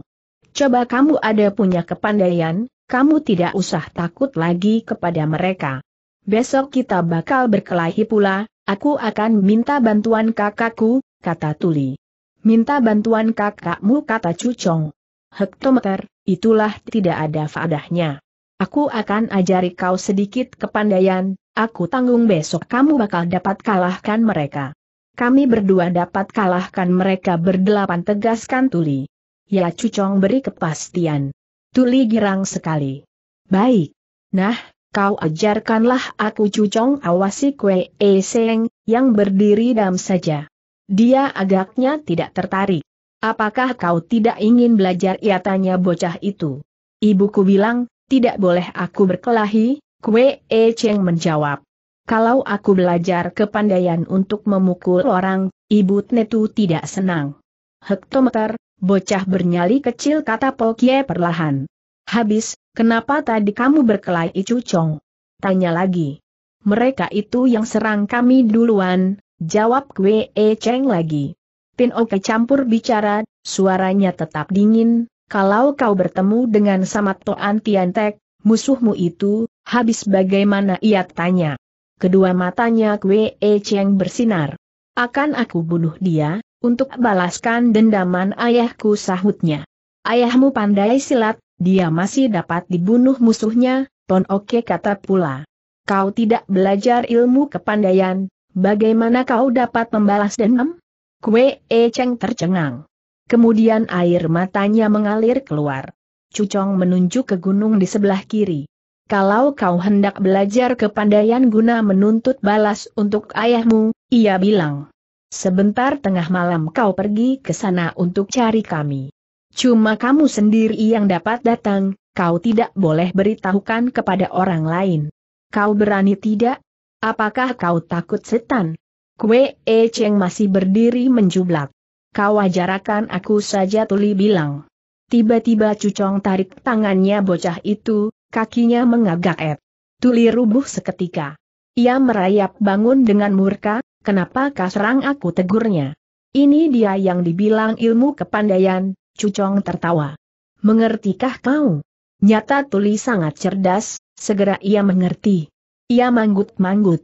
Speaker 1: Coba kamu ada punya kepandaian, kamu tidak usah takut lagi kepada mereka. Besok kita bakal berkelahi pula, aku akan minta bantuan kakakku, kata Tuli. Minta bantuan kakakmu kata Cucong. Hektometer, itulah tidak ada fadahnya. Aku akan ajari kau sedikit kepandaian, aku tanggung besok kamu bakal dapat kalahkan mereka. Kami berdua dapat kalahkan mereka berdelapan tegaskan Tuli. Ya Cucong beri kepastian. Tuli girang sekali. Baik. Nah, kau ajarkanlah aku Cucong awasi kue E Seng, yang berdiri dam saja. Dia agaknya tidak tertarik. Apakah kau tidak ingin belajar? Ia tanya bocah itu. Ibuku bilang, tidak boleh aku berkelahi, Kue E Cheng menjawab. Kalau aku belajar kepandaian untuk memukul orang, ibu Netu tidak senang. Hektometer, bocah bernyali kecil kata Polkie perlahan. Habis, kenapa tadi kamu berkelahi cucong? Tanya lagi. Mereka itu yang serang kami duluan, Jawab Kwe e Cheng lagi. Pin Oke campur bicara, suaranya tetap dingin, kalau kau bertemu dengan Samat Toan Tiantek, musuhmu itu, habis bagaimana ia tanya. Kedua matanya Kwe e Cheng bersinar. Akan aku bunuh dia, untuk balaskan dendaman ayahku sahutnya. Ayahmu pandai silat, dia masih dapat dibunuh musuhnya, Ton Oke kata pula. Kau tidak belajar ilmu kepandaian, Bagaimana kau dapat membalas dendam? Kue E Cheng tercengang. Kemudian air matanya mengalir keluar. Cucong menunjuk ke gunung di sebelah kiri. Kalau kau hendak belajar kepandaian guna menuntut balas untuk ayahmu, ia bilang. Sebentar tengah malam kau pergi ke sana untuk cari kami. Cuma kamu sendiri yang dapat datang, kau tidak boleh beritahukan kepada orang lain. Kau berani tidak? Apakah kau takut setan? Kue E Cheng masih berdiri menjublak. Kau ajarakan aku saja Tuli bilang. Tiba-tiba Cucong tarik tangannya bocah itu, kakinya mengagak et. Tuli rubuh seketika. Ia merayap bangun dengan murka, kenapa kau serang aku tegurnya? Ini dia yang dibilang ilmu kepandaian, Cucong tertawa. Mengertikah kau? Nyata Tuli sangat cerdas, segera ia mengerti. Ia manggut-manggut.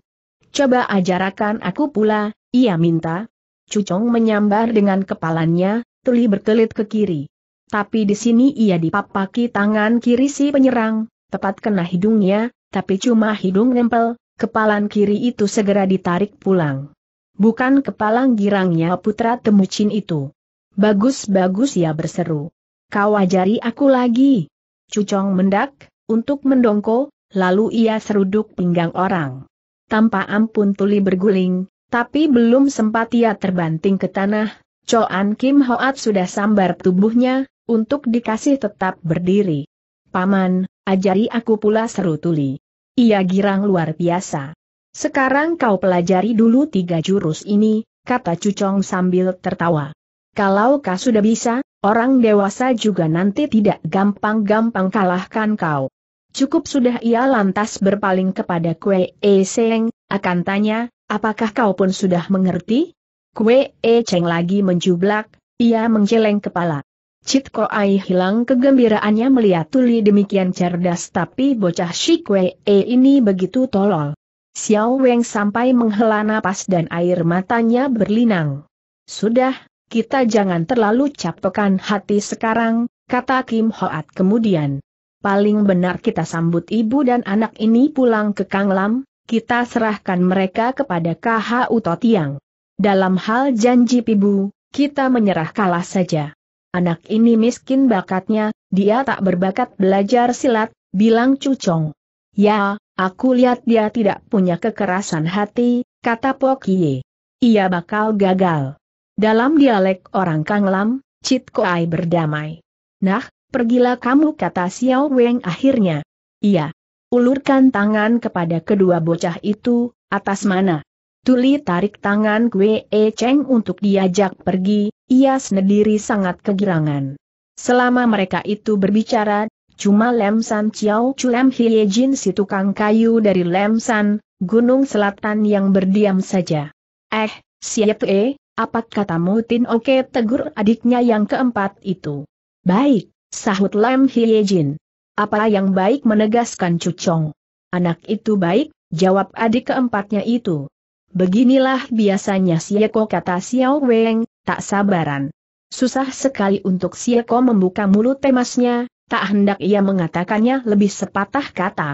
Speaker 1: Coba ajarakan aku pula, ia minta. Cucong menyambar dengan kepalanya, tuli berkelit ke kiri. Tapi di sini ia dipapaki tangan kiri si penyerang, tepat kena hidungnya, tapi cuma hidung nempel, kepalan kiri itu segera ditarik pulang. Bukan kepalang girangnya putra temucin itu. Bagus-bagus ia berseru. Kau ajari aku lagi. Cucong mendak, untuk mendongko, lalu ia seruduk pinggang orang. Tanpa ampun tuli berguling, tapi belum sempat ia terbanting ke tanah, coan Kim Hoat sudah sambar tubuhnya, untuk dikasih tetap berdiri. Paman, ajari aku pula seru tuli. Ia girang luar biasa. Sekarang kau pelajari dulu tiga jurus ini, kata Cucong sambil tertawa. Kalau kau sudah bisa, orang dewasa juga nanti tidak gampang-gampang kalahkan kau. Cukup sudah ia lantas berpaling kepada Kue E Seng, akan tanya, apakah kau pun sudah mengerti? Kue E Cheng lagi menjublak, ia menggeleng kepala. Cit Ko Ai hilang kegembiraannya melihat Tuli demikian cerdas tapi bocah si Kue E ini begitu tolol. Xiao Weng sampai menghela napas dan air matanya berlinang. Sudah, kita jangan terlalu captokan hati sekarang, kata Kim Hoat kemudian paling benar kita sambut ibu dan anak ini pulang ke Kanglam, kita serahkan mereka kepada Uto Utotiang. Dalam hal janji pibu, kita menyerah kalah saja. Anak ini miskin bakatnya, dia tak berbakat belajar silat, bilang Cucong. Ya, aku lihat dia tidak punya kekerasan hati, kata Pokie. Ia bakal gagal. Dalam dialek orang Kanglam, Cit Koai berdamai. Nah, pergilah kamu kata Xiao Weng akhirnya. Iya. Ulurkan tangan kepada kedua bocah itu, atas mana? Tuli tarik tangan Kwe E Cheng untuk diajak pergi, ia sendiri sangat kegirangan. Selama mereka itu berbicara, cuma Lem San Chiao Chu Lem Hie Jin si tukang kayu dari Lem San, Gunung Selatan yang berdiam saja. Eh, siap E, apa katamu Tin Oke tegur adiknya yang keempat itu? Baik, Sahut Lam Jin. Apa yang baik menegaskan Cucong. Anak itu baik, jawab adik keempatnya itu. Beginilah biasanya Sieko kata Xiao Weng, tak sabaran. Susah sekali untuk Sieko membuka mulut temasnya, tak hendak ia mengatakannya lebih sepatah kata.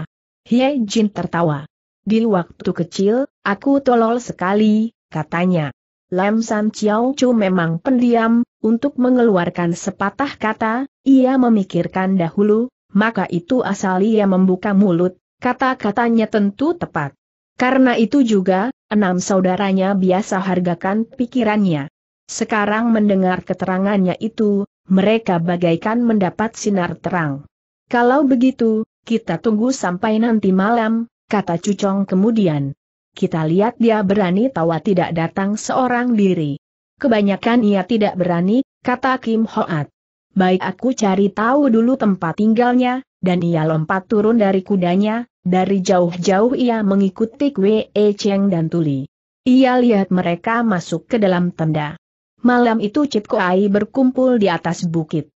Speaker 1: Hye Jin tertawa. Di waktu kecil, aku tolol sekali, katanya. Lam San Chiao Chu memang pendiam, untuk mengeluarkan sepatah kata, ia memikirkan dahulu, maka itu asal ia membuka mulut, kata-katanya tentu tepat. Karena itu juga, enam saudaranya biasa hargakan pikirannya. Sekarang mendengar keterangannya itu, mereka bagaikan mendapat sinar terang. Kalau begitu, kita tunggu sampai nanti malam, kata Cucong kemudian. Kita lihat dia berani tawa tidak datang seorang diri. Kebanyakan ia tidak berani, kata Kim Hoat. Baik aku cari tahu dulu tempat tinggalnya, dan ia lompat turun dari kudanya, dari jauh-jauh ia mengikuti Kwe E Cheng dan Tuli. Ia lihat mereka masuk ke dalam tenda. Malam itu Cip Koai berkumpul di atas bukit.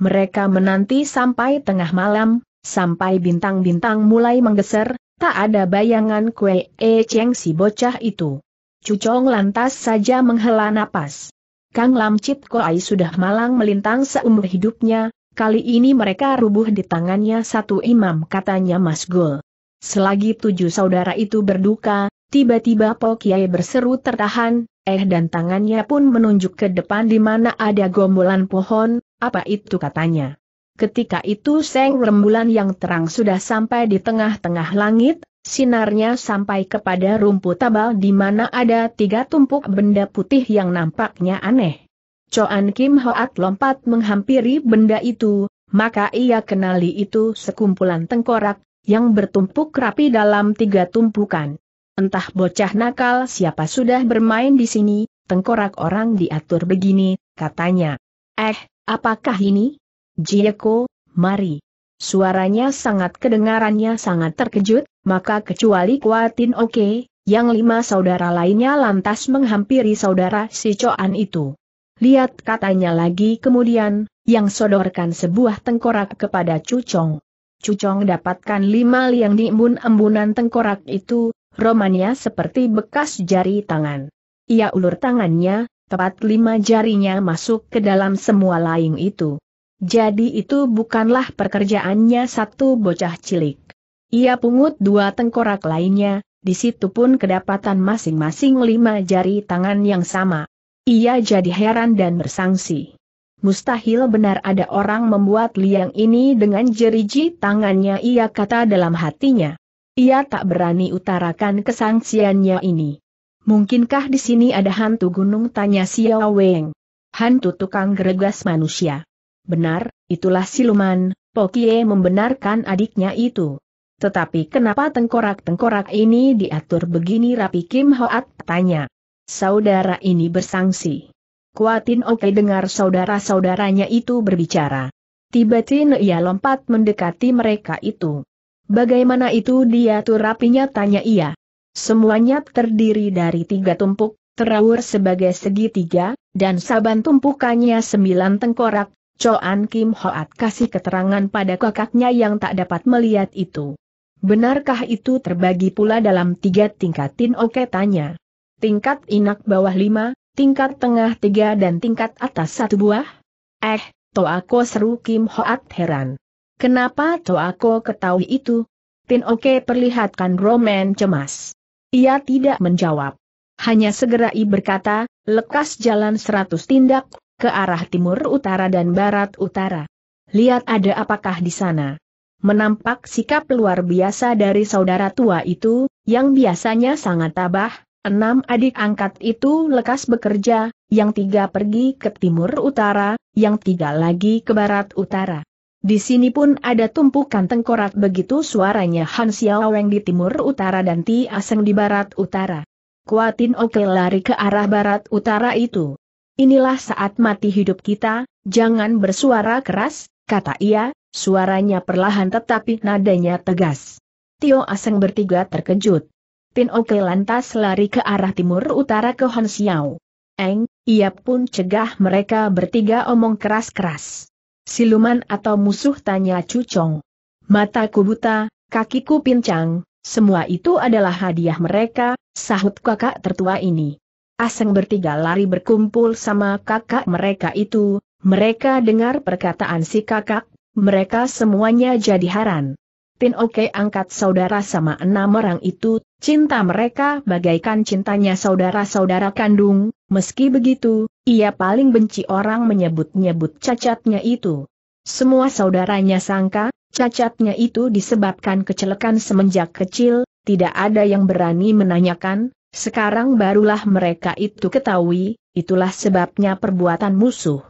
Speaker 1: Mereka menanti sampai tengah malam, sampai bintang-bintang mulai menggeser, Tak ada bayangan kue e Cheng si bocah itu. Cucong lantas saja menghela napas. Kang Lam Chit Koai sudah malang melintang seumur hidupnya, kali ini mereka rubuh di tangannya satu imam katanya Mas Gul. Selagi tujuh saudara itu berduka, tiba-tiba Po Kiai berseru tertahan, eh dan tangannya pun menunjuk ke depan di mana ada gombolan pohon, apa itu katanya. Ketika itu seng rembulan yang terang sudah sampai di tengah-tengah langit, sinarnya sampai kepada rumput tabal di mana ada tiga tumpuk benda putih yang nampaknya aneh. Coan Kim Hoat lompat menghampiri benda itu, maka ia kenali itu sekumpulan tengkorak, yang bertumpuk rapi dalam tiga tumpukan. Entah bocah nakal siapa sudah bermain di sini, tengkorak orang diatur begini, katanya. Eh, apakah ini? Jieko, mari. Suaranya sangat kedengarannya sangat terkejut, maka kecuali Kuatin Oke, yang lima saudara lainnya lantas menghampiri saudara si Coan itu. Lihat katanya lagi kemudian, yang sodorkan sebuah tengkorak kepada Cucong. Cucong dapatkan lima liang di embun-embunan tengkorak itu, romannya seperti bekas jari tangan. Ia ulur tangannya, tepat lima jarinya masuk ke dalam semua laing itu. Jadi itu bukanlah pekerjaannya satu bocah cilik. Ia pungut dua tengkorak lainnya, di situ pun kedapatan masing-masing lima jari tangan yang sama. Ia jadi heran dan bersangsi. Mustahil benar ada orang membuat liang ini dengan jeriji tangannya ia kata dalam hatinya. Ia tak berani utarakan kesangsiannya ini. Mungkinkah di sini ada hantu gunung tanya Xiao Weng. Hantu tukang geregas manusia. Benar, itulah siluman, Pokie membenarkan adiknya itu. Tetapi kenapa tengkorak-tengkorak ini diatur begini rapi Kim Hoat tanya. Saudara ini bersangsi. Kuatin oke dengar saudara-saudaranya itu berbicara. Tiba-tiba ia lompat mendekati mereka itu. Bagaimana itu diatur rapinya tanya ia. Semuanya terdiri dari tiga tumpuk, terawur sebagai segitiga, dan saban tumpukannya sembilan tengkorak, Coan Kim Hoat kasih keterangan pada kakaknya yang tak dapat melihat itu. Benarkah itu terbagi pula dalam tiga tingkat Tin Oke tanya? Tingkat inak bawah lima, tingkat tengah tiga dan tingkat atas satu buah? Eh, Toako seru Kim Hoat heran. Kenapa Toako ketahui itu? Tin Oke perlihatkan Roman cemas. Ia tidak menjawab. Hanya segera I berkata, lekas jalan seratus tindak ke arah timur utara dan barat utara. Lihat ada apakah di sana. Menampak sikap luar biasa dari saudara tua itu, yang biasanya sangat tabah, enam adik angkat itu lekas bekerja, yang tiga pergi ke timur utara, yang tiga lagi ke barat utara. Di sini pun ada tumpukan tengkorak begitu suaranya Han Xiaoweng di timur utara dan Ti Aseng di barat utara. Kuatin Oke lari ke arah barat utara itu. Inilah saat mati hidup kita, jangan bersuara keras, kata ia, suaranya perlahan tetapi nadanya tegas. Tio Aseng bertiga terkejut. Pin Oke lantas lari ke arah timur utara ke Hon Xiao. Eng, ia pun cegah mereka bertiga omong keras-keras. Siluman atau musuh tanya Cucong. Mataku buta, kakiku pincang, semua itu adalah hadiah mereka, sahut kakak tertua ini. Aseng bertiga lari berkumpul sama kakak mereka itu, mereka dengar perkataan si kakak, mereka semuanya jadi haran. Pin Oke angkat saudara sama enam orang itu, cinta mereka bagaikan cintanya saudara-saudara kandung, meski begitu, ia paling benci orang menyebut-nyebut cacatnya itu. Semua saudaranya sangka, cacatnya itu disebabkan kecelakaan semenjak kecil, tidak ada yang berani menanyakan, sekarang barulah mereka itu ketahui, itulah sebabnya perbuatan musuh.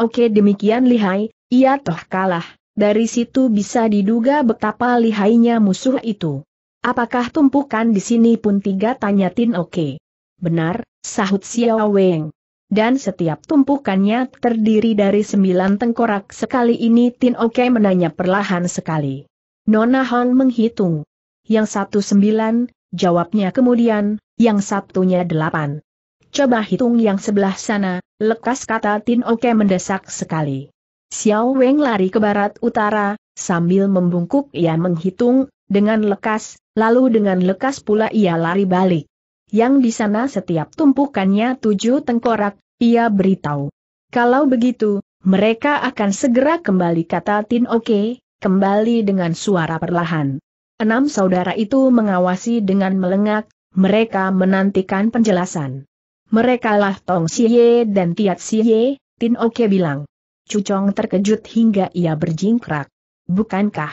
Speaker 1: Oke demikian lihai, ia toh kalah, dari situ bisa diduga betapa lihainya musuh itu. Apakah tumpukan di sini pun tiga tanya Tin Oke. Benar, sahut Xiao Weng. Dan setiap tumpukannya terdiri dari sembilan tengkorak sekali ini Tin Oke menanya perlahan sekali. Nona Hon menghitung. Yang satu sembilan, Jawabnya kemudian, yang Sabtunya delapan. Coba hitung yang sebelah sana, lekas kata Tin Oke mendesak sekali. Xiao Weng lari ke barat utara, sambil membungkuk ia menghitung, dengan lekas, lalu dengan lekas pula ia lari balik. Yang di sana setiap tumpukannya tujuh tengkorak, ia beritahu. Kalau begitu, mereka akan segera kembali kata Tin Oke, kembali dengan suara perlahan. Enam saudara itu mengawasi dengan melengak, mereka menantikan penjelasan. Merekalah Tong Siye dan Tiat Siye, Tin Oke bilang. Cucong terkejut hingga ia berjingkrak. Bukankah?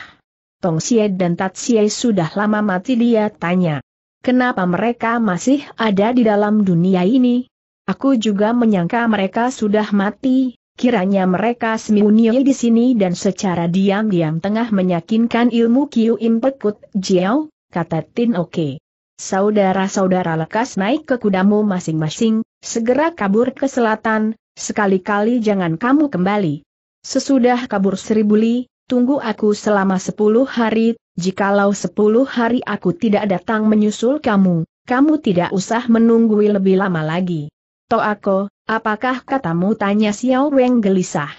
Speaker 1: Tong Siye dan Tat Siye sudah lama mati dia tanya. Kenapa mereka masih ada di dalam dunia ini? Aku juga menyangka mereka sudah mati, Kiranya mereka sembunyi di sini dan secara diam-diam tengah meyakinkan ilmu Kiu Im Pekut Jiao, kata Tin Oke. Saudara-saudara lekas naik ke kudamu masing-masing, segera kabur ke selatan, sekali-kali jangan kamu kembali. Sesudah kabur seribu li, tunggu aku selama sepuluh hari, jikalau sepuluh hari aku tidak datang menyusul kamu, kamu tidak usah menunggu lebih lama lagi. Toako, apakah katamu tanya Xiao Weng gelisah?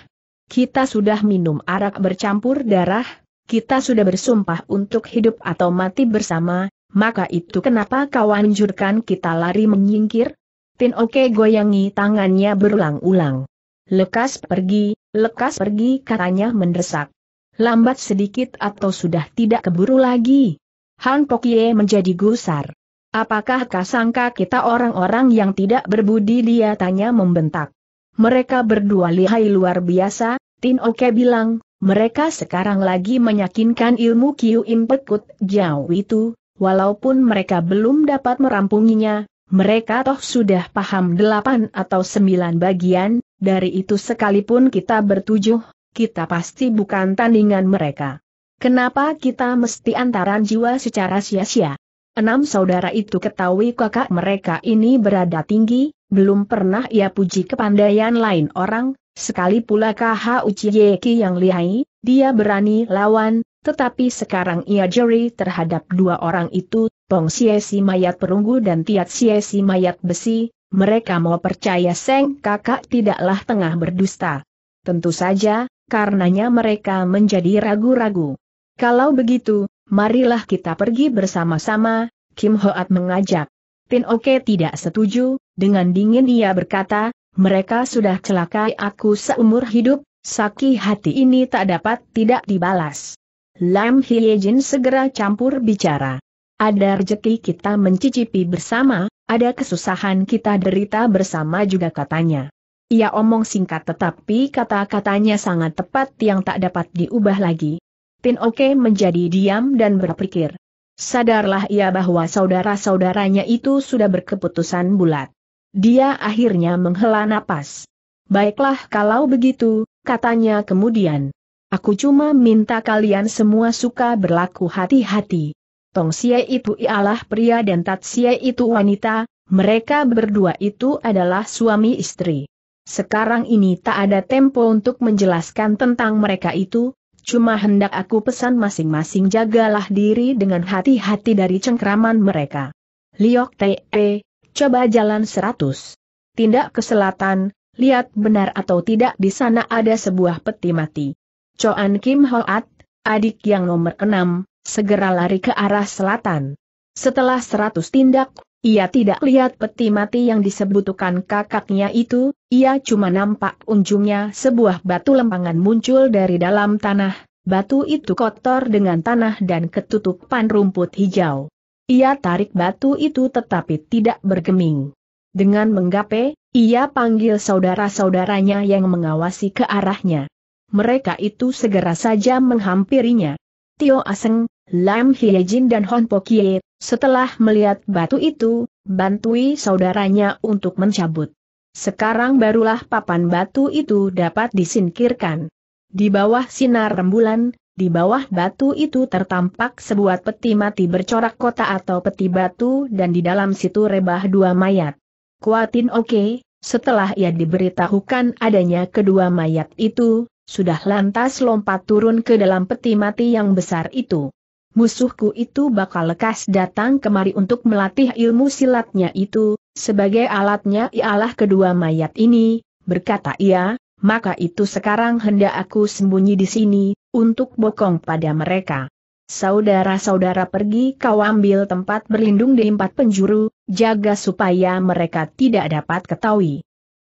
Speaker 1: Kita sudah minum arak bercampur darah, kita sudah bersumpah untuk hidup atau mati bersama, maka itu kenapa kau anjurkan kita lari menyingkir? Tin Oke goyangi tangannya berulang-ulang. Lekas pergi, lekas pergi katanya mendesak. Lambat sedikit atau sudah tidak keburu lagi. Han Pokie menjadi gusar. Apakah kasangka kita orang-orang yang tidak berbudi dia tanya membentak. Mereka berdua lihai luar biasa, Tin Oke bilang, mereka sekarang lagi meyakinkan ilmu Kiu Impekut jauh itu, walaupun mereka belum dapat merampunginya, mereka toh sudah paham delapan atau sembilan bagian, dari itu sekalipun kita bertujuh, kita pasti bukan tandingan mereka. Kenapa kita mesti antaran jiwa secara sia-sia? Enam saudara itu ketahui kakak mereka ini berada tinggi, belum pernah ia puji kepandaian lain orang, sekali pula KH Uchiyeki yang lihai, dia berani lawan, tetapi sekarang ia jeri terhadap dua orang itu, Pong Siesi mayat perunggu dan Tiat Siesi mayat besi, mereka mau percaya Seng kakak tidaklah tengah berdusta. Tentu saja, karenanya mereka menjadi ragu-ragu. Kalau begitu, marilah kita pergi bersama-sama, Kim Hoat mengajak. Tin Oke tidak setuju, dengan dingin ia berkata, mereka sudah celakai aku seumur hidup, saki hati ini tak dapat tidak dibalas. Lam Hyejin segera campur bicara. Ada rejeki kita mencicipi bersama, ada kesusahan kita derita bersama juga katanya. Ia omong singkat tetapi kata-katanya sangat tepat yang tak dapat diubah lagi. Pin Oke menjadi diam dan berpikir. Sadarlah ia bahwa saudara-saudaranya itu sudah berkeputusan bulat. Dia akhirnya menghela napas. Baiklah kalau begitu, katanya kemudian. Aku cuma minta kalian semua suka berlaku hati-hati. Tong Sia itu ialah pria dan Tat Sia itu wanita, mereka berdua itu adalah suami istri. Sekarang ini tak ada tempo untuk menjelaskan tentang mereka itu, Cuma hendak aku pesan masing-masing jagalah diri dengan hati-hati dari cengkraman mereka. Liok Te, coba jalan seratus. Tindak ke selatan, lihat benar atau tidak di sana ada sebuah peti mati. Choan Kim Hoat, adik yang nomor enam, segera lari ke arah selatan. Setelah seratus tindak, ia tidak lihat peti mati yang disebutkan kakaknya itu, ia cuma nampak unjungnya sebuah batu lempangan muncul dari dalam tanah, batu itu kotor dengan tanah dan ketutupan rumput hijau. Ia tarik batu itu tetapi tidak bergeming. Dengan menggapai, ia panggil saudara-saudaranya yang mengawasi ke arahnya. Mereka itu segera saja menghampirinya. Tio Aseng, Lam Hiejin dan Hon Pokie setelah melihat batu itu, bantui saudaranya untuk mencabut. Sekarang barulah papan batu itu dapat disingkirkan. Di bawah sinar rembulan, di bawah batu itu tertampak sebuah peti mati bercorak kota atau peti batu dan di dalam situ rebah dua mayat. Kuatin oke, setelah ia diberitahukan adanya kedua mayat itu, sudah lantas lompat turun ke dalam peti mati yang besar itu musuhku itu bakal lekas datang kemari untuk melatih ilmu silatnya itu, sebagai alatnya ialah kedua mayat ini, berkata ia, maka itu sekarang hendak aku sembunyi di sini, untuk bokong pada mereka. Saudara-saudara pergi kau ambil tempat berlindung di empat penjuru, jaga supaya mereka tidak dapat ketahui.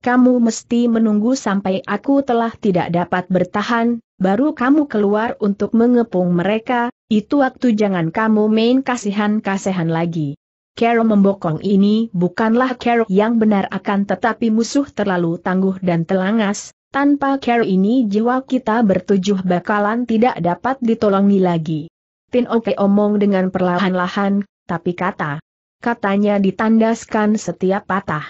Speaker 1: Kamu mesti menunggu sampai aku telah tidak dapat bertahan, baru kamu keluar untuk mengepung mereka, itu waktu jangan kamu main kasihan-kasihan lagi. Carol membokong ini bukanlah Carol yang benar akan tetapi musuh terlalu tangguh dan telangas, tanpa Carol ini jiwa kita bertujuh bakalan tidak dapat ditolongi lagi. Pin Oke omong dengan perlahan-lahan, tapi kata. Katanya ditandaskan setiap patah.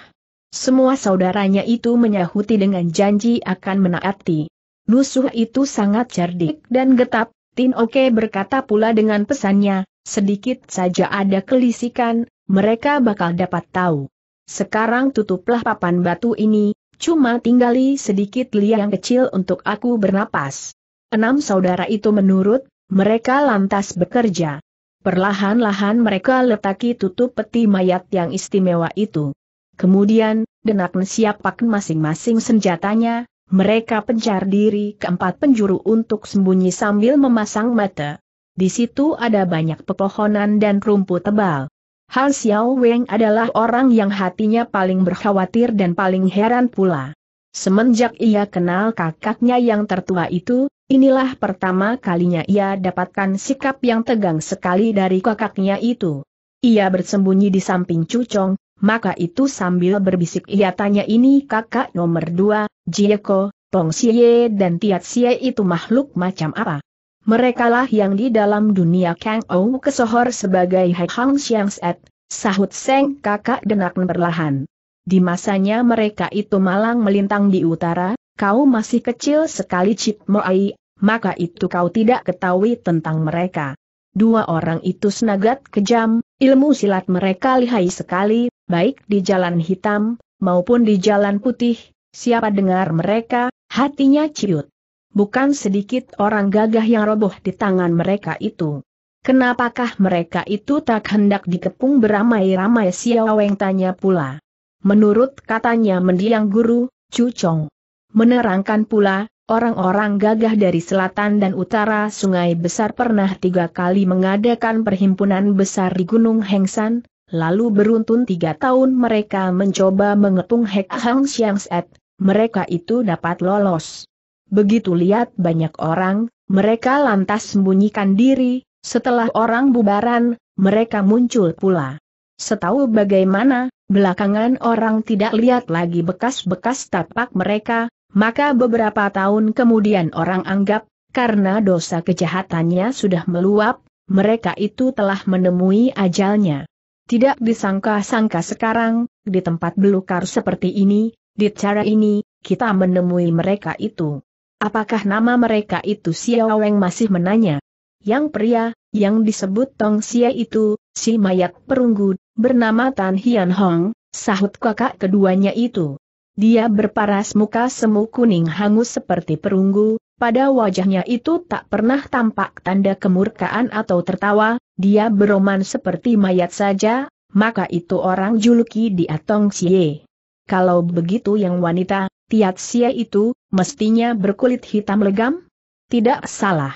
Speaker 1: Semua saudaranya itu menyahuti dengan janji akan menaati. Musuh itu sangat cerdik dan getap, Tin Oke berkata pula dengan pesannya, sedikit saja ada kelisikan, mereka bakal dapat tahu. Sekarang tutuplah papan batu ini, cuma tinggali sedikit liang kecil untuk aku bernapas. Enam saudara itu menurut, mereka lantas bekerja. Perlahan-lahan mereka letaki tutup peti mayat yang istimewa itu. Kemudian, denak pakai masing-masing senjatanya, mereka pencar diri keempat penjuru untuk sembunyi sambil memasang mata. Di situ ada banyak pepohonan dan rumput tebal. Hal Xiao Weng adalah orang yang hatinya paling berkhawatir dan paling heran pula. Semenjak ia kenal kakaknya yang tertua itu, inilah pertama kalinya ia dapatkan sikap yang tegang sekali dari kakaknya itu. Ia bersembunyi di samping Cucong, maka itu sambil berbisik ia tanya ini kakak nomor dua, Jieko, Pong Xie dan Tiat Xie itu makhluk macam apa? Merekalah yang di dalam dunia Kang Ou kesohor sebagai Hai Hang Xiang Set, sahut Seng kakak denak perlahan. Di masanya mereka itu malang melintang di utara, kau masih kecil sekali Cip Moai, maka itu kau tidak ketahui tentang mereka. Dua orang itu senagat kejam, ilmu silat mereka lihai sekali, baik di jalan hitam, maupun di jalan putih, Siapa dengar mereka, hatinya ciut. Bukan sedikit orang gagah yang roboh di tangan mereka itu. Kenapakah mereka itu tak hendak dikepung beramai-ramai Siaweng tanya pula. Menurut katanya mendiang guru, Cucong. Menerangkan pula, orang-orang gagah dari selatan dan utara sungai besar pernah tiga kali mengadakan perhimpunan besar di Gunung Hengsan, lalu beruntun tiga tahun mereka mencoba mengepung Hek Hang Siang Set, mereka itu dapat lolos. Begitu lihat banyak orang, mereka lantas sembunyikan diri, setelah orang bubaran, mereka muncul pula. Setahu bagaimana, belakangan orang tidak lihat lagi bekas-bekas tapak mereka, maka beberapa tahun kemudian orang anggap, karena dosa kejahatannya sudah meluap, mereka itu telah menemui ajalnya. Tidak disangka-sangka sekarang, di tempat belukar seperti ini, di cara ini, kita menemui mereka itu. Apakah nama mereka itu Xiao Weng masih menanya? Yang pria, yang disebut Tong Xie itu, si mayat perunggu, bernama Tan Hian Hong, sahut kakak keduanya itu. Dia berparas muka semu kuning hangus seperti perunggu, pada wajahnya itu tak pernah tampak tanda kemurkaan atau tertawa, dia beroman seperti mayat saja, maka itu orang juluki diatong Atong Xie. Kalau begitu yang wanita, Tiat Sia itu, mestinya berkulit hitam legam? Tidak salah.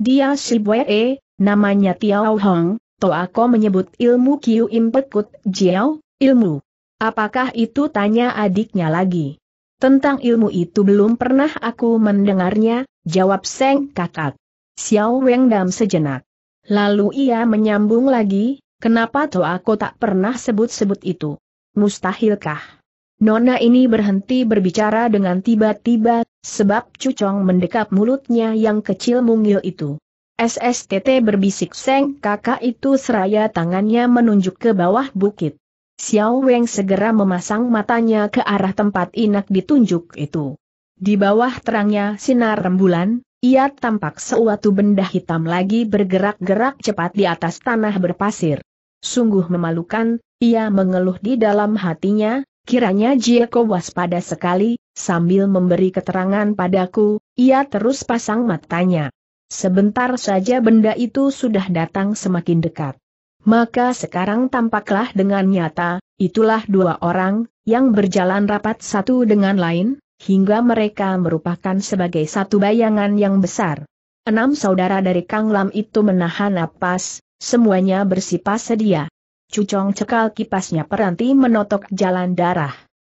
Speaker 1: Dia si E, namanya Tiao Hong, aku menyebut ilmu Kiu Impekut Jiao, ilmu. Apakah itu tanya adiknya lagi? Tentang ilmu itu belum pernah aku mendengarnya, jawab Seng kakak. Xiao Weng Dam sejenak. Lalu ia menyambung lagi, kenapa aku tak pernah sebut-sebut itu? Mustahilkah? Nona ini berhenti berbicara dengan tiba-tiba, sebab cucong mendekap mulutnya yang kecil mungil itu. SSTT berbisik seng kakak itu seraya tangannya menunjuk ke bawah bukit. Xiao Weng segera memasang matanya ke arah tempat inak ditunjuk itu. Di bawah terangnya sinar rembulan, ia tampak suatu benda hitam lagi bergerak-gerak cepat di atas tanah berpasir. Sungguh memalukan, ia mengeluh di dalam hatinya, Kiranya Jieko waspada sekali, sambil memberi keterangan padaku, ia terus pasang matanya. Sebentar saja benda itu sudah datang semakin dekat. Maka sekarang tampaklah dengan nyata, itulah dua orang, yang berjalan rapat satu dengan lain, hingga mereka merupakan sebagai satu bayangan yang besar. Enam saudara dari Kang Lam itu menahan napas, semuanya bersifat sedia. Cucong cekal kipasnya peranti menotok jalan darah.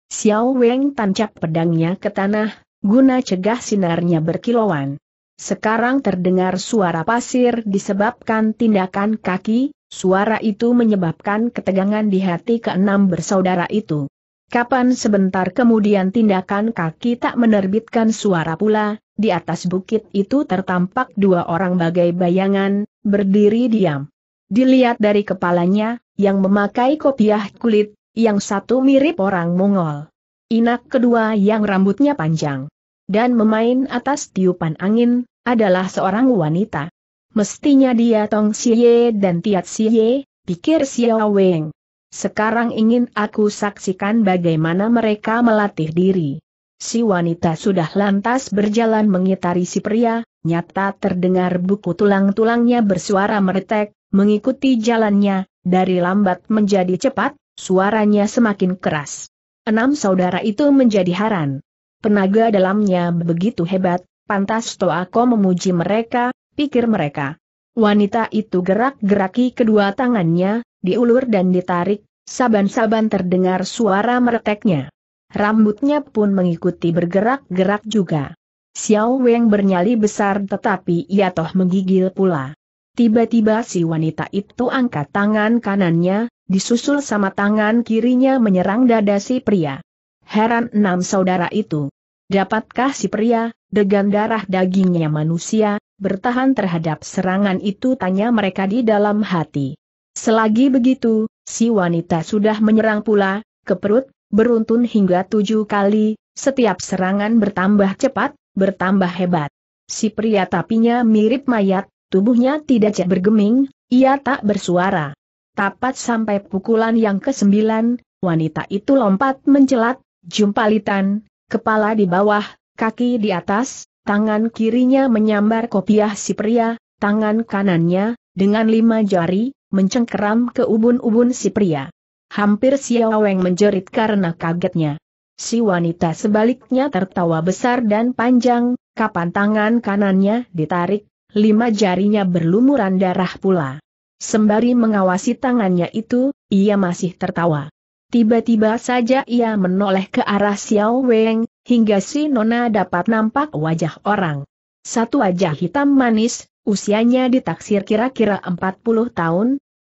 Speaker 1: Xiao Weng tancap pedangnya ke tanah, guna cegah sinarnya berkilauan. Sekarang terdengar suara pasir disebabkan tindakan kaki, suara itu menyebabkan ketegangan di hati keenam bersaudara itu. Kapan sebentar kemudian tindakan kaki tak menerbitkan suara pula, di atas bukit itu tertampak dua orang bagai bayangan, berdiri diam. Dilihat dari kepalanya, yang memakai kopiah kulit, yang satu mirip orang Mongol. Inak kedua yang rambutnya panjang dan memain atas tiupan angin, adalah seorang wanita. Mestinya dia Tong Siye dan Tiat Siye, pikir Xiao Weng. Sekarang ingin aku saksikan bagaimana mereka melatih diri. Si wanita sudah lantas berjalan mengitari si pria, nyata terdengar buku tulang-tulangnya bersuara meretek, mengikuti jalannya, dari lambat menjadi cepat, suaranya semakin keras. Enam saudara itu menjadi haran. Penaga dalamnya begitu hebat, pantas Toako memuji mereka, pikir mereka. Wanita itu gerak-geraki kedua tangannya, diulur dan ditarik, saban-saban terdengar suara mereteknya. Rambutnya pun mengikuti bergerak-gerak juga. Xiao Weng bernyali besar tetapi ia toh menggigil pula. Tiba-tiba si wanita itu angkat tangan kanannya, disusul sama tangan kirinya menyerang dada si pria. Heran enam saudara itu. Dapatkah si pria, degan darah dagingnya manusia, bertahan terhadap serangan itu tanya mereka di dalam hati. Selagi begitu, si wanita sudah menyerang pula, ke perut, beruntun hingga tujuh kali, setiap serangan bertambah cepat, bertambah hebat. Si pria tapinya mirip mayat, Tubuhnya tidak cek ya bergeming, ia tak bersuara. Tapat sampai pukulan yang kesembilan, wanita itu lompat mencelat, jumpalitan, kepala di bawah, kaki di atas, tangan kirinya menyambar kopiah si pria, tangan kanannya, dengan lima jari, mencengkeram ke ubun-ubun si pria. Hampir Siaweng menjerit karena kagetnya. Si wanita sebaliknya tertawa besar dan panjang, kapan tangan kanannya ditarik, lima jarinya berlumuran darah pula. Sembari mengawasi tangannya itu, ia masih tertawa. Tiba-tiba saja ia menoleh ke arah Xiao Weng, hingga si Nona dapat nampak wajah orang. Satu wajah hitam manis, usianya ditaksir kira-kira 40 tahun.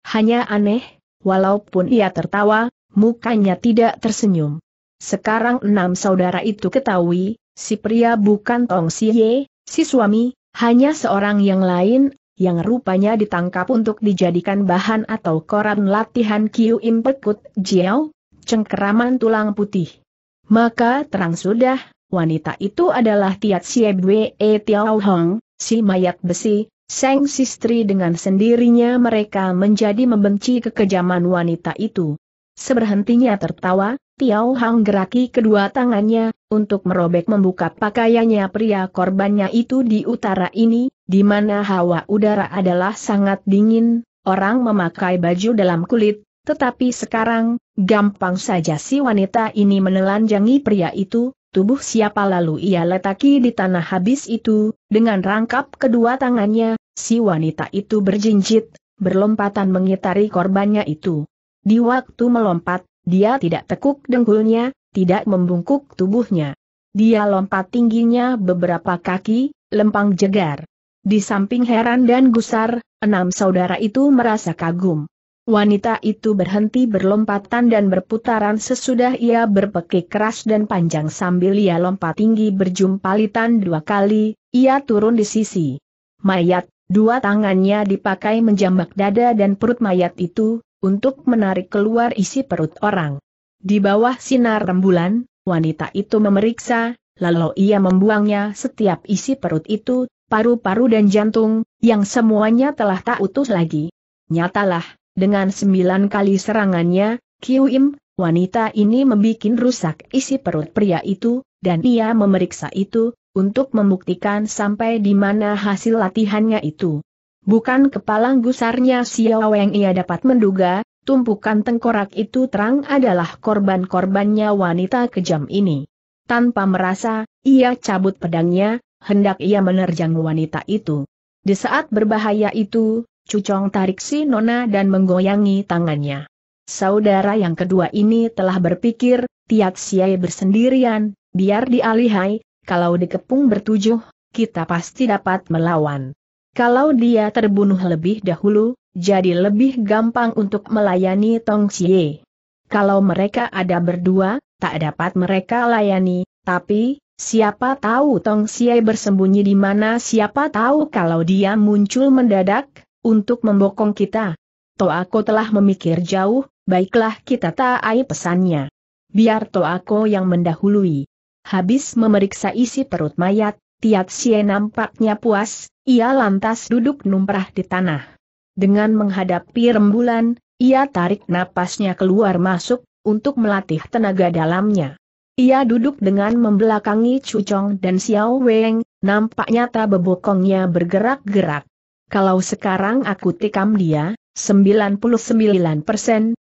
Speaker 1: Hanya aneh, walaupun ia tertawa, mukanya tidak tersenyum. Sekarang enam saudara itu ketahui, si pria bukan Tong Siye, si suami, hanya seorang yang lain, yang rupanya ditangkap untuk dijadikan bahan atau koran latihan Kiu Impekut Jiao, cengkeraman tulang putih. Maka terang sudah, wanita itu adalah Tiat Siebwe E Tiao Hong, si mayat besi, Seng Sistri dengan sendirinya mereka menjadi membenci kekejaman wanita itu. Seberhentinya tertawa, Tiau Hang geraki kedua tangannya, untuk merobek membuka pakaiannya pria korbannya itu di utara ini, di mana hawa udara adalah sangat dingin, orang memakai baju dalam kulit, tetapi sekarang, gampang saja si wanita ini menelanjangi pria itu, tubuh siapa lalu ia letaki di tanah habis itu, dengan rangkap kedua tangannya, si wanita itu berjinjit, berlompatan mengitari korbannya itu. Di waktu melompat, dia tidak tekuk dengkulnya, tidak membungkuk tubuhnya. Dia lompat tingginya beberapa kaki, lempang jegar. Di samping heran dan gusar, enam saudara itu merasa kagum. Wanita itu berhenti berlompatan dan berputaran sesudah ia berpekik keras dan panjang sambil ia lompat tinggi berjumpalitan dua kali, ia turun di sisi mayat, dua tangannya dipakai menjambak dada dan perut mayat itu, untuk menarik keluar isi perut orang. Di bawah sinar rembulan, wanita itu memeriksa, lalu ia membuangnya setiap isi perut itu, paru-paru dan jantung, yang semuanya telah tak utuh lagi. Nyatalah, dengan sembilan kali serangannya, Kiu Im, wanita ini membuat rusak isi perut pria itu, dan ia memeriksa itu, untuk membuktikan sampai di mana hasil latihannya itu. Bukan kepalang gusarnya Xiao Weng ia dapat menduga, tumpukan tengkorak itu terang adalah korban-korbannya wanita kejam ini. Tanpa merasa, ia cabut pedangnya, hendak ia menerjang wanita itu. Di saat berbahaya itu, Cucong tarik si Nona dan menggoyangi tangannya. Saudara yang kedua ini telah berpikir, Tiat Siai bersendirian, biar dialihai, kalau dikepung bertujuh, kita pasti dapat melawan. Kalau dia terbunuh lebih dahulu, jadi lebih gampang untuk melayani Tong Xie. Kalau mereka ada berdua, tak dapat mereka layani, tapi, siapa tahu Tong Xie bersembunyi di mana siapa tahu kalau dia muncul mendadak, untuk membokong kita. Toako telah memikir jauh, baiklah kita taai pesannya. Biar Toako yang mendahului. Habis memeriksa isi perut mayat, Tiat Xie nampaknya puas, ia lantas duduk numprah di tanah. Dengan menghadapi rembulan, ia tarik napasnya keluar masuk, untuk melatih tenaga dalamnya. Ia duduk dengan membelakangi Cucong dan Xiao Weng, nampaknya tak bebokongnya bergerak-gerak. Kalau sekarang aku tikam dia, 99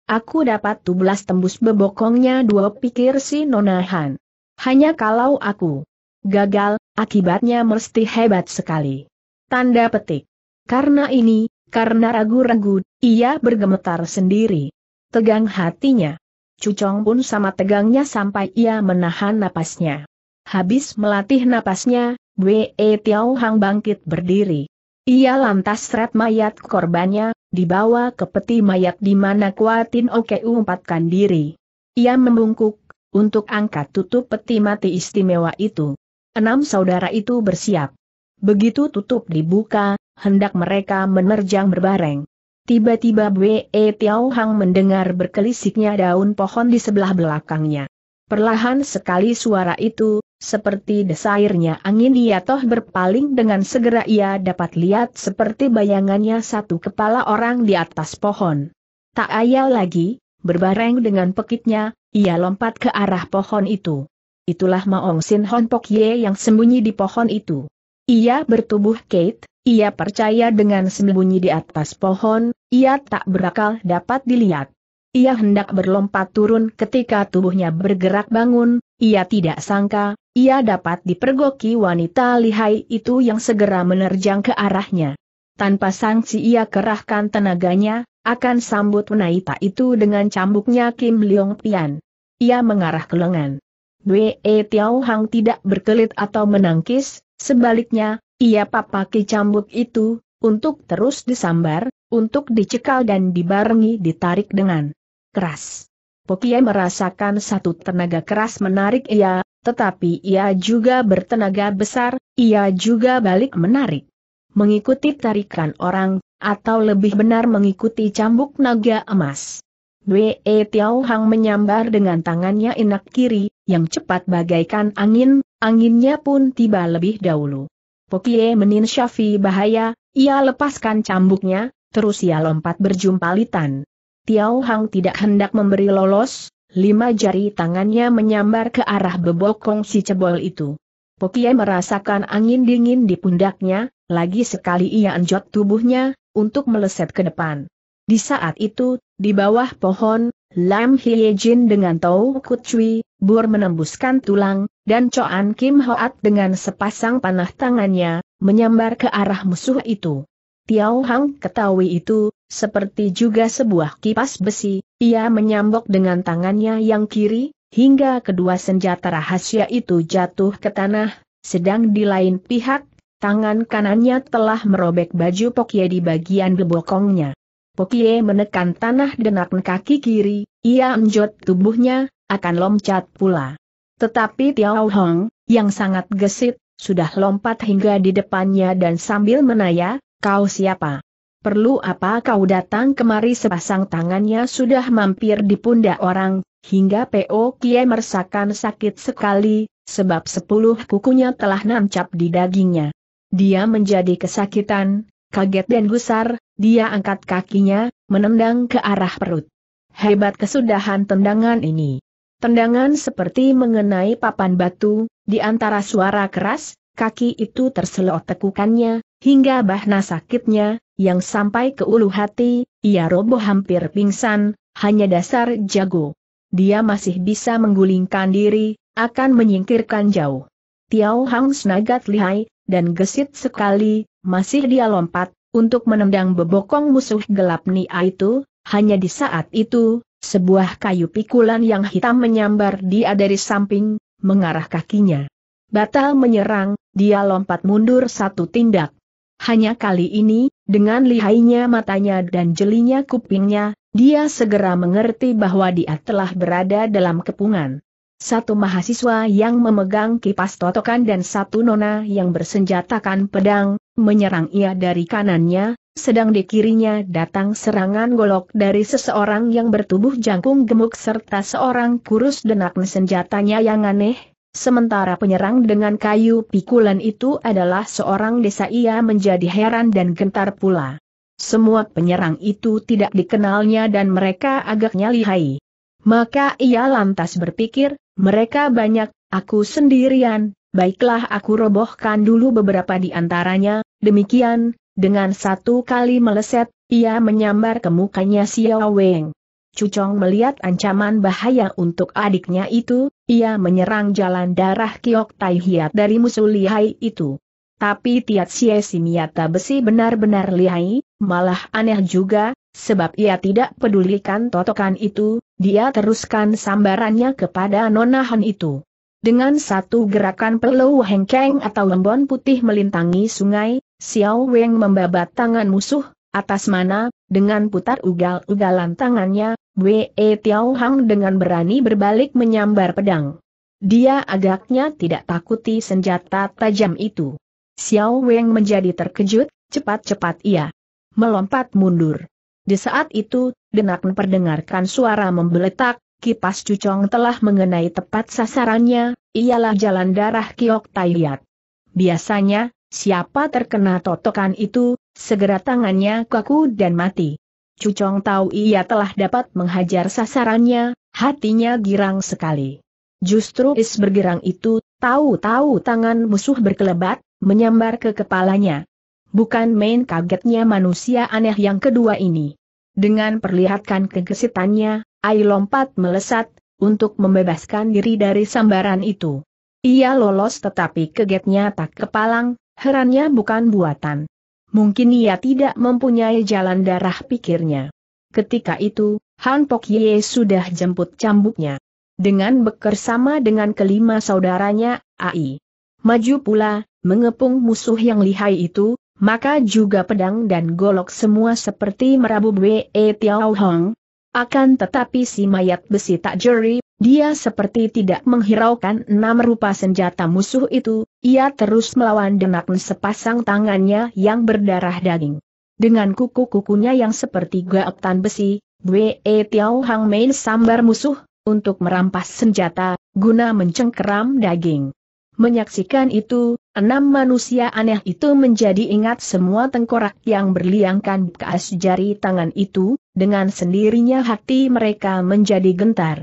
Speaker 1: aku dapat tublas tembus bebokongnya dua pikir si Nonahan. Hanya kalau aku gagal, akibatnya mesti hebat sekali. Tanda petik. Karena ini, karena ragu-ragu, ia bergemetar sendiri. Tegang hatinya. Cucong pun sama tegangnya sampai ia menahan napasnya. Habis melatih napasnya, Wei Tiao Hang bangkit berdiri. Ia lantas seret mayat korbannya, dibawa ke peti mayat di mana Kuatin Oke umpatkan diri. Ia membungkuk, untuk angkat tutup peti mati istimewa itu. Enam saudara itu bersiap. Begitu tutup dibuka, hendak mereka menerjang berbareng. Tiba-tiba Bwe Tiao Hang mendengar berkelisiknya daun pohon di sebelah belakangnya. Perlahan sekali suara itu, seperti desairnya angin Ia toh berpaling dengan segera ia dapat lihat seperti bayangannya satu kepala orang di atas pohon. Tak ayal lagi, berbareng dengan pekitnya, ia lompat ke arah pohon itu. Itulah Maong Sin Hon Pok Ye yang sembunyi di pohon itu. Ia bertubuh Kate, ia percaya dengan sembunyi di atas pohon, ia tak berakal dapat dilihat. Ia hendak berlompat turun ketika tubuhnya bergerak bangun, ia tidak sangka, ia dapat dipergoki wanita lihai itu yang segera menerjang ke arahnya. Tanpa sangsi ia kerahkan tenaganya, akan sambut wanita itu dengan cambuknya Kim Leong Pian. Ia mengarah ke lengan. Dwe Tiao Hang tidak berkelit atau menangkis, sebaliknya, ia papaki cambuk itu, untuk terus disambar, untuk dicekal dan dibarengi ditarik dengan keras. Pokie merasakan satu tenaga keras menarik ia, tetapi ia juga bertenaga besar, ia juga balik menarik. Mengikuti tarikan orang, atau lebih benar mengikuti cambuk naga emas. Wei Tiao Hang menyambar dengan tangannya enak kiri, yang cepat bagaikan angin, anginnya pun tiba lebih dahulu. Pokie menin Syafi bahaya, ia lepaskan cambuknya, terus ia lompat berjumpalitan. Tiao Hang tidak hendak memberi lolos, lima jari tangannya menyambar ke arah bebokong si cebol itu. Pokie merasakan angin dingin di pundaknya, lagi sekali ia enjot tubuhnya, untuk meleset ke depan. Di saat itu, di bawah pohon, Lam Hye Jin dengan Tau Kut Cui, Bur menembuskan tulang, dan Choan Kim Hoat dengan sepasang panah tangannya, menyambar ke arah musuh itu. Tiao Hang ketahui itu, seperti juga sebuah kipas besi, ia menyambok dengan tangannya yang kiri, hingga kedua senjata rahasia itu jatuh ke tanah, sedang di lain pihak, tangan kanannya telah merobek baju Pokye di bagian bebokongnya. Pokie menekan tanah dengan kaki kiri, ia menjot tubuhnya, akan loncat pula. Tetapi Tiao Hong, yang sangat gesit, sudah lompat hingga di depannya dan sambil menaya, kau siapa? Perlu apa kau datang kemari sepasang tangannya sudah mampir di pundak orang, hingga P.O. Kie merasakan sakit sekali, sebab sepuluh kukunya telah nancap di dagingnya. Dia menjadi kesakitan, kaget dan gusar, dia angkat kakinya, menendang ke arah perut. Hebat kesudahan tendangan ini. Tendangan seperti mengenai papan batu, di antara suara keras, kaki itu terselot tekukannya, hingga bahna sakitnya, yang sampai ke ulu hati, ia roboh hampir pingsan, hanya dasar jago. Dia masih bisa menggulingkan diri, akan menyingkirkan jauh. Tiao Hang senagat lihai, dan gesit sekali, masih dia lompat, untuk menendang bebokong musuh gelap Nia itu, hanya di saat itu, sebuah kayu pikulan yang hitam menyambar dia dari samping, mengarah kakinya. Batal menyerang, dia lompat mundur satu tindak. Hanya kali ini, dengan lihainya matanya dan jelinya kupingnya, dia segera mengerti bahwa dia telah berada dalam kepungan satu mahasiswa yang memegang kipas totokan dan satu nona yang bersenjatakan pedang, menyerang ia dari kanannya, sedang di kirinya datang serangan golok dari seseorang yang bertubuh jangkung gemuk serta seorang kurus denak senjatanya yang aneh, sementara penyerang dengan kayu pikulan itu adalah seorang desa ia menjadi heran dan gentar pula. Semua penyerang itu tidak dikenalnya dan mereka agaknya lihai. Maka ia lantas berpikir, mereka banyak, aku sendirian, baiklah aku robohkan dulu beberapa di antaranya, demikian, dengan satu kali meleset, ia menyambar ke mukanya Xiao Weng. Cucong melihat ancaman bahaya untuk adiknya itu, ia menyerang jalan darah Kiok Tai Hiat dari musuh lihai itu. Tapi Tiat Sie Simiata Besi benar-benar lihai, malah aneh juga, sebab ia tidak pedulikan totokan itu, dia teruskan sambarannya kepada Nona Han itu. Dengan satu gerakan pelu hengkeng atau lembon putih melintangi sungai, Xiao Weng membabat tangan musuh, atas mana, dengan putar ugal-ugalan tangannya, Wei Tiao Hang dengan berani berbalik menyambar pedang. Dia agaknya tidak takuti senjata tajam itu. Xiao Weng menjadi terkejut, cepat-cepat ia melompat mundur. Di saat itu, Denak memperdengarkan suara membeletak, kipas cucong telah mengenai tepat sasarannya, ialah jalan darah Kiok Taiyat. Biasanya, siapa terkena totokan itu, segera tangannya kaku dan mati. Cucong tahu ia telah dapat menghajar sasarannya, hatinya girang sekali. Justru is bergerang itu, tahu-tahu tangan musuh berkelebat, menyambar ke kepalanya. Bukan main kagetnya manusia aneh yang kedua ini. Dengan perlihatkan kegesitannya, Ai lompat melesat, untuk membebaskan diri dari sambaran itu. Ia lolos tetapi kegetnya tak kepalang, herannya bukan buatan. Mungkin ia tidak mempunyai jalan darah pikirnya. Ketika itu, Han Pok Ye sudah jemput cambuknya. Dengan bekerjasama dengan kelima saudaranya, AI. Maju pula, mengepung musuh yang lihai itu, maka juga pedang dan golok semua seperti merabu Wei e Tiao Hong. Akan tetapi si mayat besi tak jeri, dia seperti tidak menghiraukan enam rupa senjata musuh itu, ia terus melawan dengan sepasang tangannya yang berdarah daging. Dengan kuku-kukunya yang seperti gaetan besi, Wei e Tiao Hong main sambar musuh, untuk merampas senjata, guna mencengkeram daging. Menyaksikan itu, enam manusia aneh itu menjadi ingat semua tengkorak yang berliangkan bekas jari tangan itu, dengan sendirinya hati mereka menjadi gentar.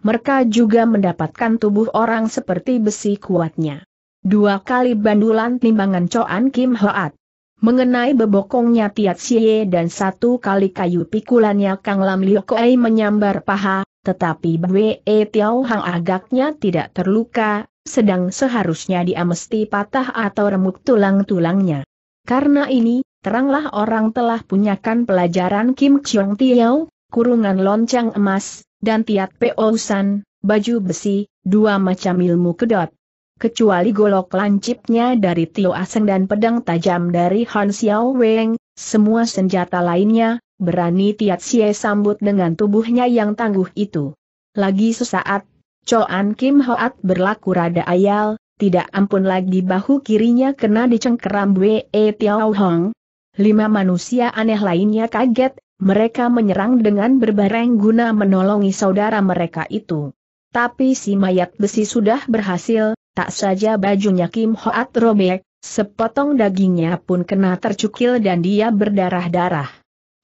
Speaker 1: Mereka juga mendapatkan tubuh orang seperti besi kuatnya. Dua kali bandulan timbangan Coan Kim Hoat. Mengenai bebokongnya Tiat Xie dan satu kali kayu pikulannya Kang Lam Liu Koei menyambar paha, tetapi Bwe Tiao Hang agaknya tidak terluka, sedang seharusnya dia mesti patah atau remuk tulang-tulangnya. Karena ini, teranglah orang telah punyakan pelajaran Kim Chong Tiao, kurungan loncang emas, dan tiat San, baju besi, dua macam ilmu kedot. Kecuali golok lancipnya dari Tio Aseng dan pedang tajam dari Han Xiao Weng, semua senjata lainnya, berani Tiat Xie sambut dengan tubuhnya yang tangguh itu. Lagi sesaat, Coan Kim Hoat berlaku rada ayal, tidak ampun lagi bahu kirinya kena dicengkeram Wei e Tiao Hong. Lima manusia aneh lainnya kaget, mereka menyerang dengan berbareng guna menolongi saudara mereka itu. Tapi si mayat besi sudah berhasil, tak saja bajunya Kim Hoat robek, sepotong dagingnya pun kena tercukil dan dia berdarah-darah.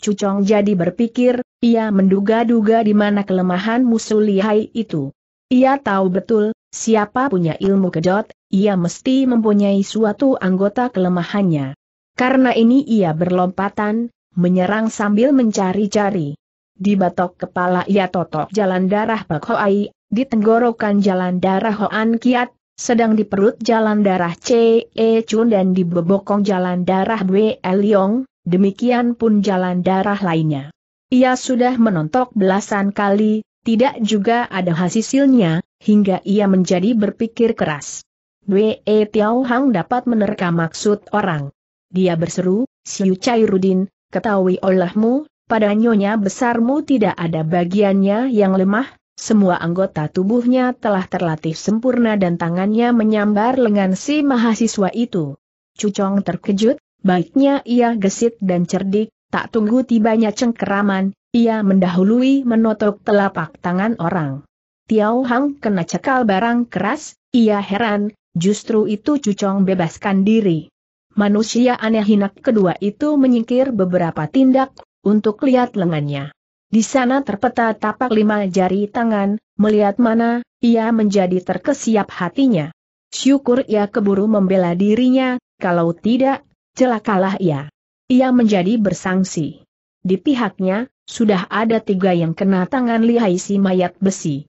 Speaker 1: Cucong jadi berpikir, ia menduga-duga di mana kelemahan musuh lihai itu. Ia tahu betul, siapa punya ilmu kedot, ia mesti mempunyai suatu anggota kelemahannya. Karena ini ia berlompatan, menyerang sambil mencari-cari. Di batok kepala ia totok jalan darah Pak Hoai, di tenggorokan jalan darah Hoan Kiat, sedang di perut jalan darah C. E. Chun dan di bebokong jalan darah B. Yong, demikian pun jalan darah lainnya. Ia sudah menontok belasan kali, tidak juga ada hasilnya, hingga ia menjadi berpikir keras. Wei Tiao Hang dapat menerka maksud orang. Dia berseru, Siu Chai Rudin, ketahui olehmu, pada nyonya besarmu tidak ada bagiannya yang lemah, semua anggota tubuhnya telah terlatih sempurna dan tangannya menyambar lengan si mahasiswa itu. Cucong terkejut, baiknya ia gesit dan cerdik, tak tunggu tibanya cengkeraman, ia mendahului menotok telapak tangan orang. Tiao Hang kena cekal barang keras, ia heran, justru itu cucong bebaskan diri. Manusia aneh hinak kedua itu menyingkir beberapa tindak, untuk lihat lengannya. Di sana terpeta tapak lima jari tangan, melihat mana, ia menjadi terkesiap hatinya. Syukur ia keburu membela dirinya, kalau tidak, celakalah ia. Ia menjadi bersangsi. Di pihaknya, sudah ada tiga yang kena tangan lihai si mayat besi.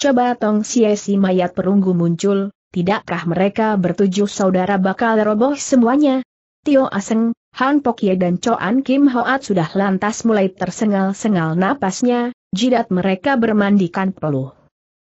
Speaker 1: Coba tong si si mayat perunggu muncul, tidakkah mereka bertujuh saudara bakal roboh semuanya? Tio Aseng, Han Pokye dan Choan Kim Hoat sudah lantas mulai tersengal-sengal napasnya, jidat mereka bermandikan peluh.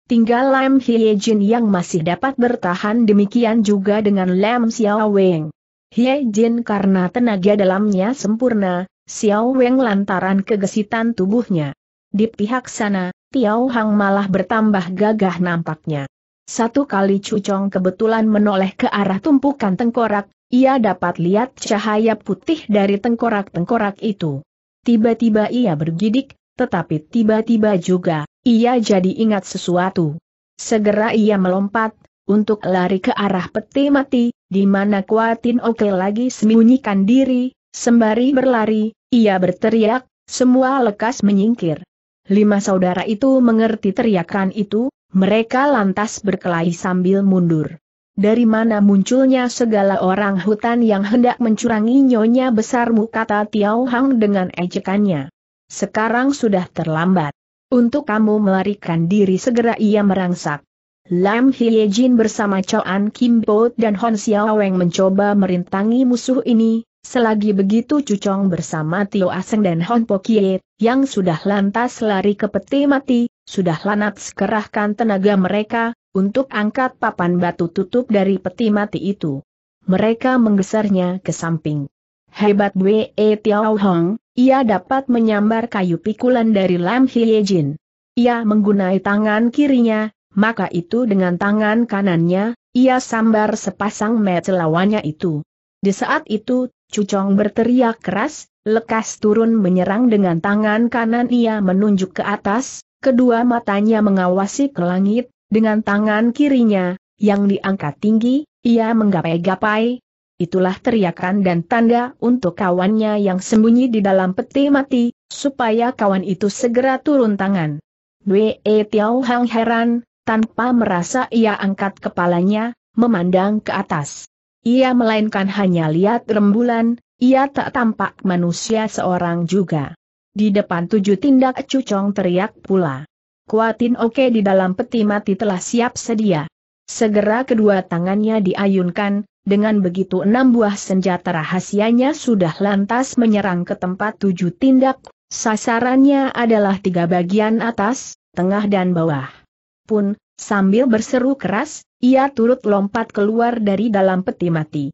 Speaker 1: Tinggal Lam Hye Jin yang masih dapat bertahan demikian juga dengan Lam Xiao Weng. Hye Jin karena tenaga dalamnya sempurna, Xiao Weng lantaran kegesitan tubuhnya. Di pihak sana, Tiao Hang malah bertambah gagah nampaknya. Satu kali Cucong kebetulan menoleh ke arah tumpukan tengkorak, ia dapat lihat cahaya putih dari tengkorak-tengkorak itu. Tiba-tiba ia bergidik, tetapi tiba-tiba juga, ia jadi ingat sesuatu. Segera ia melompat, untuk lari ke arah peti mati, di mana Kuatin Oke lagi sembunyikan diri, Sembari berlari, ia berteriak, semua lekas menyingkir. Lima saudara itu mengerti teriakan itu, mereka lantas berkelahi sambil mundur. Dari mana munculnya segala orang hutan yang hendak mencurangi nyonya besarmu kata Tiao Hang dengan ejekannya. Sekarang sudah terlambat. Untuk kamu melarikan diri segera ia merangsak. Lam Hye Jin bersama Choan Kim Po dan Hon Xiao Xiaoweng mencoba merintangi musuh ini, Selagi begitu Cucong bersama Tio Aseng dan Hon Pokie, yang sudah lantas lari ke peti mati, sudah lanat sekerahkan tenaga mereka, untuk angkat papan batu tutup dari peti mati itu. Mereka menggesernya ke samping. Hebat Wei e Tiao Hong, ia dapat menyambar kayu pikulan dari Lam Hie Jin. Ia menggunai tangan kirinya, maka itu dengan tangan kanannya, ia sambar sepasang met lawannya itu. Di saat itu, Cucong berteriak keras, lekas turun menyerang dengan tangan kanan ia menunjuk ke atas, kedua matanya mengawasi ke langit, dengan tangan kirinya, yang diangkat tinggi, ia menggapai-gapai. Itulah teriakan dan tanda untuk kawannya yang sembunyi di dalam peti mati, supaya kawan itu segera turun tangan. Wee Tiao Hang heran, tanpa merasa ia angkat kepalanya, memandang ke atas ia melainkan hanya lihat rembulan, ia tak tampak manusia seorang juga. Di depan tujuh tindak cucong teriak pula. Kuatin oke di dalam peti mati telah siap sedia. Segera kedua tangannya diayunkan, dengan begitu enam buah senjata rahasianya sudah lantas menyerang ke tempat tujuh tindak, sasarannya adalah tiga bagian atas, tengah dan bawah. Pun, Sambil berseru keras, ia turut lompat keluar dari dalam peti mati.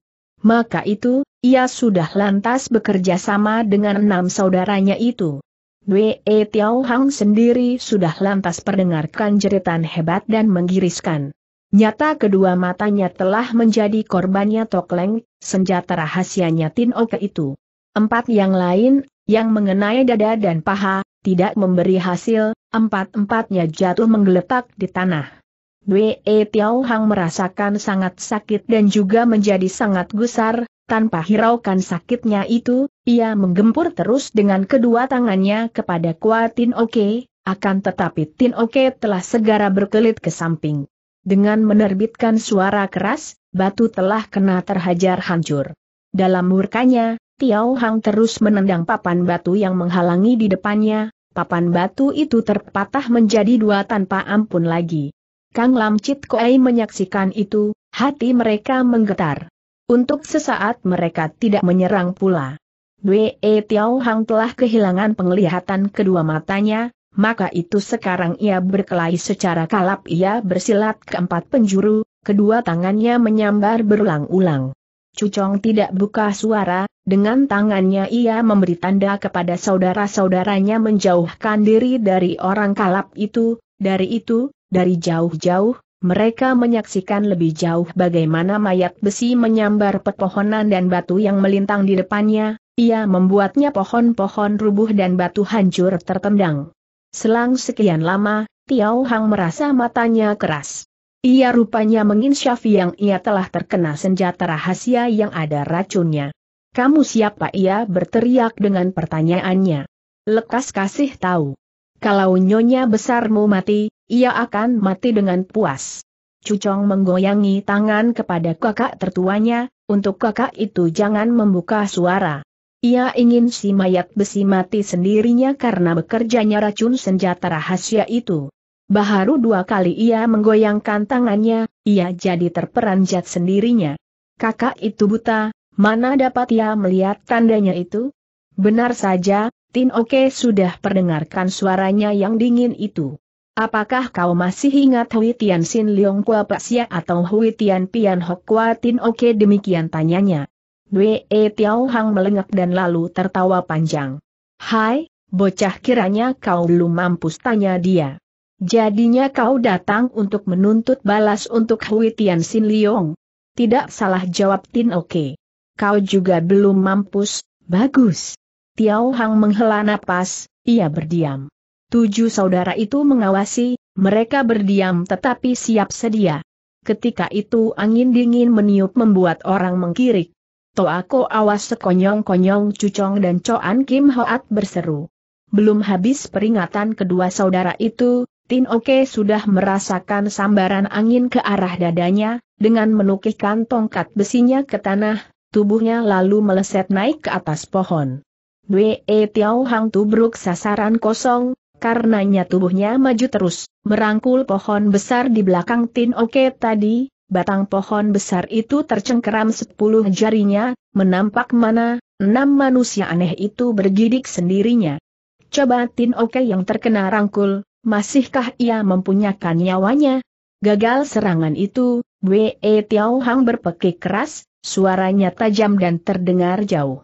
Speaker 1: Maka itu, ia sudah lantas bekerja sama dengan enam saudaranya itu. Wei e Tiao Hang sendiri sudah lantas perdengarkan jeritan hebat dan menggiriskan. Nyata kedua matanya telah menjadi korbannya Tokleng, senjata rahasianya Tin Oke itu. Empat yang lain, yang mengenai dada dan paha, tidak memberi hasil, empat-empatnya jatuh menggeletak di tanah. Wei Tiao Hang merasakan sangat sakit dan juga menjadi sangat gusar, tanpa hiraukan sakitnya itu, ia menggempur terus dengan kedua tangannya kepada Kuatin Oke, akan tetapi Tin Oke telah segera berkelit ke samping. Dengan menerbitkan suara keras, batu telah kena terhajar hancur. Dalam murkanya, Tiao Hang terus menendang papan batu yang menghalangi di depannya, papan batu itu terpatah menjadi dua tanpa ampun lagi. Kang Lam Chit Koei menyaksikan itu, hati mereka menggetar. Untuk sesaat mereka tidak menyerang pula. Wee Tiao Hang telah kehilangan penglihatan kedua matanya, maka itu sekarang ia berkelahi secara kalap ia bersilat keempat penjuru, kedua tangannya menyambar berulang-ulang. Cucong tidak buka suara, dengan tangannya ia memberi tanda kepada saudara-saudaranya menjauhkan diri dari orang kalap itu, dari itu, dari jauh-jauh, mereka menyaksikan lebih jauh bagaimana mayat besi menyambar pepohonan dan batu yang melintang di depannya, ia membuatnya pohon-pohon rubuh dan batu hancur tertendang. Selang sekian lama, Tiao Hang merasa matanya keras. Ia rupanya menginsyafi yang ia telah terkena senjata rahasia yang ada racunnya. Kamu siapa ia berteriak dengan pertanyaannya. Lekas kasih tahu. Kalau nyonya besarmu mati, ia akan mati dengan puas. Cucong menggoyangi tangan kepada kakak tertuanya, untuk kakak itu jangan membuka suara. Ia ingin si mayat besi mati sendirinya karena bekerjanya racun senjata rahasia itu. Baharu dua kali ia menggoyangkan tangannya, ia jadi terperanjat sendirinya. Kakak itu buta, Mana dapat ia melihat tandanya itu? Benar saja, Tin Oke sudah perdengarkan suaranya yang dingin itu. Apakah kau masih ingat Hui Tian Sin Leong Kua Paksia atau Hui Tian Pian Hok Kua Tin Oke demikian tanyanya? Wee Tiao Hang melengak dan lalu tertawa panjang. Hai, bocah kiranya kau belum mampus tanya dia. Jadinya kau datang untuk menuntut balas untuk Hui Tian Sin Leong? Tidak salah jawab Tin Oke kau juga belum mampus, bagus. Tiao Hang menghela napas, ia berdiam. Tujuh saudara itu mengawasi, mereka berdiam tetapi siap sedia. Ketika itu angin dingin meniup membuat orang mengkirik. Toako awas sekonyong-konyong Cucong dan Coan Kim Hoat berseru. Belum habis peringatan kedua saudara itu, Tin Oke sudah merasakan sambaran angin ke arah dadanya, dengan menukihkan tongkat besinya ke tanah, tubuhnya lalu meleset naik ke atas pohon. Wei e Tiao Hang tubruk sasaran kosong, karenanya tubuhnya maju terus, merangkul pohon besar di belakang Tin Oke tadi, batang pohon besar itu tercengkeram sepuluh jarinya, menampak mana, enam manusia aneh itu bergidik sendirinya. Coba Tin Oke yang terkena rangkul, masihkah ia mempunyakan nyawanya? Gagal serangan itu, Wei e Tiao Hang berpekik keras, Suaranya tajam dan terdengar jauh.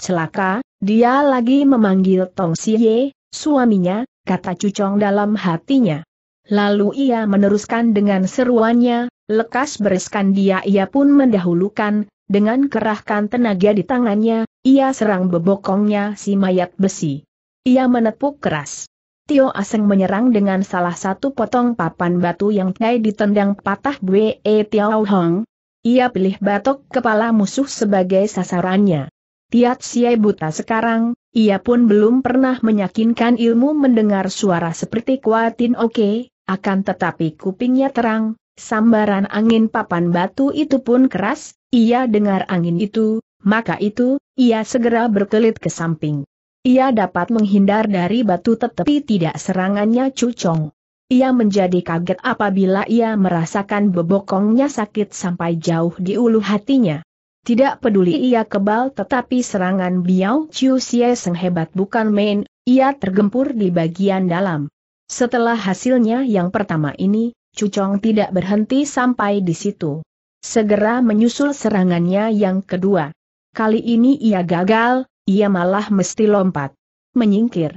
Speaker 1: Celaka, dia lagi memanggil Tong Siye, suaminya, kata Cucong dalam hatinya. Lalu ia meneruskan dengan seruannya, lekas bereskan dia ia pun mendahulukan, dengan kerahkan tenaga di tangannya, ia serang bebokongnya si mayat besi. Ia menepuk keras. Tio Aseng menyerang dengan salah satu potong papan batu yang Kai ditendang patah Bwe Tiao Hong, ia pilih batok kepala musuh sebagai sasarannya. Tiat Siai buta sekarang, ia pun belum pernah menyakinkan ilmu mendengar suara seperti kuatin oke, akan tetapi kupingnya terang, sambaran angin papan batu itu pun keras, ia dengar angin itu, maka itu, ia segera berkelit ke samping. Ia dapat menghindar dari batu tetapi tidak serangannya cucong. Ia menjadi kaget apabila ia merasakan bebokongnya sakit sampai jauh di ulu hatinya. Tidak peduli ia kebal tetapi serangan Biao Chiu Xie sehebat bukan main, ia tergempur di bagian dalam. Setelah hasilnya yang pertama ini, Cucong tidak berhenti sampai di situ. Segera menyusul serangannya yang kedua. Kali ini ia gagal, ia malah mesti lompat. Menyingkir.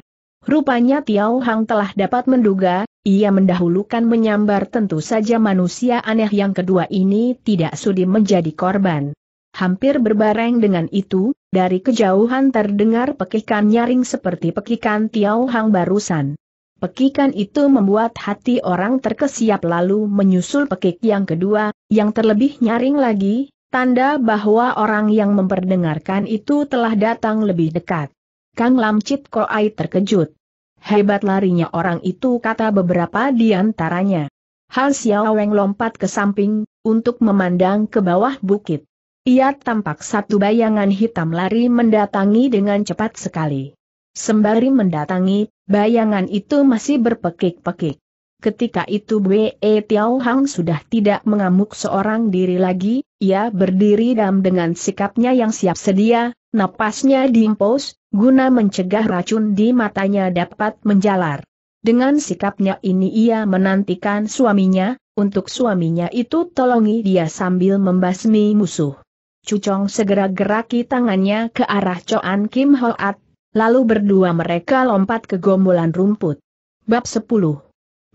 Speaker 1: Rupanya Tiao Hang telah dapat menduga, ia mendahulukan menyambar tentu saja manusia aneh yang kedua ini tidak sudi menjadi korban. Hampir berbareng dengan itu, dari kejauhan terdengar pekikan nyaring seperti pekikan Tiao Hang barusan. Pekikan itu membuat hati orang terkesiap lalu menyusul pekik yang kedua, yang terlebih nyaring lagi, tanda bahwa orang yang memperdengarkan itu telah datang lebih dekat. Kang Lam Chit Koai terkejut. Hebat larinya orang itu kata beberapa di antaranya. Han Xiaoweng lompat ke samping, untuk memandang ke bawah bukit. Ia tampak satu bayangan hitam lari mendatangi dengan cepat sekali. Sembari mendatangi, bayangan itu masih berpekik-pekik. Ketika itu Bwe Tiao Hang sudah tidak mengamuk seorang diri lagi, ia berdiri dam dengan sikapnya yang siap sedia, napasnya diimpos, guna mencegah racun di matanya dapat menjalar. Dengan sikapnya ini ia menantikan suaminya, untuk suaminya itu tolongi dia sambil membasmi musuh. Cucong segera geraki tangannya ke arah Coan Kim Hoat, lalu berdua mereka lompat ke gombolan rumput. Bab 10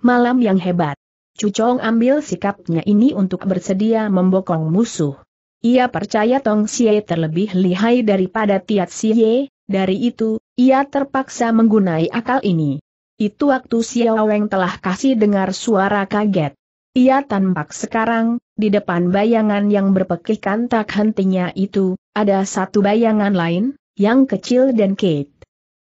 Speaker 1: Malam yang hebat. Cucong ambil sikapnya ini untuk bersedia membokong musuh. Ia percaya Tong Xie terlebih lihai daripada Tiat Xie, dari itu, ia terpaksa menggunai akal ini. Itu waktu Xiao Weng telah kasih dengar suara kaget. Ia tampak sekarang, di depan bayangan yang berpekikan tak hentinya itu, ada satu bayangan lain, yang kecil dan Kate.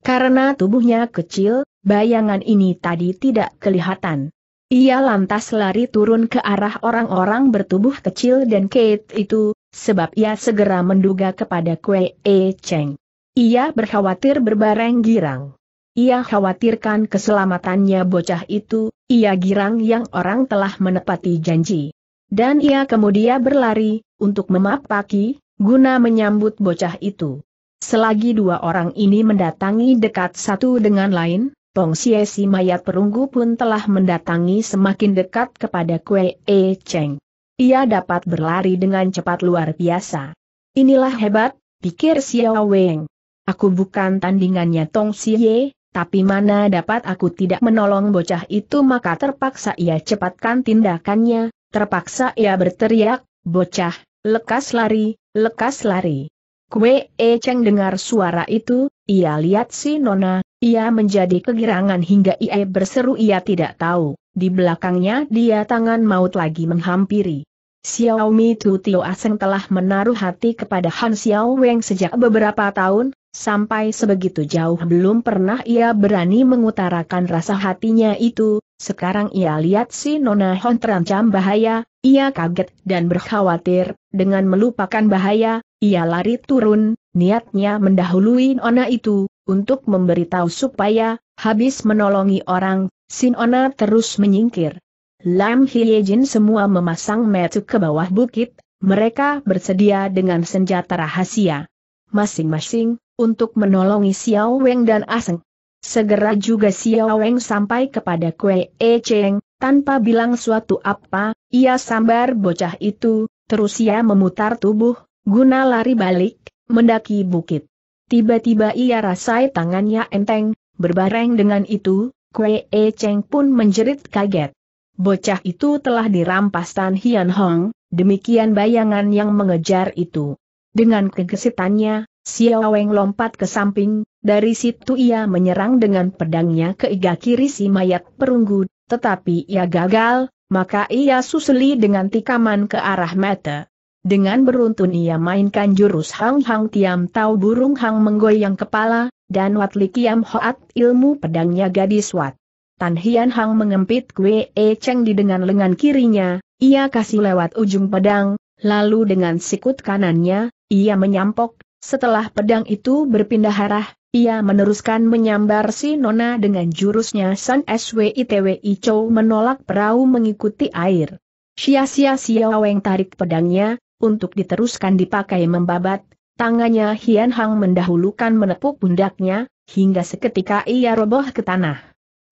Speaker 1: Karena tubuhnya kecil, bayangan ini tadi tidak kelihatan. Ia lantas lari turun ke arah orang-orang bertubuh kecil dan Kate itu, sebab ia segera menduga kepada Kue E Cheng. Ia berkhawatir berbareng girang. Ia khawatirkan keselamatannya bocah itu, ia girang yang orang telah menepati janji. Dan ia kemudian berlari, untuk memapaki, guna menyambut bocah itu. Selagi dua orang ini mendatangi dekat satu dengan lain, Tong Xie si mayat perunggu pun telah mendatangi semakin dekat kepada Kue E Cheng. Ia dapat berlari dengan cepat luar biasa. Inilah hebat, pikir Xiao Weng. Aku bukan tandingannya Tong Xie, tapi mana dapat aku tidak menolong bocah itu maka terpaksa ia cepatkan tindakannya, terpaksa ia berteriak, bocah, lekas lari, lekas lari. Kue E Cheng dengar suara itu, ia lihat si Nona, ia menjadi kegirangan hingga ia berseru ia tidak tahu, di belakangnya dia tangan maut lagi menghampiri. Xiaomi Tu Tio Aseng telah menaruh hati kepada Han Xiao Weng sejak beberapa tahun, sampai sebegitu jauh belum pernah ia berani mengutarakan rasa hatinya itu, sekarang ia lihat si Nona Hon terancam bahaya, ia kaget dan berkhawatir, dengan melupakan bahaya, ia lari turun, niatnya mendahului Nona itu, untuk memberitahu supaya, habis menolongi orang, Sinona terus menyingkir. Lam Hyejin semua memasang metu ke bawah bukit, mereka bersedia dengan senjata rahasia. Masing-masing, untuk menolongi Xiao Weng dan Aseng. Segera juga Xiao Weng sampai kepada Kue E Cheng, tanpa bilang suatu apa, ia sambar bocah itu, terus ia memutar tubuh, guna lari balik, mendaki bukit. Tiba-tiba ia rasai tangannya enteng, berbareng dengan itu, Kue E Cheng pun menjerit kaget. Bocah itu telah dirampas Tan Hian Hong, demikian bayangan yang mengejar itu. Dengan kegesitannya, Xiao Weng lompat ke samping, dari situ ia menyerang dengan pedangnya ke iga kiri si mayat perunggu, tetapi ia gagal, maka ia susuli dengan tikaman ke arah mata. Dengan beruntun ia mainkan jurus Hang Hang Tiam Tau burung Hang menggoyang kepala, dan Wat Li Kiam Hoat ilmu pedangnya gadis Wat. Tan Hian Hang mengempit Kue E Cheng di dengan lengan kirinya, ia kasih lewat ujung pedang, lalu dengan sikut kanannya, ia menyampok, setelah pedang itu berpindah arah, ia meneruskan menyambar si Nona dengan jurusnya San SWITWI Chow menolak perahu mengikuti air. Sia-sia Sia Weng tarik pedangnya, untuk diteruskan dipakai membabat, tangannya Hian Hang mendahulukan menepuk pundaknya, hingga seketika ia roboh ke tanah.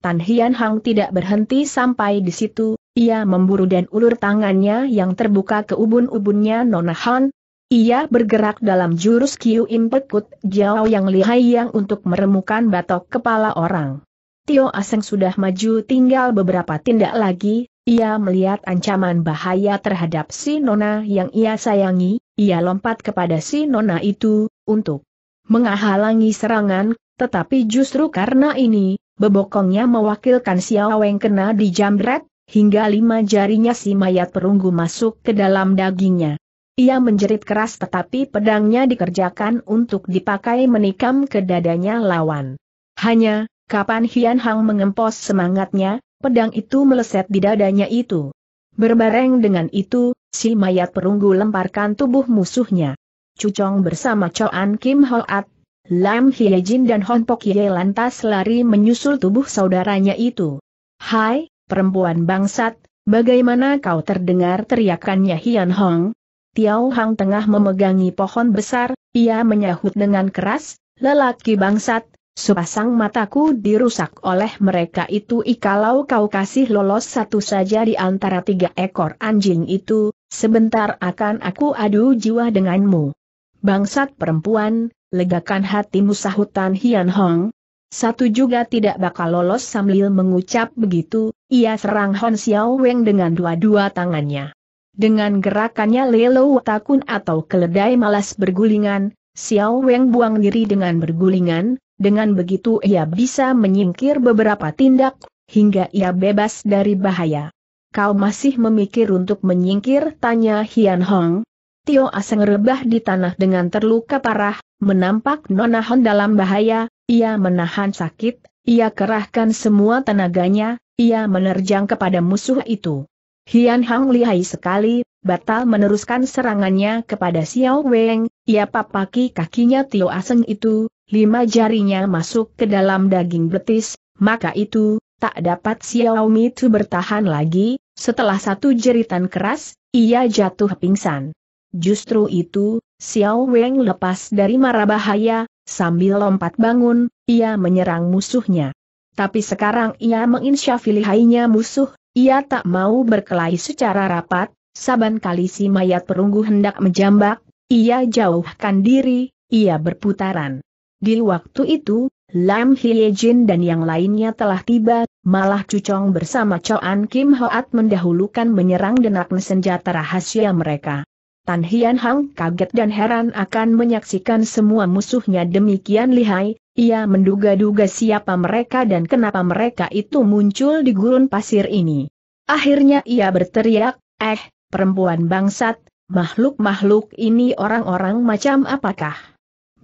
Speaker 1: Tan Hian Hang tidak berhenti sampai di situ, ia memburu dan ulur tangannya yang terbuka ke ubun-ubunnya Nona Han. Ia bergerak dalam jurus Kiu Impekut Jiao yang lihai yang untuk meremukan batok kepala orang. Tio Aseng sudah maju tinggal beberapa tindak lagi, ia melihat ancaman bahaya terhadap si Nona yang ia sayangi, ia lompat kepada si Nona itu, untuk menghalangi serangan, tetapi justru karena ini, bebokongnya mewakilkan Aweng kena di dijamret, hingga lima jarinya si mayat perunggu masuk ke dalam dagingnya. Ia menjerit keras tetapi pedangnya dikerjakan untuk dipakai menikam ke dadanya lawan. Hanya, kapan Hian Hang mengempos semangatnya, Pedang itu meleset di dadanya itu. Berbareng dengan itu, si mayat perunggu lemparkan tubuh musuhnya. Cucong bersama Choan Kim Hoat, Lam Hye Jin dan Hon Pok Ye lantas lari menyusul tubuh saudaranya itu. Hai, perempuan bangsat, bagaimana kau terdengar teriakannya Hian Hong? Tiao Hang tengah memegangi pohon besar, ia menyahut dengan keras, lelaki bangsat, Sepasang mataku dirusak oleh mereka itu ikalau kau kasih lolos satu saja di antara tiga ekor anjing itu, sebentar akan aku adu jiwa denganmu. Bangsat perempuan, legakan hatimu sahutan Hian Hong. Satu juga tidak bakal lolos sambil mengucap begitu, ia serang Hon Xiao Weng dengan dua-dua tangannya. Dengan gerakannya lelo takun atau keledai malas bergulingan, Xiao Weng buang diri dengan bergulingan, dengan begitu ia bisa menyingkir beberapa tindak, hingga ia bebas dari bahaya. Kau masih memikir untuk menyingkir? Tanya Hian Hong. Tio Aseng rebah di tanah dengan terluka parah, menampak Nona Hon dalam bahaya, ia menahan sakit, ia kerahkan semua tenaganya, ia menerjang kepada musuh itu. Hian Hong lihai sekali, batal meneruskan serangannya kepada Xiao Weng, ia papaki kakinya Tio Aseng itu, lima jarinya masuk ke dalam daging betis, maka itu, tak dapat Xiao Mi itu bertahan lagi, setelah satu jeritan keras, ia jatuh pingsan. Justru itu, Xiao Weng lepas dari mara bahaya, sambil lompat bangun, ia menyerang musuhnya. Tapi sekarang ia menginsyafi lihainya musuh, ia tak mau berkelahi secara rapat, saban kali si mayat perunggu hendak menjambak, ia jauhkan diri, ia berputaran. Di waktu itu, Lam Hye Jin dan yang lainnya telah tiba, malah Cucong bersama Choan Kim Hoat mendahulukan menyerang denak senjata rahasia mereka. Tan Hian Hang kaget dan heran akan menyaksikan semua musuhnya demikian lihai, ia menduga-duga siapa mereka dan kenapa mereka itu muncul di gurun pasir ini. Akhirnya ia berteriak, eh, perempuan bangsat, makhluk-makhluk ini orang-orang macam apakah?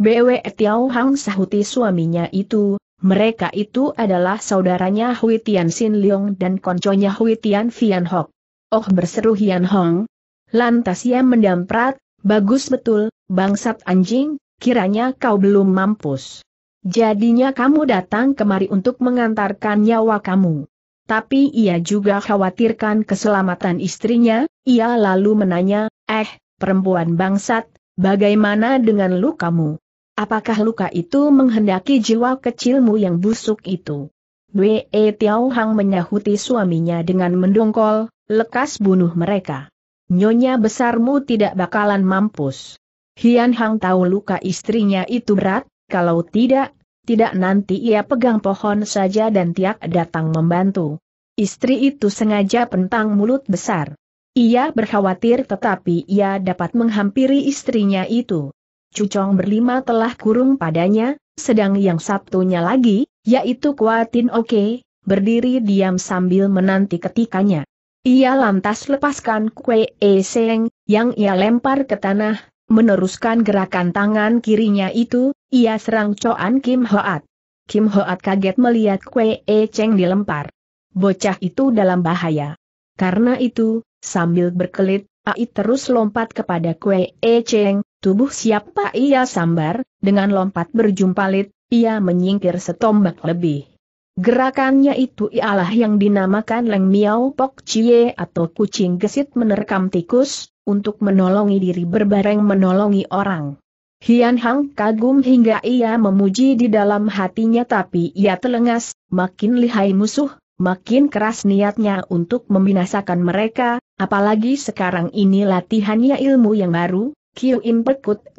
Speaker 1: Bwe Tiao Hang Sahuti suaminya itu, mereka itu adalah saudaranya Hui Tian Sin Leong dan konconya Hui Tian Fian Hok. Oh berseru Hian Hong. Lantas ia mendamprat, bagus betul, bangsat anjing, kiranya kau belum mampus. Jadinya kamu datang kemari untuk mengantarkan nyawa kamu. Tapi ia juga khawatirkan keselamatan istrinya, ia lalu menanya, eh, perempuan bangsat, bagaimana dengan lukamu? Apakah luka itu menghendaki jiwa kecilmu yang busuk itu? Wei Tiao Hang menyahuti suaminya dengan mendongkol, lekas bunuh mereka. Nyonya besarmu tidak bakalan mampus. Hian Hang tahu luka istrinya itu berat, kalau tidak, tidak nanti ia pegang pohon saja dan tiak datang membantu. Istri itu sengaja pentang mulut besar. Ia berkhawatir tetapi ia dapat menghampiri istrinya itu. Cucong berlima telah kurung padanya, sedang yang satunya lagi, yaitu Kuatin Oke, berdiri diam sambil menanti ketikanya. Ia lantas lepaskan kue eseng, yang ia lempar ke tanah, meneruskan gerakan tangan kirinya itu, ia serang Coan Kim Hoat. Kim Hoat kaget melihat kue eseng dilempar. Bocah itu dalam bahaya. Karena itu, sambil berkelit, Ai terus lompat kepada kue eseng, Tubuh siapa ia sambar, dengan lompat berjumpalit, ia menyingkir setombak lebih. Gerakannya itu ialah yang dinamakan Leng Miao Pok Chie atau kucing gesit menerkam tikus, untuk menolongi diri berbareng menolongi orang. Hian Hang kagum hingga ia memuji di dalam hatinya tapi ia telengas, makin lihai musuh, makin keras niatnya untuk membinasakan mereka, apalagi sekarang ini latihannya ilmu yang baru, Kiu Im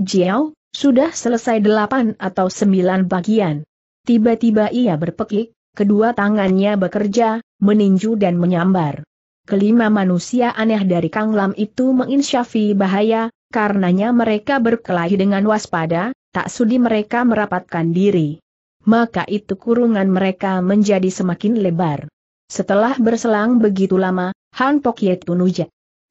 Speaker 1: Jiao, sudah selesai delapan atau sembilan bagian. Tiba-tiba ia berpekik, kedua tangannya bekerja, meninju dan menyambar. Kelima manusia aneh dari Kang Lam itu menginsyafi bahaya, karenanya mereka berkelahi dengan waspada, tak sudi mereka merapatkan diri. Maka itu kurungan mereka menjadi semakin lebar. Setelah berselang begitu lama, Han Pok Ye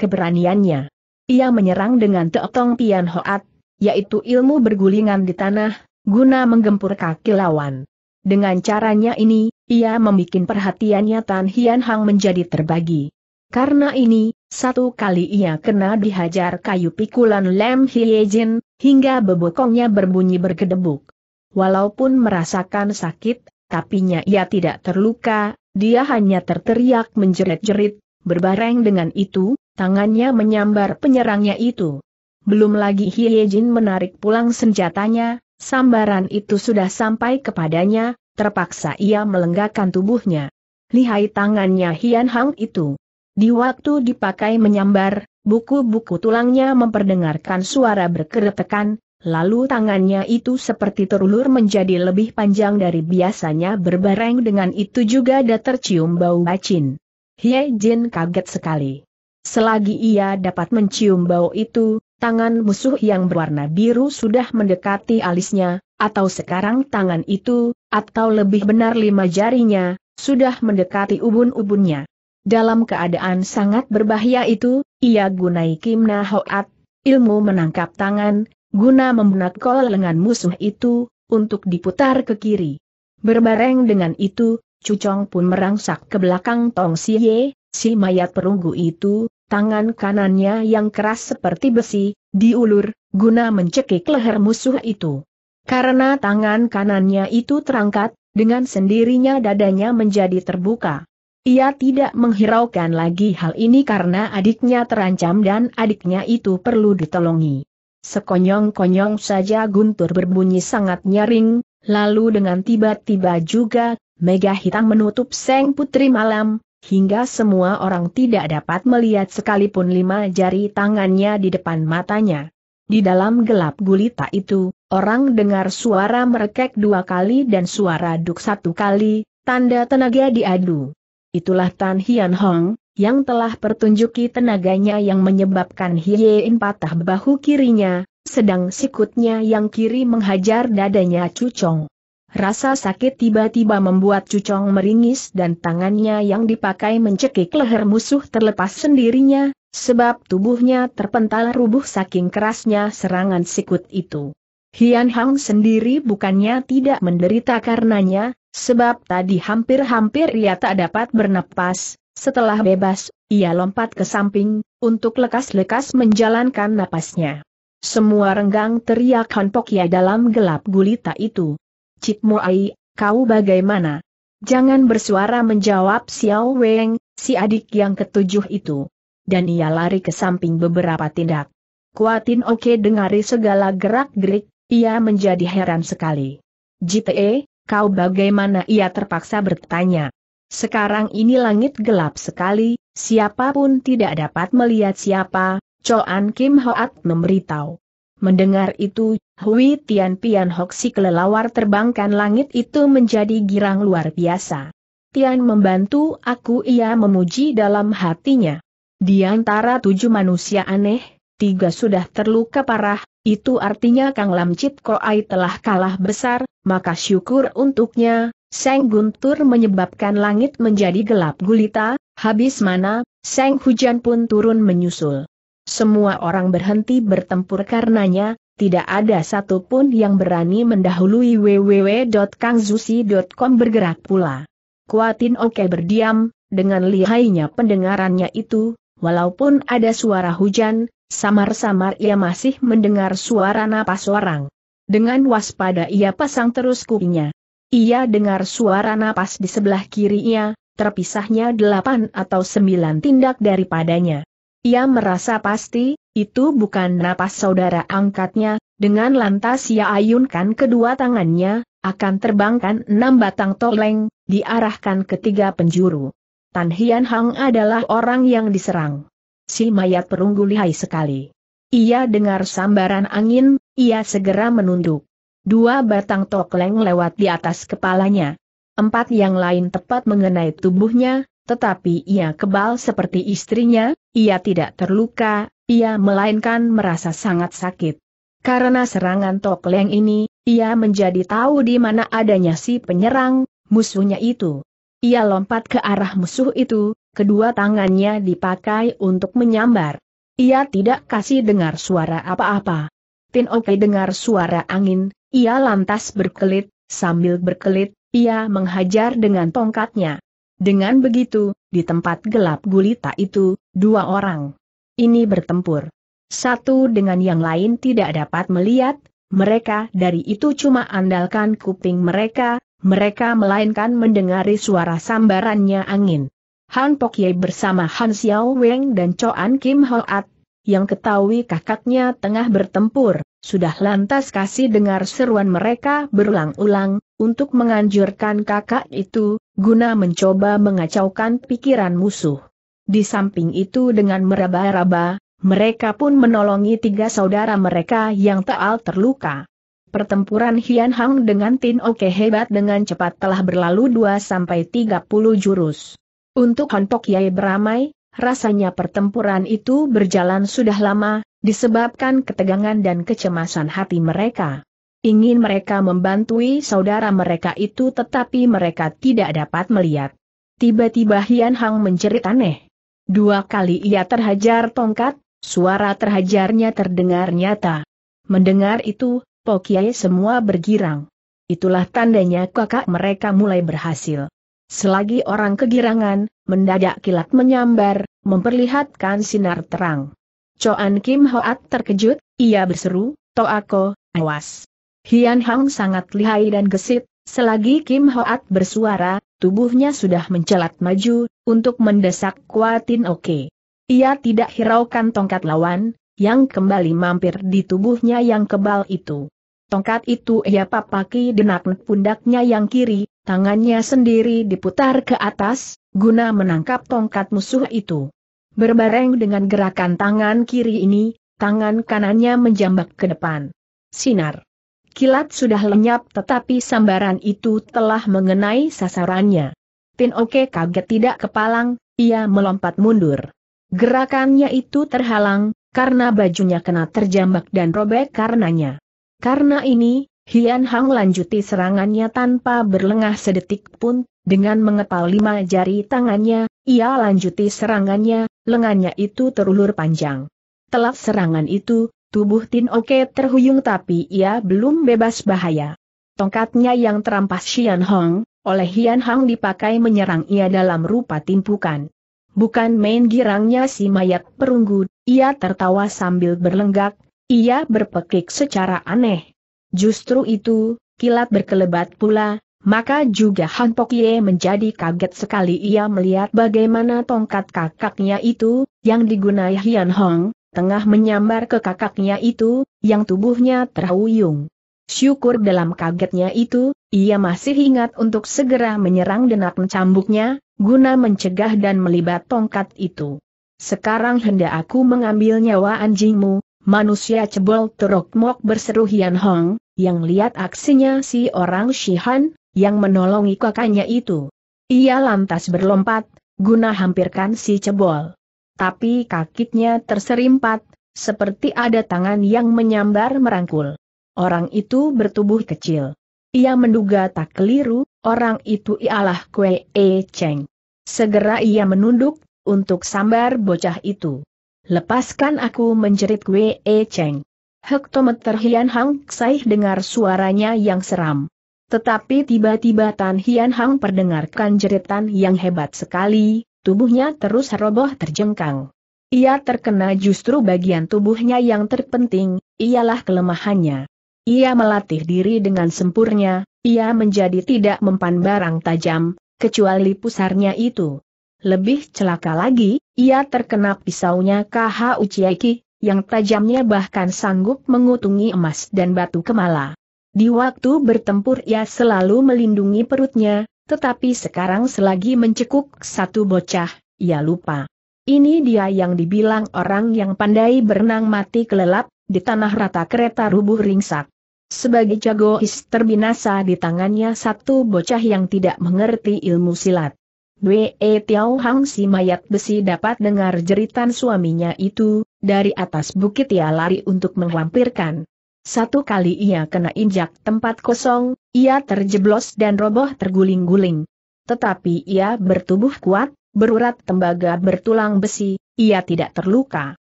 Speaker 1: Keberaniannya ia menyerang dengan Teotong Pian Hoat, yaitu ilmu bergulingan di tanah, guna menggempur kaki lawan. Dengan caranya ini, ia membuat perhatiannya Tan Hian Hang menjadi terbagi. Karena ini, satu kali ia kena dihajar kayu pikulan Lem Jin, hingga bebokongnya berbunyi bergedebuk. Walaupun merasakan sakit, tapinya ia tidak terluka, dia hanya terteriak menjerit-jerit, berbareng dengan itu, tangannya menyambar penyerangnya itu. Belum lagi Hye Jin menarik pulang senjatanya, sambaran itu sudah sampai kepadanya, terpaksa ia melenggakkan tubuhnya. Lihai tangannya Hian Hang itu. Di waktu dipakai menyambar, buku-buku tulangnya memperdengarkan suara berkeretekan, lalu tangannya itu seperti terulur menjadi lebih panjang dari biasanya berbareng dengan itu juga ada tercium bau bacin. Hye Jin kaget sekali. Selagi ia dapat mencium bau itu, tangan musuh yang berwarna biru sudah mendekati alisnya, atau sekarang tangan itu, atau lebih benar lima jarinya, sudah mendekati ubun-ubunnya. Dalam keadaan sangat berbahaya itu, ia gunai kimna hoat, ilmu menangkap tangan, guna membenak kol lengan musuh itu, untuk diputar ke kiri. Berbareng dengan itu, Cucong pun merangsak ke belakang Tong Siye, Si mayat perunggu itu, tangan kanannya yang keras seperti besi, diulur, guna mencekik leher musuh itu. Karena tangan kanannya itu terangkat, dengan sendirinya dadanya menjadi terbuka. Ia tidak menghiraukan lagi hal ini karena adiknya terancam dan adiknya itu perlu ditolongi. Sekonyong-konyong saja guntur berbunyi sangat nyaring, lalu dengan tiba-tiba juga, Mega Hitam menutup Seng Putri Malam, hingga semua orang tidak dapat melihat sekalipun lima jari tangannya di depan matanya. Di dalam gelap gulita itu, orang dengar suara merekek dua kali dan suara duk satu kali, tanda tenaga diadu. Itulah Tan Hian Hong, yang telah pertunjuki tenaganya yang menyebabkan Hiein patah bahu kirinya, sedang sikutnya yang kiri menghajar dadanya cucong. Rasa sakit tiba-tiba membuat Cucong meringis dan tangannya yang dipakai mencekik leher musuh terlepas sendirinya, sebab tubuhnya terpental rubuh saking kerasnya serangan sikut itu. Hian Hang sendiri bukannya tidak menderita karenanya, sebab tadi hampir-hampir ia tak dapat bernapas, setelah bebas, ia lompat ke samping, untuk lekas-lekas menjalankan napasnya. Semua renggang teriak Hanpok ya dalam gelap gulita itu, Cip Moai, kau bagaimana? Jangan bersuara menjawab Xiao Weng, si adik yang ketujuh itu. Dan ia lari ke samping beberapa tindak. Kuatin Oke dengari segala gerak-gerik, ia menjadi heran sekali. Jite, kau bagaimana ia terpaksa bertanya. Sekarang ini langit gelap sekali, siapapun tidak dapat melihat siapa, Choan Kim Hoat memberitahu. Mendengar itu, Hui Tian Pian si kelelawar terbangkan langit itu menjadi girang luar biasa. Tian membantu aku ia memuji dalam hatinya. Di antara tujuh manusia aneh, tiga sudah terluka parah, itu artinya Kang Lam Chit Koai telah kalah besar, maka syukur untuknya, Seng Guntur menyebabkan langit menjadi gelap gulita, habis mana, Seng Hujan pun turun menyusul. Semua orang berhenti bertempur karenanya, tidak ada satupun yang berani mendahului www.kangzusi.com bergerak pula. Kuatin Oke berdiam, dengan lihainya pendengarannya itu, walaupun ada suara hujan, samar-samar ia masih mendengar suara napas orang. Dengan waspada ia pasang terus kupingnya. Ia dengar suara napas di sebelah kirinya, terpisahnya delapan atau sembilan tindak daripadanya. Ia merasa pasti, itu bukan napas saudara angkatnya, dengan lantas ia ayunkan kedua tangannya, akan terbangkan enam batang toleng, diarahkan ke tiga penjuru. Tan Hian Hang adalah orang yang diserang. Si mayat perunggu lihai sekali. Ia dengar sambaran angin, ia segera menunduk. Dua batang tokleng lewat di atas kepalanya. Empat yang lain tepat mengenai tubuhnya, tetapi ia kebal seperti istrinya, ia tidak terluka, ia melainkan merasa sangat sakit. Karena serangan Tokleng ini, ia menjadi tahu di mana adanya si penyerang, musuhnya itu. Ia lompat ke arah musuh itu, kedua tangannya dipakai untuk menyambar. Ia tidak kasih dengar suara apa-apa. Tin Oke dengar suara angin, ia lantas berkelit, sambil berkelit, ia menghajar dengan tongkatnya. Dengan begitu, di tempat gelap gulita itu, dua orang. Ini bertempur. Satu dengan yang lain tidak dapat melihat, mereka dari itu cuma andalkan kuping mereka, mereka melainkan mendengari suara sambarannya angin. Han Pokye bersama Han Xiao Weng dan Choan Kim Hoat, yang ketahui kakaknya tengah bertempur, sudah lantas kasih dengar seruan mereka berulang-ulang, untuk menganjurkan kakak itu, guna mencoba mengacaukan pikiran musuh. Di samping itu dengan meraba-raba, mereka pun menolongi tiga saudara mereka yang taal terluka. Pertempuran Hian Hang dengan Tin Oke hebat dengan cepat telah berlalu 2-30 jurus. Untuk Hontok Yai beramai, rasanya pertempuran itu berjalan sudah lama, disebabkan ketegangan dan kecemasan hati mereka. Ingin mereka membantui saudara mereka itu tetapi mereka tidak dapat melihat. Tiba-tiba Hian Hang menjerit aneh. Dua kali ia terhajar tongkat, suara terhajarnya terdengar nyata. Mendengar itu, Pokiai semua bergirang. Itulah tandanya kakak mereka mulai berhasil. Selagi orang kegirangan, mendadak kilat menyambar, memperlihatkan sinar terang. Coan Kim Hoat terkejut, ia berseru, Toako, awas. Hian Hang sangat lihai dan gesit, selagi Kim Hoat bersuara, tubuhnya sudah mencelat maju, untuk mendesak Kuatin Oke. Ia tidak hiraukan tongkat lawan, yang kembali mampir di tubuhnya yang kebal itu. Tongkat itu ia papaki denak pundaknya yang kiri, tangannya sendiri diputar ke atas, guna menangkap tongkat musuh itu. Berbareng dengan gerakan tangan kiri ini, tangan kanannya menjambak ke depan. Sinar Kilat sudah lenyap tetapi sambaran itu telah mengenai sasarannya. Tin Oke kaget tidak kepalang, ia melompat mundur. Gerakannya itu terhalang, karena bajunya kena terjambak dan robek karenanya. Karena ini, Hian Hang lanjuti serangannya tanpa berlengah sedetik pun, dengan mengepal lima jari tangannya, ia lanjuti serangannya, lengannya itu terulur panjang. Telap serangan itu, Tubuh Tin Oke terhuyung tapi ia belum bebas bahaya. Tongkatnya yang terampas Xian Hong, oleh Hian Hong dipakai menyerang ia dalam rupa timpukan. Bukan main girangnya si mayat perunggu, ia tertawa sambil berlenggak, ia berpekik secara aneh. Justru itu, kilat berkelebat pula, maka juga Han Pokye menjadi kaget sekali ia melihat bagaimana tongkat kakaknya itu, yang digunai Hian Hong, tengah menyambar ke kakaknya itu, yang tubuhnya terhuyung. Syukur dalam kagetnya itu, ia masih ingat untuk segera menyerang denak cambuknya, guna mencegah dan melibat tongkat itu. Sekarang hendak aku mengambil nyawa anjingmu, manusia cebol terokmok berseru Hian Hong, yang lihat aksinya si orang Shihan, yang menolongi kakaknya itu. Ia lantas berlompat, guna hampirkan si cebol tapi kakinya terserimpat, seperti ada tangan yang menyambar merangkul. Orang itu bertubuh kecil. Ia menduga tak keliru, orang itu ialah Kue E Cheng. Segera ia menunduk, untuk sambar bocah itu. Lepaskan aku menjerit Kue E Cheng. Hektometer Hian Hang saih dengar suaranya yang seram. Tetapi tiba-tiba Tan Hian Hang perdengarkan jeritan yang hebat sekali, tubuhnya terus roboh terjengkang. Ia terkena justru bagian tubuhnya yang terpenting, ialah kelemahannya. Ia melatih diri dengan sempurna, ia menjadi tidak mempan barang tajam, kecuali pusarnya itu. Lebih celaka lagi, ia terkena pisaunya KH Uchiaki, yang tajamnya bahkan sanggup mengutungi emas dan batu kemala. Di waktu bertempur ia selalu melindungi perutnya, tetapi sekarang selagi mencekuk satu bocah, ia lupa. Ini dia yang dibilang orang yang pandai berenang mati kelelap, di tanah rata kereta rubuh ringsak. Sebagai jagois terbinasa di tangannya satu bocah yang tidak mengerti ilmu silat. Wee Tiao Hang si mayat besi dapat dengar jeritan suaminya itu, dari atas bukit ia lari untuk menghampirkan. Satu kali ia kena injak tempat kosong, ia terjeblos dan roboh terguling-guling. Tetapi ia bertubuh kuat, berurat tembaga bertulang besi, ia tidak terluka.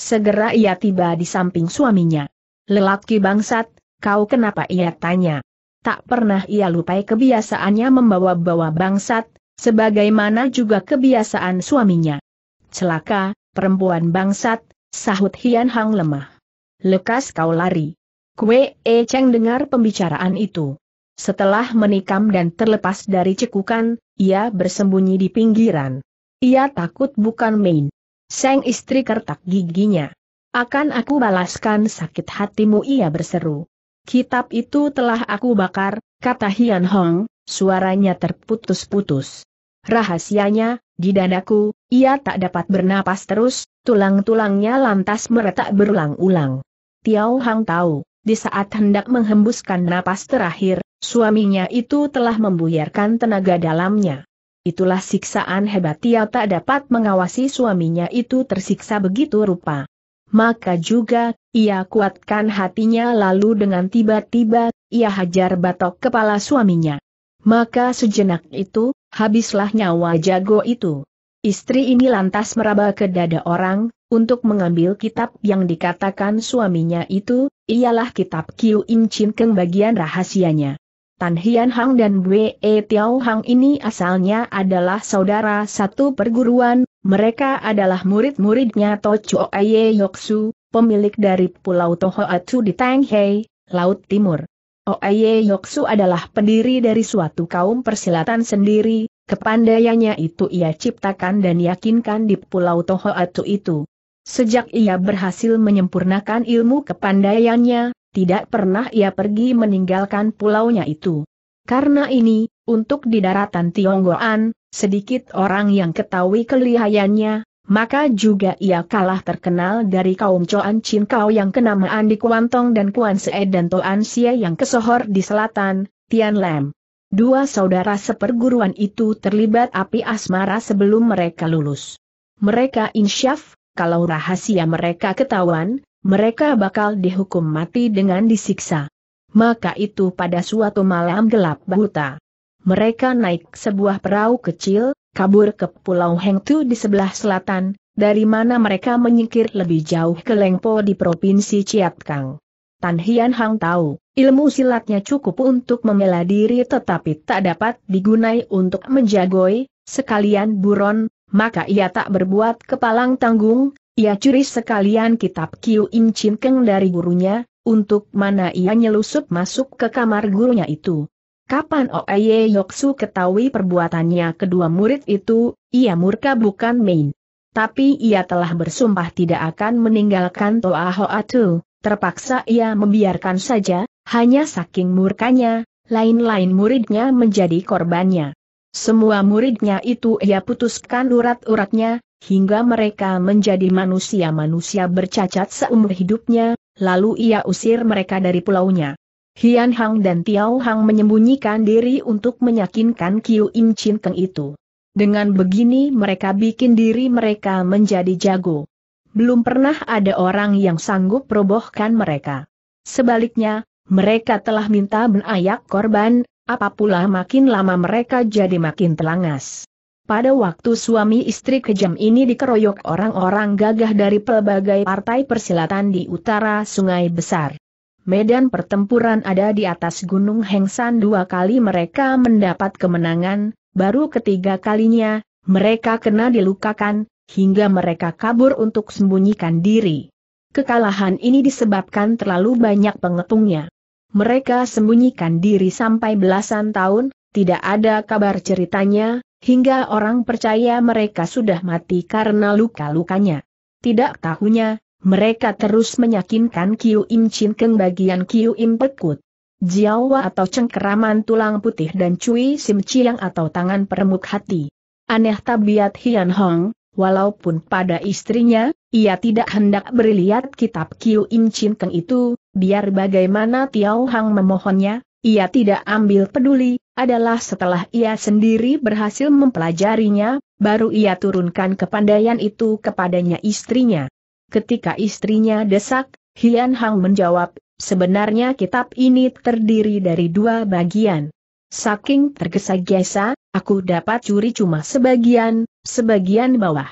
Speaker 1: Segera ia tiba di samping suaminya. Lelaki bangsat, kau kenapa ia tanya. Tak pernah ia lupai kebiasaannya membawa-bawa bangsat, sebagaimana juga kebiasaan suaminya. Celaka, perempuan bangsat, sahut Hian Hang lemah. Lekas kau lari. Kue E Cheng dengar pembicaraan itu. Setelah menikam dan terlepas dari cekukan, ia bersembunyi di pinggiran. Ia takut bukan main. Sang istri kertak giginya. Akan aku balaskan sakit hatimu ia berseru. Kitab itu telah aku bakar, kata Hian Hong, suaranya terputus-putus. Rahasianya, di dadaku, ia tak dapat bernapas terus, tulang-tulangnya lantas meretak berulang-ulang. Tiao Hang tahu, di saat hendak menghembuskan napas terakhir, Suaminya itu telah membuyarkan tenaga dalamnya. Itulah siksaan hebat ia tak dapat mengawasi suaminya itu tersiksa begitu rupa. Maka juga, ia kuatkan hatinya lalu dengan tiba-tiba, ia hajar batok kepala suaminya. Maka sejenak itu, habislah nyawa jago itu. Istri ini lantas meraba ke dada orang, untuk mengambil kitab yang dikatakan suaminya itu, ialah kitab Kiu Im Chin Keng bagian rahasianya. Tan Hian Hang dan Wei Tiao Hang ini asalnya adalah saudara satu perguruan, mereka adalah murid-muridnya To Chuo Ye Yoksu, pemilik dari Pulau Tohoatsu di Tanghei, Laut Timur. Oaye Yoksu adalah pendiri dari suatu kaum persilatan sendiri, kepandaiannya itu ia ciptakan dan yakinkan di Pulau Tohoatu itu. Sejak ia berhasil menyempurnakan ilmu kepandaiannya, tidak pernah ia pergi meninggalkan pulaunya itu. Karena ini, untuk di daratan Tionggoan, sedikit orang yang ketahui kelihayannya, maka juga ia kalah terkenal dari kaum Coan Chin Kau yang kenamaan di Kuantong dan Kuan Se dan Toan Xie yang kesohor di selatan, Tian Lam. Dua saudara seperguruan itu terlibat api asmara sebelum mereka lulus. Mereka insyaf, kalau rahasia mereka ketahuan, mereka bakal dihukum mati dengan disiksa. Maka itu pada suatu malam gelap buta. Mereka naik sebuah perahu kecil, kabur ke Pulau Hengtu di sebelah selatan, dari mana mereka menyingkir lebih jauh ke Lengpo di Provinsi Chiatkang. Tan Hian Hang tahu, ilmu silatnya cukup untuk membela diri tetapi tak dapat digunai untuk menjagoi, sekalian buron, maka ia tak berbuat kepalang tanggung, ia curi sekalian kitab Kiu In Chin Keng dari gurunya, untuk mana ia nyelusup masuk ke kamar gurunya itu. Kapan Oeye Yoksu ketahui perbuatannya kedua murid itu, ia murka bukan main. Tapi ia telah bersumpah tidak akan meninggalkan Toa Hoatu, terpaksa ia membiarkan saja, hanya saking murkanya, lain-lain muridnya menjadi korbannya. Semua muridnya itu ia putuskan urat-uratnya, hingga mereka menjadi manusia-manusia bercacat seumur hidupnya, lalu ia usir mereka dari pulaunya. Hian Hang dan Tiao Hang menyembunyikan diri untuk meyakinkan Kiu In Chin Keng itu. Dengan begini mereka bikin diri mereka menjadi jago. Belum pernah ada orang yang sanggup robohkan mereka. Sebaliknya, mereka telah minta benayak korban, apapula makin lama mereka jadi makin telangas. Pada waktu suami istri kejam ini dikeroyok orang-orang gagah dari pelbagai partai persilatan di utara Sungai Besar. Medan pertempuran ada di atas Gunung Hengsan dua kali mereka mendapat kemenangan, baru ketiga kalinya, mereka kena dilukakan, hingga mereka kabur untuk sembunyikan diri. Kekalahan ini disebabkan terlalu banyak pengepungnya. Mereka sembunyikan diri sampai belasan tahun, tidak ada kabar ceritanya, hingga orang percaya mereka sudah mati karena luka-lukanya. Tidak tahunya, mereka terus menyakinkan Kiu Im Chin Keng bagian Kiu Im Pekut. Jiawa atau cengkeraman tulang putih dan Cui Sim Chiang atau tangan peremuk hati. Aneh tabiat Hian Hong, walaupun pada istrinya, ia tidak hendak berlihat kitab Kiu Im Chin Keng itu, biar bagaimana Tiao Hang memohonnya, ia tidak ambil peduli, adalah setelah ia sendiri berhasil mempelajarinya, baru ia turunkan kepandaian itu kepadanya istrinya. Ketika istrinya desak, Hian Hang menjawab, sebenarnya kitab ini terdiri dari dua bagian. Saking tergesa-gesa, aku dapat curi cuma sebagian, sebagian bawah.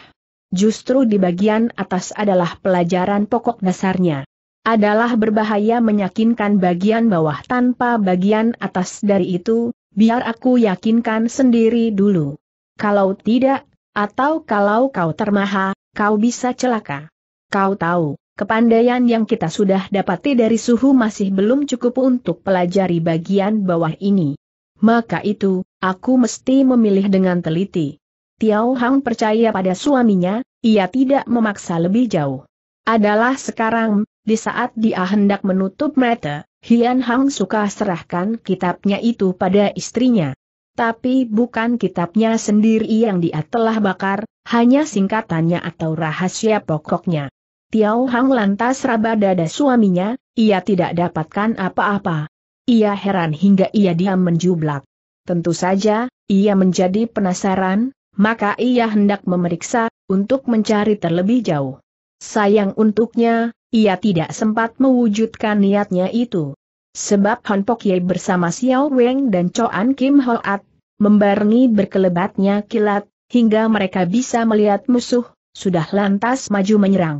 Speaker 1: Justru di bagian atas adalah pelajaran pokok dasarnya adalah berbahaya menyakinkan bagian bawah tanpa bagian atas dari itu, biar aku yakinkan sendiri dulu. Kalau tidak, atau kalau kau termaha, kau bisa celaka. Kau tahu, kepandaian yang kita sudah dapati dari suhu masih belum cukup untuk pelajari bagian bawah ini. Maka itu, aku mesti memilih dengan teliti. Tiao Hang percaya pada suaminya, ia tidak memaksa lebih jauh. Adalah sekarang, di saat dia hendak menutup mata, Hian Hang suka serahkan kitabnya itu pada istrinya. Tapi bukan kitabnya sendiri yang dia telah bakar, hanya singkatannya atau rahasia pokoknya. Tiao Hang lantas raba dada suaminya, ia tidak dapatkan apa-apa. Ia heran hingga ia diam menjublak. Tentu saja, ia menjadi penasaran, maka ia hendak memeriksa, untuk mencari terlebih jauh. Sayang untuknya, ia tidak sempat mewujudkan niatnya itu. Sebab Han Pok bersama Xiao Weng dan Choan Kim Hoat, membarengi berkelebatnya kilat, hingga mereka bisa melihat musuh, sudah lantas maju menyerang.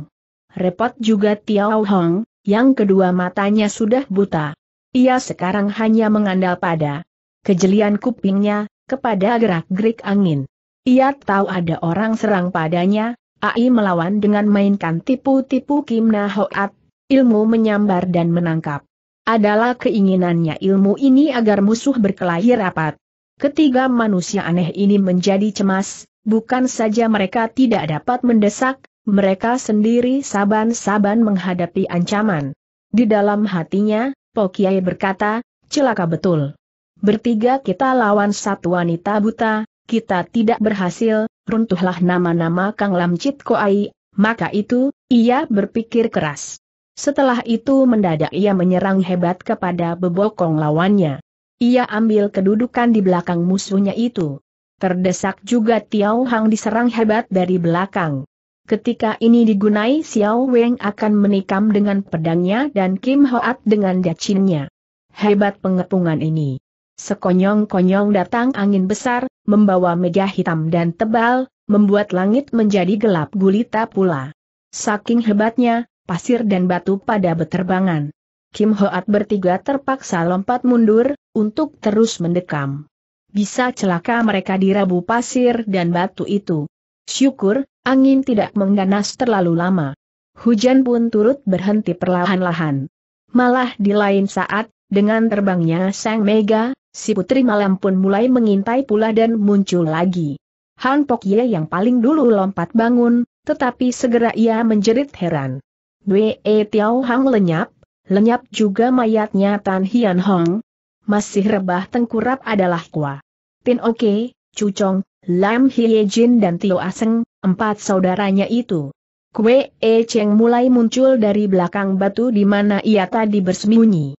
Speaker 1: Repot juga Tiao Hong, yang kedua matanya sudah buta. Ia sekarang hanya mengandal pada kejelian kupingnya, kepada gerak-gerik angin. Ia tahu ada orang serang padanya, AI melawan dengan mainkan tipu-tipu Kim Na Hoat, ilmu menyambar dan menangkap. Adalah keinginannya ilmu ini agar musuh berkelahi rapat. Ketiga manusia aneh ini menjadi cemas, bukan saja mereka tidak dapat mendesak, mereka sendiri saban-saban menghadapi ancaman. Di dalam hatinya, Pokiai berkata, celaka betul. Bertiga kita lawan satu wanita buta, kita tidak berhasil, runtuhlah nama-nama Kang Lam Chit Koai, maka itu, ia berpikir keras. Setelah itu mendadak ia menyerang hebat kepada bebokong lawannya. Ia ambil kedudukan di belakang musuhnya itu. Terdesak juga Tiao Hang diserang hebat dari belakang. Ketika ini digunai Xiao Weng akan menikam dengan pedangnya dan Kim Hoat dengan dacinnya. Hebat pengepungan ini. Sekonyong-konyong datang angin besar, membawa meja hitam dan tebal, membuat langit menjadi gelap gulita pula. Saking hebatnya, pasir dan batu pada beterbangan. Kim Hoat bertiga terpaksa lompat mundur, untuk terus mendekam. Bisa celaka mereka dirabu pasir dan batu itu. Syukur, angin tidak mengganas terlalu lama. Hujan pun turut berhenti perlahan-lahan. Malah di lain saat, dengan terbangnya Sang Mega, Si putri malam pun mulai mengintai pula dan muncul lagi. Han Pok Ye yang paling dulu lompat bangun, tetapi segera ia menjerit heran. Wei e Tiao Hang lenyap, lenyap juga mayatnya Tan Hian Hong. Masih rebah tengkurap adalah Kua. Tin Oke, Chu Chong, Lam Hye Jin dan Tio Aseng, empat saudaranya itu. Kue E Cheng mulai muncul dari belakang batu di mana ia tadi bersembunyi.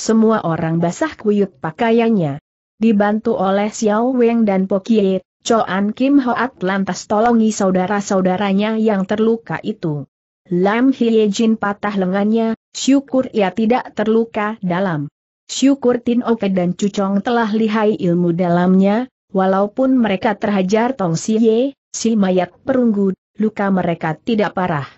Speaker 1: Semua orang basah kuyup pakaiannya. Dibantu oleh Xiao Weng dan Pokie, Choan Kim Hoat lantas tolongi saudara-saudaranya yang terluka itu. Lam Hye Jin patah lengannya, syukur ia tidak terluka dalam. Syukur Tin Oke dan Cucong telah lihai ilmu dalamnya, walaupun mereka terhajar Tong Siye, si mayat perunggu, luka mereka tidak parah.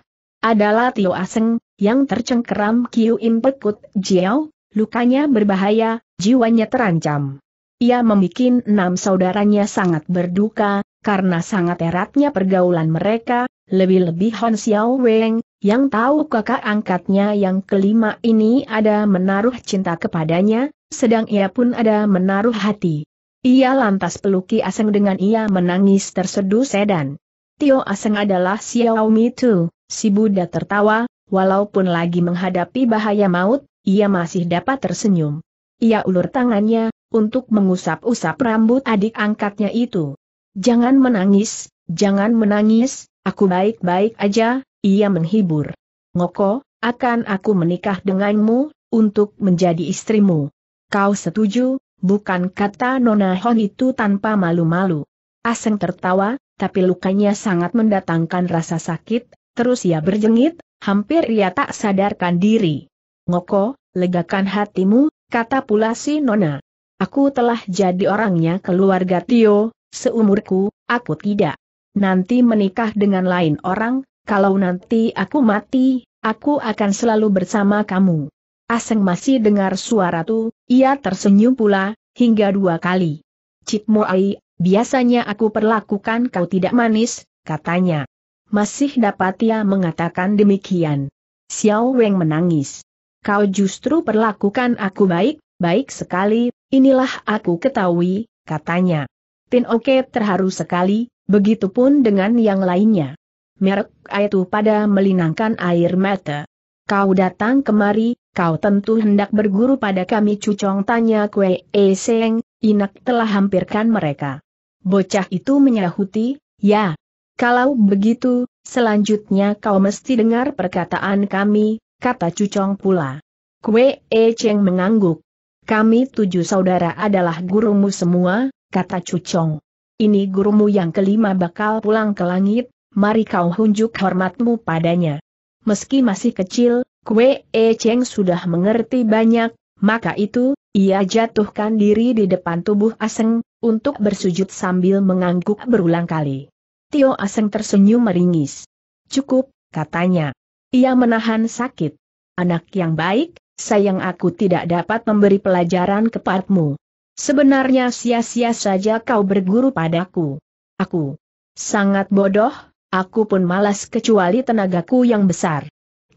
Speaker 1: Adalah Tio Aseng, yang tercengkeram Kiu Im Pekut Jiao, Lukanya berbahaya, jiwanya terancam. Ia membuat enam saudaranya sangat berduka, karena sangat eratnya pergaulan mereka, lebih-lebih Hon Xiao Weng, yang tahu kakak angkatnya yang kelima ini ada menaruh cinta kepadanya, sedang ia pun ada menaruh hati. Ia lantas peluki Aseng dengan ia menangis terseduh sedan. Tio Aseng adalah Xiao Mi Tu, si Buddha tertawa, walaupun lagi menghadapi bahaya maut, ia masih dapat tersenyum. Ia ulur tangannya, untuk mengusap-usap rambut adik angkatnya itu. Jangan menangis, jangan menangis, aku baik-baik aja, ia menghibur. Ngoko, akan aku menikah denganmu, untuk menjadi istrimu. Kau setuju, bukan kata Nona Hon itu tanpa malu-malu. Aseng tertawa, tapi lukanya sangat mendatangkan rasa sakit, terus ia berjengit, hampir ia tak sadarkan diri. Ngoko, legakan hatimu, kata pula si Nona. Aku telah jadi orangnya keluarga Tio, seumurku, aku tidak. Nanti menikah dengan lain orang, kalau nanti aku mati, aku akan selalu bersama kamu. Aseng masih dengar suara tu, ia tersenyum pula, hingga dua kali. Cik Moai, biasanya aku perlakukan kau tidak manis, katanya. Masih dapat ia mengatakan demikian. Xiao Weng menangis kau justru perlakukan aku baik, baik sekali, inilah aku ketahui, katanya. Pin Oke terharu sekali, begitupun dengan yang lainnya. Merek itu pada melinangkan air mata. Kau datang kemari, kau tentu hendak berguru pada kami cucong tanya kue eseng, seng, inak telah hampirkan mereka. Bocah itu menyahuti, ya. Kalau begitu, selanjutnya kau mesti dengar perkataan kami, kata Cucong pula. Kue E Cheng mengangguk. Kami tujuh saudara adalah gurumu semua, kata Cucong. Ini gurumu yang kelima bakal pulang ke langit, mari kau hunjuk hormatmu padanya. Meski masih kecil, Kue E Cheng sudah mengerti banyak, maka itu, ia jatuhkan diri di depan tubuh Aseng, untuk bersujud sambil mengangguk berulang kali. Tio Aseng tersenyum meringis. Cukup, katanya. Ia menahan sakit. Anak yang baik, sayang aku tidak dapat memberi pelajaran kepadamu. Sebenarnya sia-sia saja kau berguru padaku. Aku sangat bodoh, aku pun malas kecuali tenagaku yang besar.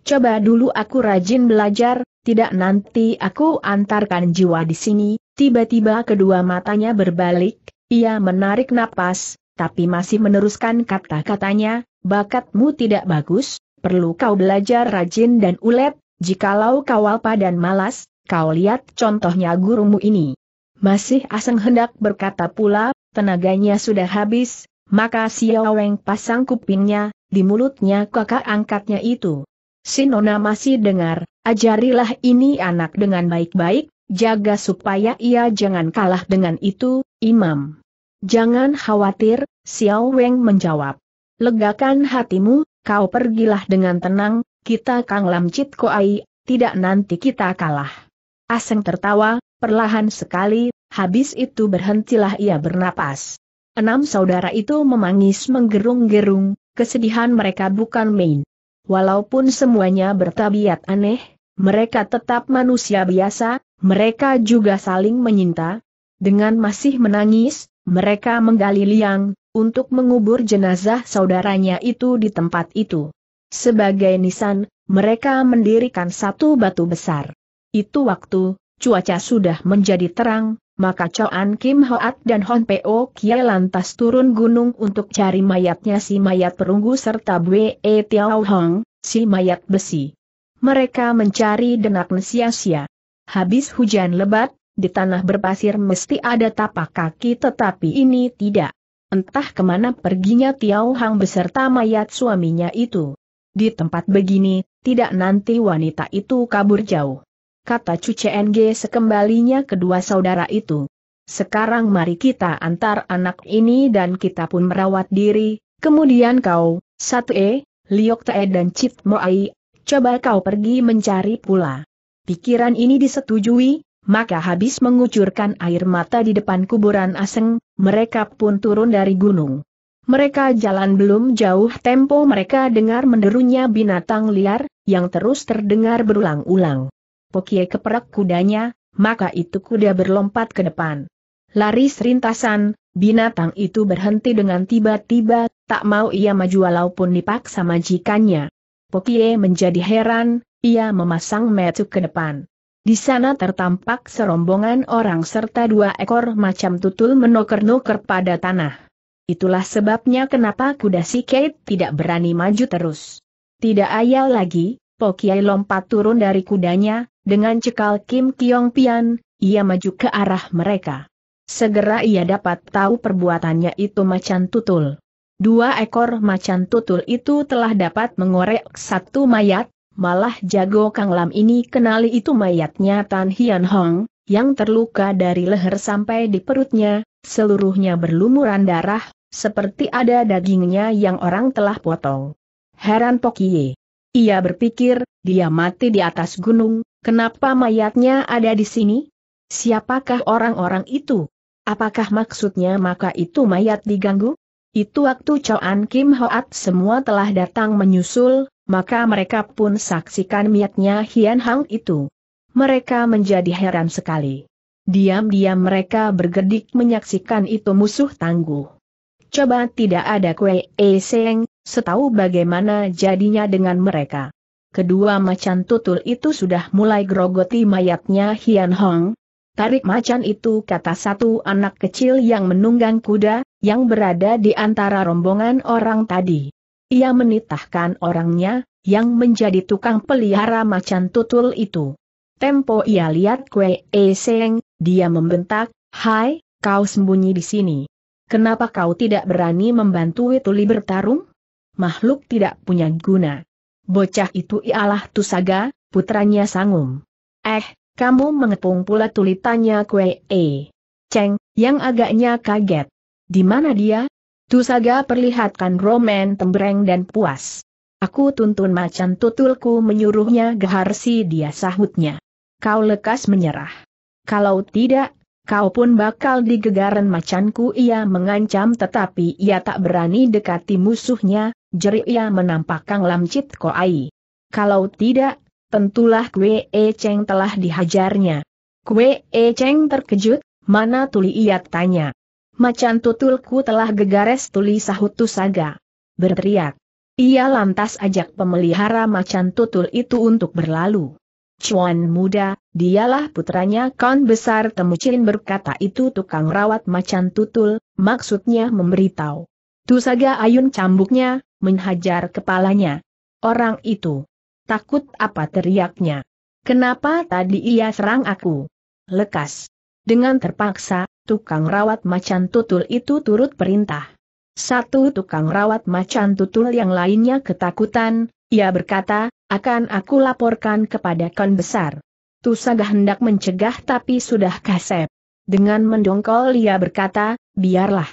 Speaker 1: Coba dulu aku rajin belajar, tidak nanti aku antarkan jiwa di sini, tiba-tiba kedua matanya berbalik, ia menarik napas, tapi masih meneruskan kata-katanya, bakatmu tidak bagus, perlu kau belajar rajin dan ulet, jikalau kau alpa dan malas, kau lihat contohnya gurumu ini. Masih aseng hendak berkata pula, tenaganya sudah habis, maka Siaweng pasang kupingnya, di mulutnya kakak angkatnya itu. Si Nona masih dengar, ajarilah ini anak dengan baik-baik, jaga supaya ia jangan kalah dengan itu, Imam. Jangan khawatir, Xiao Weng menjawab. Legakan hatimu, kau pergilah dengan tenang, kita Kang Lam Chit Koai, tidak nanti kita kalah. Aseng tertawa, perlahan sekali, habis itu berhentilah ia bernapas. Enam saudara itu memangis menggerung-gerung, kesedihan mereka bukan main. Walaupun semuanya bertabiat aneh, mereka tetap manusia biasa, mereka juga saling menyinta. Dengan masih menangis, mereka menggali liang, untuk mengubur jenazah saudaranya itu di tempat itu. Sebagai nisan, mereka mendirikan satu batu besar. Itu waktu, cuaca sudah menjadi terang, maka Choan Kim Hoat dan Hon Po Kie lantas turun gunung untuk cari mayatnya si mayat perunggu serta Bwe e Tiao Hong, si mayat besi. Mereka mencari denak sia-sia. Habis hujan lebat, di tanah berpasir mesti ada tapak kaki tetapi ini tidak. Entah kemana perginya Tiau Hang beserta mayat suaminya itu. Di tempat begini, tidak nanti wanita itu kabur jauh. Kata Cu CNG sekembalinya kedua saudara itu. Sekarang mari kita antar anak ini dan kita pun merawat diri, kemudian kau, Satu E, Liok Tae dan Cip Moai, coba kau pergi mencari pula. Pikiran ini disetujui, maka habis mengucurkan air mata di depan kuburan aseng, mereka pun turun dari gunung. Mereka jalan belum jauh tempo mereka dengar menderunya binatang liar, yang terus terdengar berulang-ulang. Pokie keperak kudanya, maka itu kuda berlompat ke depan. Lari serintasan, binatang itu berhenti dengan tiba-tiba, tak mau ia maju walaupun dipaksa majikannya. Pokie menjadi heran, ia memasang metu ke depan. Di sana tertampak serombongan orang serta dua ekor macam tutul menoker-noker pada tanah. Itulah sebabnya kenapa kuda si Kate tidak berani maju terus. Tidak ayal lagi, Pokiai lompat turun dari kudanya, dengan cekal Kim Kiong Pian, ia maju ke arah mereka. Segera ia dapat tahu perbuatannya itu macan tutul. Dua ekor macan tutul itu telah dapat mengorek satu mayat, Malah jago Kang Lam ini kenali itu mayatnya Tan Hian Hong, yang terluka dari leher sampai di perutnya, seluruhnya berlumuran darah, seperti ada dagingnya yang orang telah potong. Heran Pokie. Ia berpikir, dia mati di atas gunung, kenapa mayatnya ada di sini? Siapakah orang-orang itu? Apakah maksudnya maka itu mayat diganggu? Itu waktu Choan Kim Hoat semua telah datang menyusul, maka mereka pun saksikan niatnya Hian Hang itu. Mereka menjadi heran sekali. Diam-diam mereka bergedik menyaksikan itu musuh tangguh. Coba tidak ada kue eseng, setahu bagaimana jadinya dengan mereka. Kedua macan tutul itu sudah mulai grogoti mayatnya Hian Hong. Tarik macan itu kata satu anak kecil yang menunggang kuda, yang berada di antara rombongan orang tadi. Ia menitahkan orangnya, yang menjadi tukang pelihara macan tutul itu. Tempo ia lihat Kue E Seng, dia membentak, Hai, kau sembunyi di sini. Kenapa kau tidak berani membantu Tuli bertarung? Makhluk tidak punya guna. Bocah itu ialah Tusaga, putranya Sangum. Eh, kamu mengepung pula tulitannya Kue E. Ceng, yang agaknya kaget. Di mana dia? Tusaga perlihatkan roman tembreng dan puas. Aku tuntun macan tutulku menyuruhnya gehar dia sahutnya. Kau lekas menyerah. Kalau tidak, kau pun bakal digegaran macanku ia mengancam tetapi ia tak berani dekati musuhnya, jeri ia menampakkan lamcit koai. Kalau tidak, tentulah Kue E Cheng telah dihajarnya. Kue E Cheng terkejut, mana tuli ia tanya. Macan tutulku telah gegares tuli sahut Tusaga. Berteriak. Ia lantas ajak pemelihara macan tutul itu untuk berlalu. Cuan muda, dialah putranya Kon Besar Temucin berkata itu tukang rawat macan tutul, maksudnya memberitahu. Tusaga ayun cambuknya, menghajar kepalanya. Orang itu. Takut apa teriaknya. Kenapa tadi ia serang aku? Lekas. Dengan terpaksa, tukang rawat macan tutul itu turut perintah. Satu tukang rawat macan tutul yang lainnya ketakutan, ia berkata, akan aku laporkan kepada kon besar. Tusaga hendak mencegah tapi sudah kasep. Dengan mendongkol ia berkata, biarlah.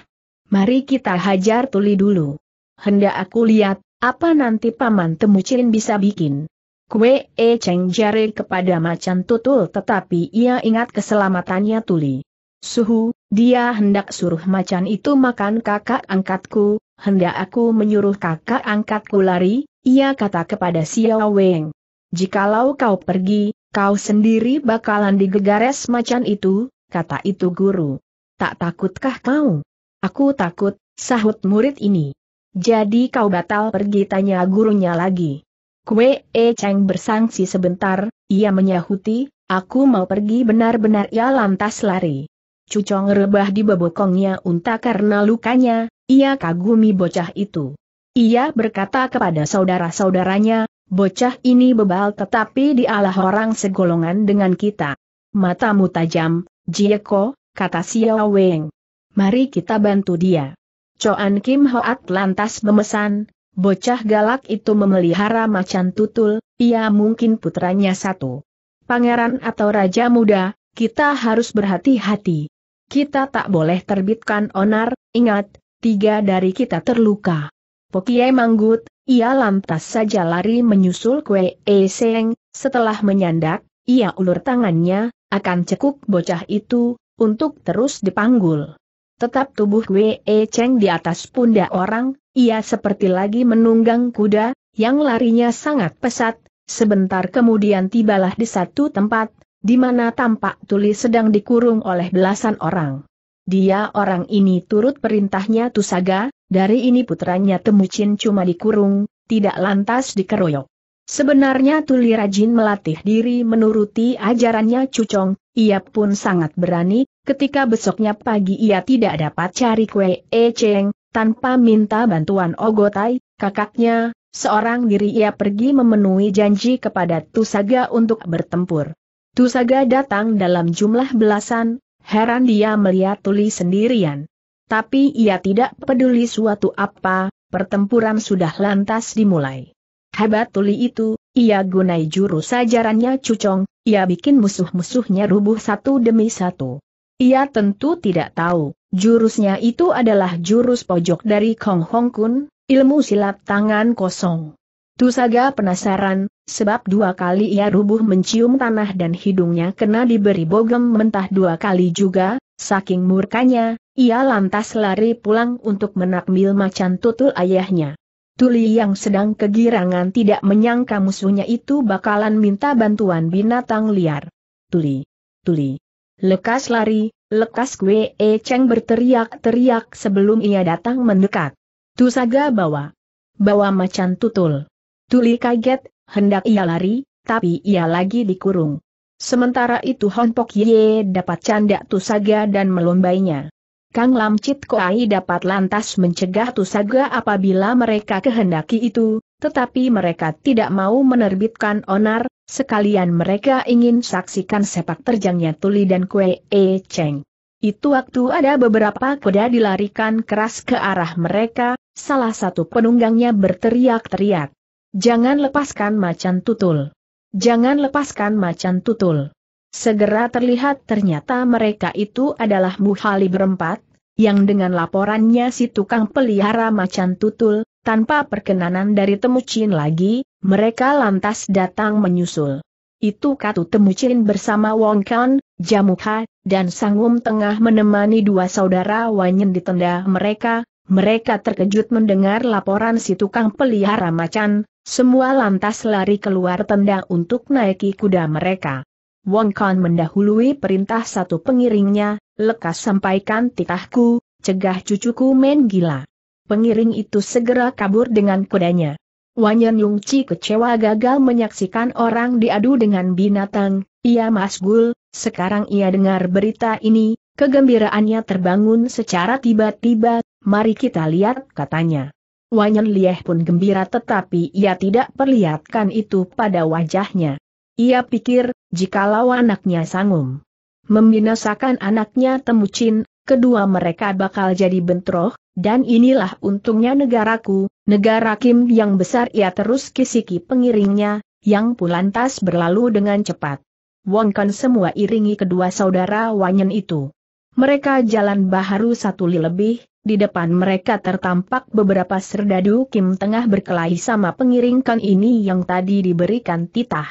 Speaker 1: Mari kita hajar tuli dulu. Hendak aku lihat, apa nanti paman temucin bisa bikin. Kue e ceng jari kepada macan tutul tetapi ia ingat keselamatannya tuli. Suhu, dia hendak suruh macan itu makan kakak angkatku, hendak aku menyuruh kakak angkatku lari, ia kata kepada Xiao Weng. Jikalau kau pergi, kau sendiri bakalan digegares macan itu, kata itu guru. Tak takutkah kau? Aku takut, sahut murid ini. Jadi kau batal pergi tanya gurunya lagi. Kue E Cheng bersangsi sebentar, ia menyahuti, aku mau pergi benar-benar ya lantas lari. Cucong rebah di bebokongnya unta karena lukanya, ia kagumi bocah itu. Ia berkata kepada saudara-saudaranya, bocah ini bebal tetapi dialah orang segolongan dengan kita. Matamu tajam, Jieko, kata Xiao Weng. Mari kita bantu dia. Coan Kim Hoat lantas memesan, Bocah galak itu memelihara macan tutul, ia mungkin putranya satu. Pangeran atau raja muda, kita harus berhati-hati. Kita tak boleh terbitkan onar, ingat, tiga dari kita terluka. Pokie manggut, ia lantas saja lari menyusul kue e seng, setelah menyandak, ia ulur tangannya, akan cekuk bocah itu, untuk terus dipanggul. Tetap tubuh kue e ceng di atas pundak orang, ia seperti lagi menunggang kuda, yang larinya sangat pesat, sebentar kemudian tibalah di satu tempat, di mana tampak tuli sedang dikurung oleh belasan orang. Dia orang ini turut perintahnya Tusaga, dari ini putranya Temucin cuma dikurung, tidak lantas dikeroyok. Sebenarnya Tuli rajin melatih diri menuruti ajarannya Cucong, ia pun sangat berani, ketika besoknya pagi ia tidak dapat cari kue e Cheng, tanpa minta bantuan Ogotai, kakaknya, seorang diri ia pergi memenuhi janji kepada Tusaga untuk bertempur. Tusaga datang dalam jumlah belasan, heran dia melihat Tuli sendirian. Tapi ia tidak peduli suatu apa, pertempuran sudah lantas dimulai. Hebat Tuli itu, ia gunai jurus sajarannya cucong, ia bikin musuh-musuhnya rubuh satu demi satu. Ia tentu tidak tahu, jurusnya itu adalah jurus pojok dari Kong Hong Kun, ilmu silat tangan kosong. Tusaga penasaran, sebab dua kali ia rubuh mencium tanah dan hidungnya kena diberi bogem mentah dua kali juga, saking murkanya, ia lantas lari pulang untuk menakmil macan tutul ayahnya. Tuli yang sedang kegirangan tidak menyangka musuhnya itu bakalan minta bantuan binatang liar. Tuli. Tuli. Lekas lari, lekas Kwe e Cheng berteriak-teriak sebelum ia datang mendekat. Tusaga bawa. Bawa macan tutul. Tuli kaget, Hendak ia lari, tapi ia lagi dikurung. Sementara itu Pok Ye dapat canda Tusaga dan melombainya. Kang Lam Chit Koai dapat lantas mencegah Tusaga apabila mereka kehendaki itu, tetapi mereka tidak mau menerbitkan onar, sekalian mereka ingin saksikan sepak terjangnya Tuli dan Kue E Cheng. Itu waktu ada beberapa kuda dilarikan keras ke arah mereka, salah satu penunggangnya berteriak-teriak. Jangan lepaskan macan tutul. Jangan lepaskan macan tutul. Segera terlihat ternyata mereka itu adalah muhali berempat, yang dengan laporannya si tukang pelihara macan tutul, tanpa perkenanan dari Temucin lagi, mereka lantas datang menyusul. Itu Katu Temucin bersama Wong Kan, Jamuha, dan Sangum tengah menemani dua saudara Wanyen di tenda mereka, mereka terkejut mendengar laporan si tukang pelihara macan, semua lantas lari keluar tenda untuk naiki kuda mereka. Wong Kan mendahului perintah satu pengiringnya, lekas sampaikan titahku, cegah cucuku men gila. Pengiring itu segera kabur dengan kudanya. Wanyan Yung Chi kecewa gagal menyaksikan orang diadu dengan binatang, ia masgul, sekarang ia dengar berita ini, kegembiraannya terbangun secara tiba-tiba, mari kita lihat katanya. Wanyan Lieh pun gembira tetapi ia tidak perlihatkan itu pada wajahnya. Ia pikir, jikalau anaknya sanggup membinasakan anaknya Temucin, kedua mereka bakal jadi bentroh, dan inilah untungnya negaraku, negara Kim yang besar ia terus kisiki pengiringnya, yang pulantas berlalu dengan cepat. Wongkan semua iringi kedua saudara Wanyan itu. Mereka jalan baharu satu li lebih, di depan mereka tertampak beberapa serdadu Kim tengah berkelahi sama pengiring ini yang tadi diberikan titah.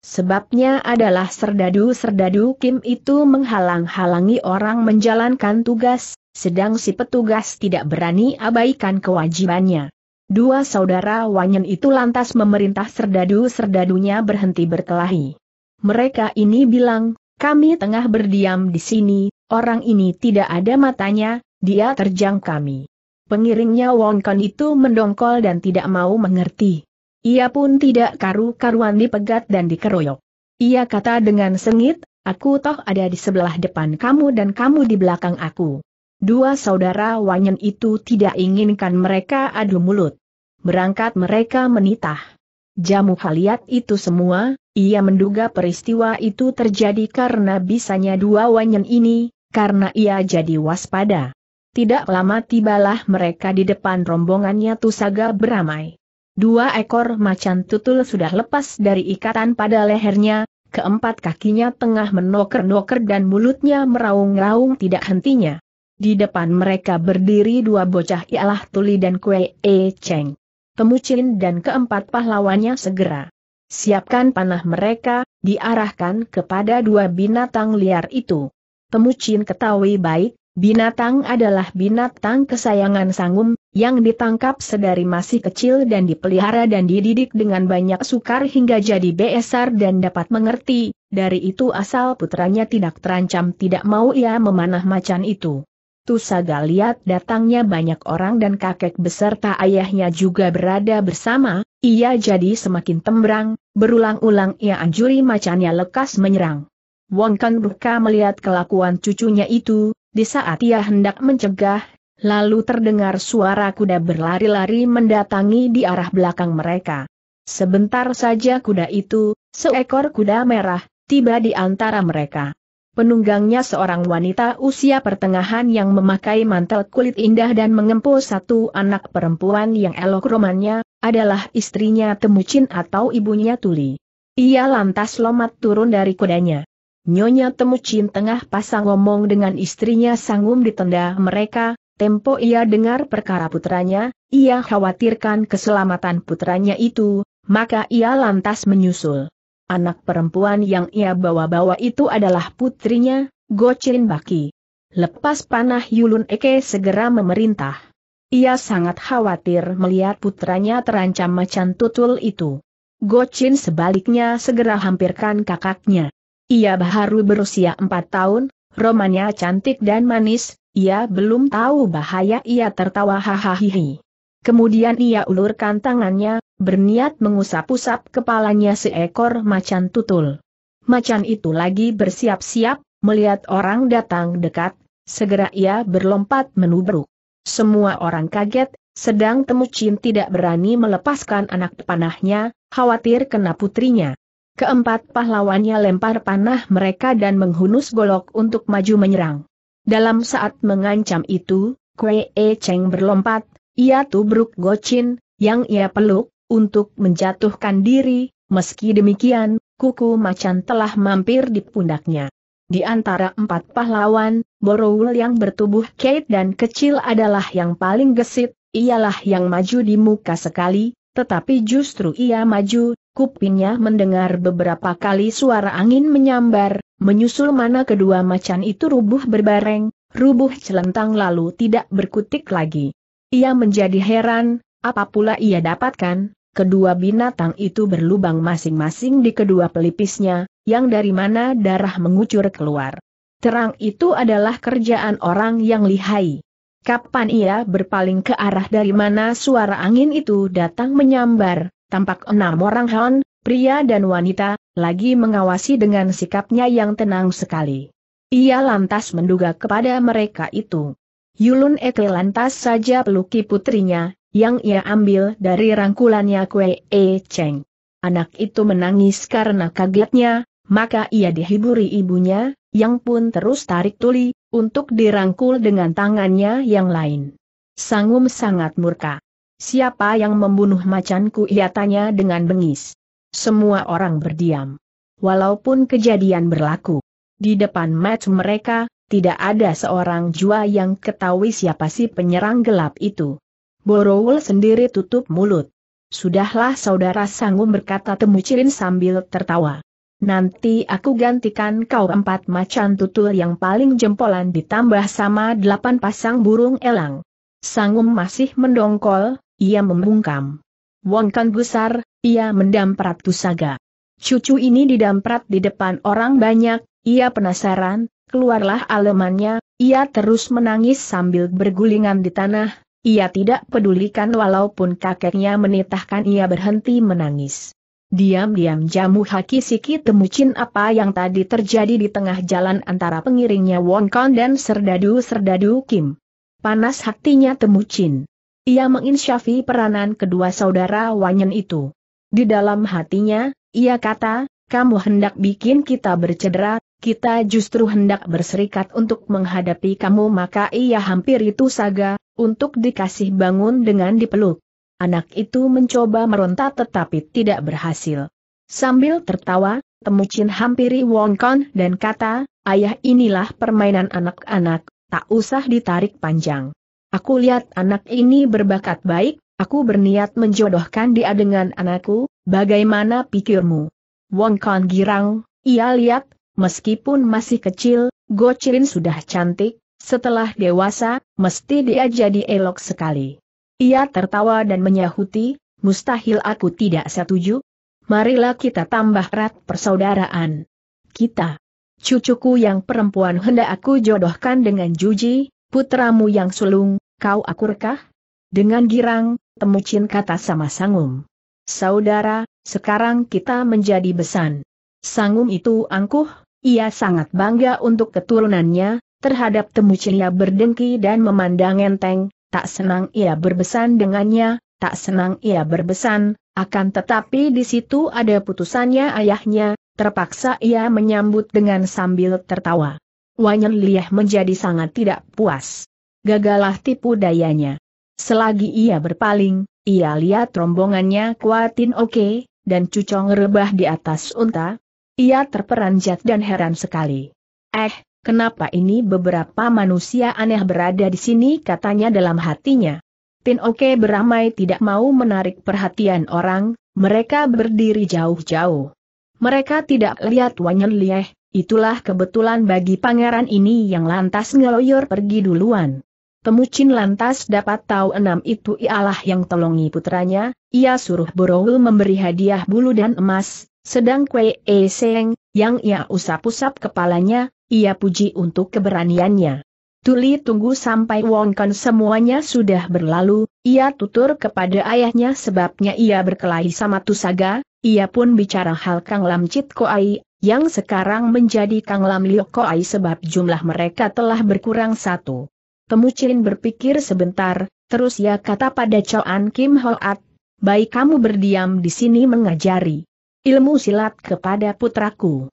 Speaker 1: Sebabnya adalah serdadu-serdadu Kim itu menghalang-halangi orang menjalankan tugas, sedang si petugas tidak berani abaikan kewajibannya. Dua saudara Wanyan itu lantas memerintah serdadu-serdadunya berhenti berkelahi. Mereka ini bilang, kami tengah berdiam di sini, orang ini tidak ada matanya, dia terjang kami. Pengiringnya Wong Kan itu mendongkol dan tidak mau mengerti. Ia pun tidak karu-karuan dipegat dan dikeroyok. Ia kata dengan sengit, aku toh ada di sebelah depan kamu dan kamu di belakang aku. Dua saudara Wanyan itu tidak inginkan mereka adu mulut. Berangkat mereka menitah. Jamu haliat itu semua, ia menduga peristiwa itu terjadi karena bisanya dua Wanyan ini, karena ia jadi waspada. Tidak lama tibalah mereka di depan rombongannya Tusaga beramai. Dua ekor macan tutul sudah lepas dari ikatan pada lehernya, keempat kakinya tengah menoker-noker dan mulutnya meraung-raung tidak hentinya. Di depan mereka berdiri dua bocah ialah Tuli dan Kue E Cheng. Temucin dan keempat pahlawannya segera. Siapkan panah mereka, diarahkan kepada dua binatang liar itu. Temucin ketahui baik, Binatang adalah binatang kesayangan Sangum, yang ditangkap sedari masih kecil dan dipelihara dan dididik dengan banyak sukar hingga jadi besar dan dapat mengerti, dari itu asal putranya tidak terancam tidak mau ia memanah macan itu. Tusaga lihat datangnya banyak orang dan kakek beserta ayahnya juga berada bersama, ia jadi semakin tembrang, berulang-ulang ia anjuri macannya lekas menyerang. Wong Kan Buka melihat kelakuan cucunya itu, di saat ia hendak mencegah, lalu terdengar suara kuda berlari-lari mendatangi di arah belakang mereka. Sebentar saja kuda itu, seekor kuda merah, tiba di antara mereka. Penunggangnya seorang wanita usia pertengahan yang memakai mantel kulit indah dan mengempul satu anak perempuan yang elok romannya, adalah istrinya Temucin atau ibunya Tuli. Ia lantas lomat turun dari kudanya. Nyonya Temucin tengah pasang ngomong dengan istrinya Sangum di tenda mereka, tempo ia dengar perkara putranya, ia khawatirkan keselamatan putranya itu, maka ia lantas menyusul. Anak perempuan yang ia bawa-bawa itu adalah putrinya, Gocin Baki. Lepas panah Yulun Eke segera memerintah. Ia sangat khawatir melihat putranya terancam macan tutul itu. Gocin sebaliknya segera hampirkan kakaknya. Ia baru berusia empat tahun, romannya cantik dan manis, ia belum tahu bahaya ia tertawa hahaha. Kemudian ia ulurkan tangannya, berniat mengusap-usap kepalanya seekor macan tutul. Macan itu lagi bersiap-siap, melihat orang datang dekat, segera ia berlompat menubruk. Semua orang kaget, sedang Temucin tidak berani melepaskan anak panahnya, khawatir kena putrinya. Keempat pahlawannya lempar panah mereka dan menghunus golok untuk maju menyerang. Dalam saat mengancam itu, Kwe E Cheng berlompat, ia tubruk gocin, yang ia peluk, untuk menjatuhkan diri, meski demikian, kuku macan telah mampir di pundaknya. Di antara empat pahlawan, Borowul yang bertubuh Kate dan kecil adalah yang paling gesit, ialah yang maju di muka sekali, tetapi justru ia maju, Kupinya mendengar beberapa kali suara angin menyambar, menyusul mana kedua macan itu rubuh berbareng, rubuh celentang lalu tidak berkutik lagi. Ia menjadi heran, apa pula ia dapatkan, kedua binatang itu berlubang masing-masing di kedua pelipisnya, yang dari mana darah mengucur keluar. Terang itu adalah kerjaan orang yang lihai. Kapan ia berpaling ke arah dari mana suara angin itu datang menyambar, tampak enam orang Han, pria dan wanita, lagi mengawasi dengan sikapnya yang tenang sekali. Ia lantas menduga kepada mereka itu. Yulun Eke lantas saja peluki putrinya, yang ia ambil dari rangkulannya Kue E Cheng. Anak itu menangis karena kagetnya, maka ia dihiburi ibunya, yang pun terus tarik tuli, untuk dirangkul dengan tangannya yang lain. Sangum sangat murka. Siapa yang membunuh macanku ia tanya dengan bengis. Semua orang berdiam. Walaupun kejadian berlaku. Di depan match mereka, tidak ada seorang jua yang ketahui siapa si penyerang gelap itu. Borowul sendiri tutup mulut. Sudahlah saudara sanggup berkata temu Cirin sambil tertawa. Nanti aku gantikan kau empat macan tutul yang paling jempolan ditambah sama delapan pasang burung elang. Sangum masih mendongkol, ia membungkam. Kang kan besar, ia mendamprat Tusaga. Cucu ini didamprat di depan orang banyak, ia penasaran, keluarlah alemannya, ia terus menangis sambil bergulingan di tanah, ia tidak pedulikan walaupun kakeknya menitahkan ia berhenti menangis. Diam-diam jamu haki siki temucin apa yang tadi terjadi di tengah jalan antara pengiringnya Kang kan dan Serdadu Serdadu Kim. Panas hatinya temucin. Ia menginsyafi peranan kedua saudara Wanyen itu. Di dalam hatinya, ia kata, kamu hendak bikin kita bercedera, kita justru hendak berserikat untuk menghadapi kamu maka ia hampir itu saga, untuk dikasih bangun dengan dipeluk. Anak itu mencoba meronta tetapi tidak berhasil. Sambil tertawa, Temucin hampiri Wong Kon dan kata, ayah inilah permainan anak-anak, tak usah ditarik panjang. Aku lihat anak ini berbakat baik, aku berniat menjodohkan dia dengan anakku, bagaimana pikirmu? Wong Kong girang, ia lihat, meskipun masih kecil, Gocirin sudah cantik, setelah dewasa, mesti dia jadi elok sekali. Ia tertawa dan menyahuti, mustahil aku tidak setuju. Marilah kita tambah erat persaudaraan. Kita. Cucuku yang perempuan hendak aku jodohkan dengan Juji, putramu yang sulung, kau akurkah? Dengan girang, temucin kata sama Sangum. Saudara, sekarang kita menjadi besan. Sangum itu angkuh, ia sangat bangga untuk keturunannya, terhadap temucin ia berdengki dan memandang enteng, tak senang ia berbesan dengannya, tak senang ia berbesan, akan tetapi di situ ada putusannya ayahnya, terpaksa ia menyambut dengan sambil tertawa. Wanyan Liah menjadi sangat tidak puas. Gagalah tipu dayanya. Selagi ia berpaling, ia lihat rombongannya Kuatin Oke, dan Cucong rebah di atas unta. Ia terperanjat dan heran sekali. Eh, kenapa ini beberapa manusia aneh berada di sini katanya dalam hatinya. Tin Oke beramai tidak mau menarik perhatian orang, mereka berdiri jauh-jauh. Mereka tidak lihat Wanyan Lieh, Itulah kebetulan bagi pangeran ini yang lantas ngeloyor pergi duluan. Pemucin lantas dapat tahu enam itu ialah yang tolongi putranya, ia suruh Borowul memberi hadiah bulu dan emas, sedang Kwe E Seng, yang ia usap-usap kepalanya, ia puji untuk keberaniannya. Tuli tunggu sampai Wongkon semuanya sudah berlalu, ia tutur kepada ayahnya sebabnya ia berkelahi sama Tusaga, ia pun bicara hal Kang Lam Chit Koai, yang sekarang menjadi Kang Lam Lioko Liokoai sebab jumlah mereka telah berkurang satu. Temucin berpikir sebentar, terus ia kata pada Choan Kim Hoat, baik kamu berdiam di sini mengajari ilmu silat kepada putraku.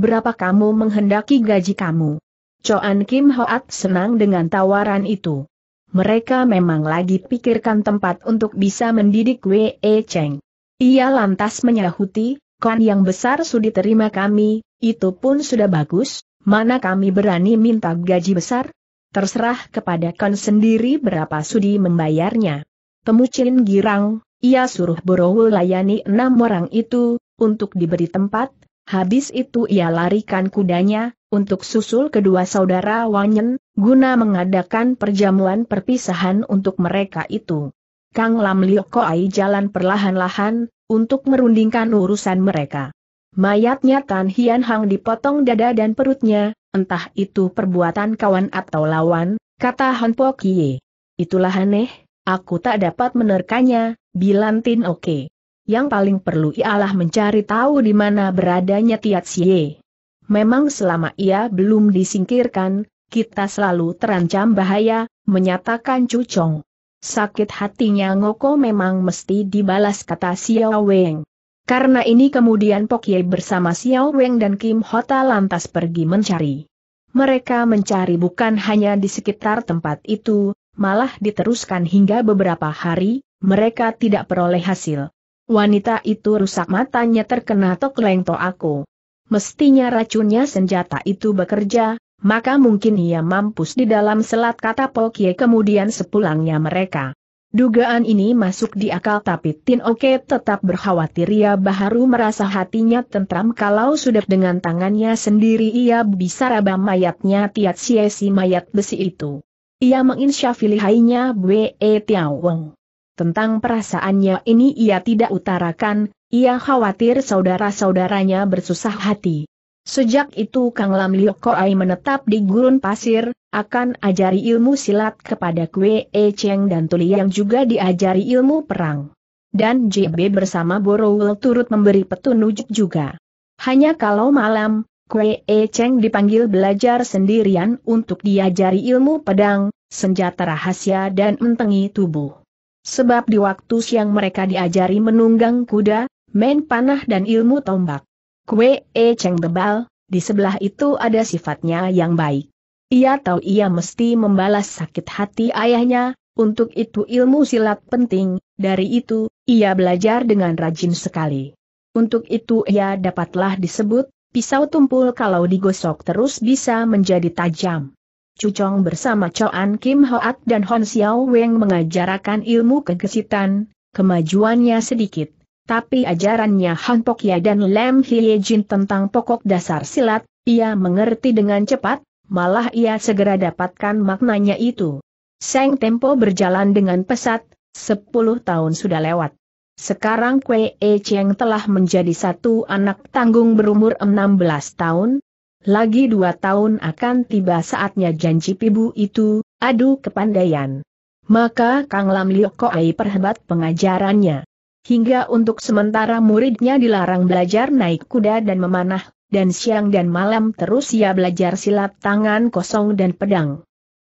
Speaker 1: Berapa kamu menghendaki gaji kamu? Choan Kim Hoat senang dengan tawaran itu. Mereka memang lagi pikirkan tempat untuk bisa mendidik Wei Cheng. Ia lantas menyahuti, Kan yang besar sudi terima kami, itu pun sudah bagus, mana kami berani minta gaji besar? Terserah kepada Kan sendiri berapa sudi membayarnya. Temucin girang, ia suruh Borowul layani enam orang itu, untuk diberi tempat, habis itu ia larikan kudanya, untuk susul kedua saudara Wanyen, guna mengadakan perjamuan perpisahan untuk mereka itu. Kang Lam Liok Koai jalan perlahan-lahan, untuk merundingkan urusan mereka. Mayatnya Tan Hian Hang dipotong dada dan perutnya, entah itu perbuatan kawan atau lawan, kata Han Po Kie. Itulah aneh, aku tak dapat menerkanya, bilang Tin Oke. Yang paling perlu ialah mencari tahu di mana beradanya Tiat Sie. Memang selama ia belum disingkirkan, kita selalu terancam bahaya, menyatakan Cucong. Sakit hatinya Ngoko memang mesti dibalas kata Xiao Weng. Karena ini kemudian Pokye bersama Xiao Weng dan Kim Hota lantas pergi mencari. Mereka mencari bukan hanya di sekitar tempat itu, malah diteruskan hingga beberapa hari, mereka tidak peroleh hasil. Wanita itu rusak matanya terkena tok to aku. Mestinya racunnya senjata itu bekerja, maka mungkin ia mampus di dalam selat kata Polkie kemudian sepulangnya mereka. Dugaan ini masuk di akal tapi Tin Oke tetap berkhawatir ia baharu merasa hatinya tentram kalau sudah dengan tangannya sendiri ia bisa raba mayatnya tiat siesi mayat besi itu. Ia menginsyafi lihainya Bwe e Tiao Weng. Tentang perasaannya ini ia tidak utarakan, ia khawatir saudara-saudaranya bersusah hati. Sejak itu Kang Lam Liok Koai menetap di gurun pasir, akan ajari ilmu silat kepada Kwe E Cheng dan Tuli yang juga diajari ilmu perang. Dan JB bersama Borowel turut memberi petunjuk juga. Hanya kalau malam, Kwe E Cheng dipanggil belajar sendirian untuk diajari ilmu pedang, senjata rahasia dan mentengi tubuh. Sebab di waktu siang mereka diajari menunggang kuda, main panah dan ilmu tombak. Kue E Cheng bebal, di sebelah itu ada sifatnya yang baik. Ia tahu ia mesti membalas sakit hati ayahnya, untuk itu ilmu silat penting, dari itu, ia belajar dengan rajin sekali. Untuk itu ia dapatlah disebut, pisau tumpul kalau digosok terus bisa menjadi tajam. Cucong bersama Choan Kim Hoat dan Hon Xiao Weng mengajarkan ilmu kegesitan, kemajuannya sedikit, tapi ajarannya Han Pok ya dan Lem Hye Jin tentang pokok dasar silat, ia mengerti dengan cepat, malah ia segera dapatkan maknanya itu. Seng Tempo berjalan dengan pesat, sepuluh tahun sudah lewat. Sekarang Kwe E Cheng telah menjadi satu anak tanggung berumur 16 tahun, lagi dua tahun akan tiba saatnya janji pibu itu, adu kepandaian. Maka Kang Lam Liu Koei perhebat pengajarannya. Hingga untuk sementara muridnya dilarang belajar naik kuda dan memanah, dan siang dan malam terus ia belajar silat tangan kosong dan pedang.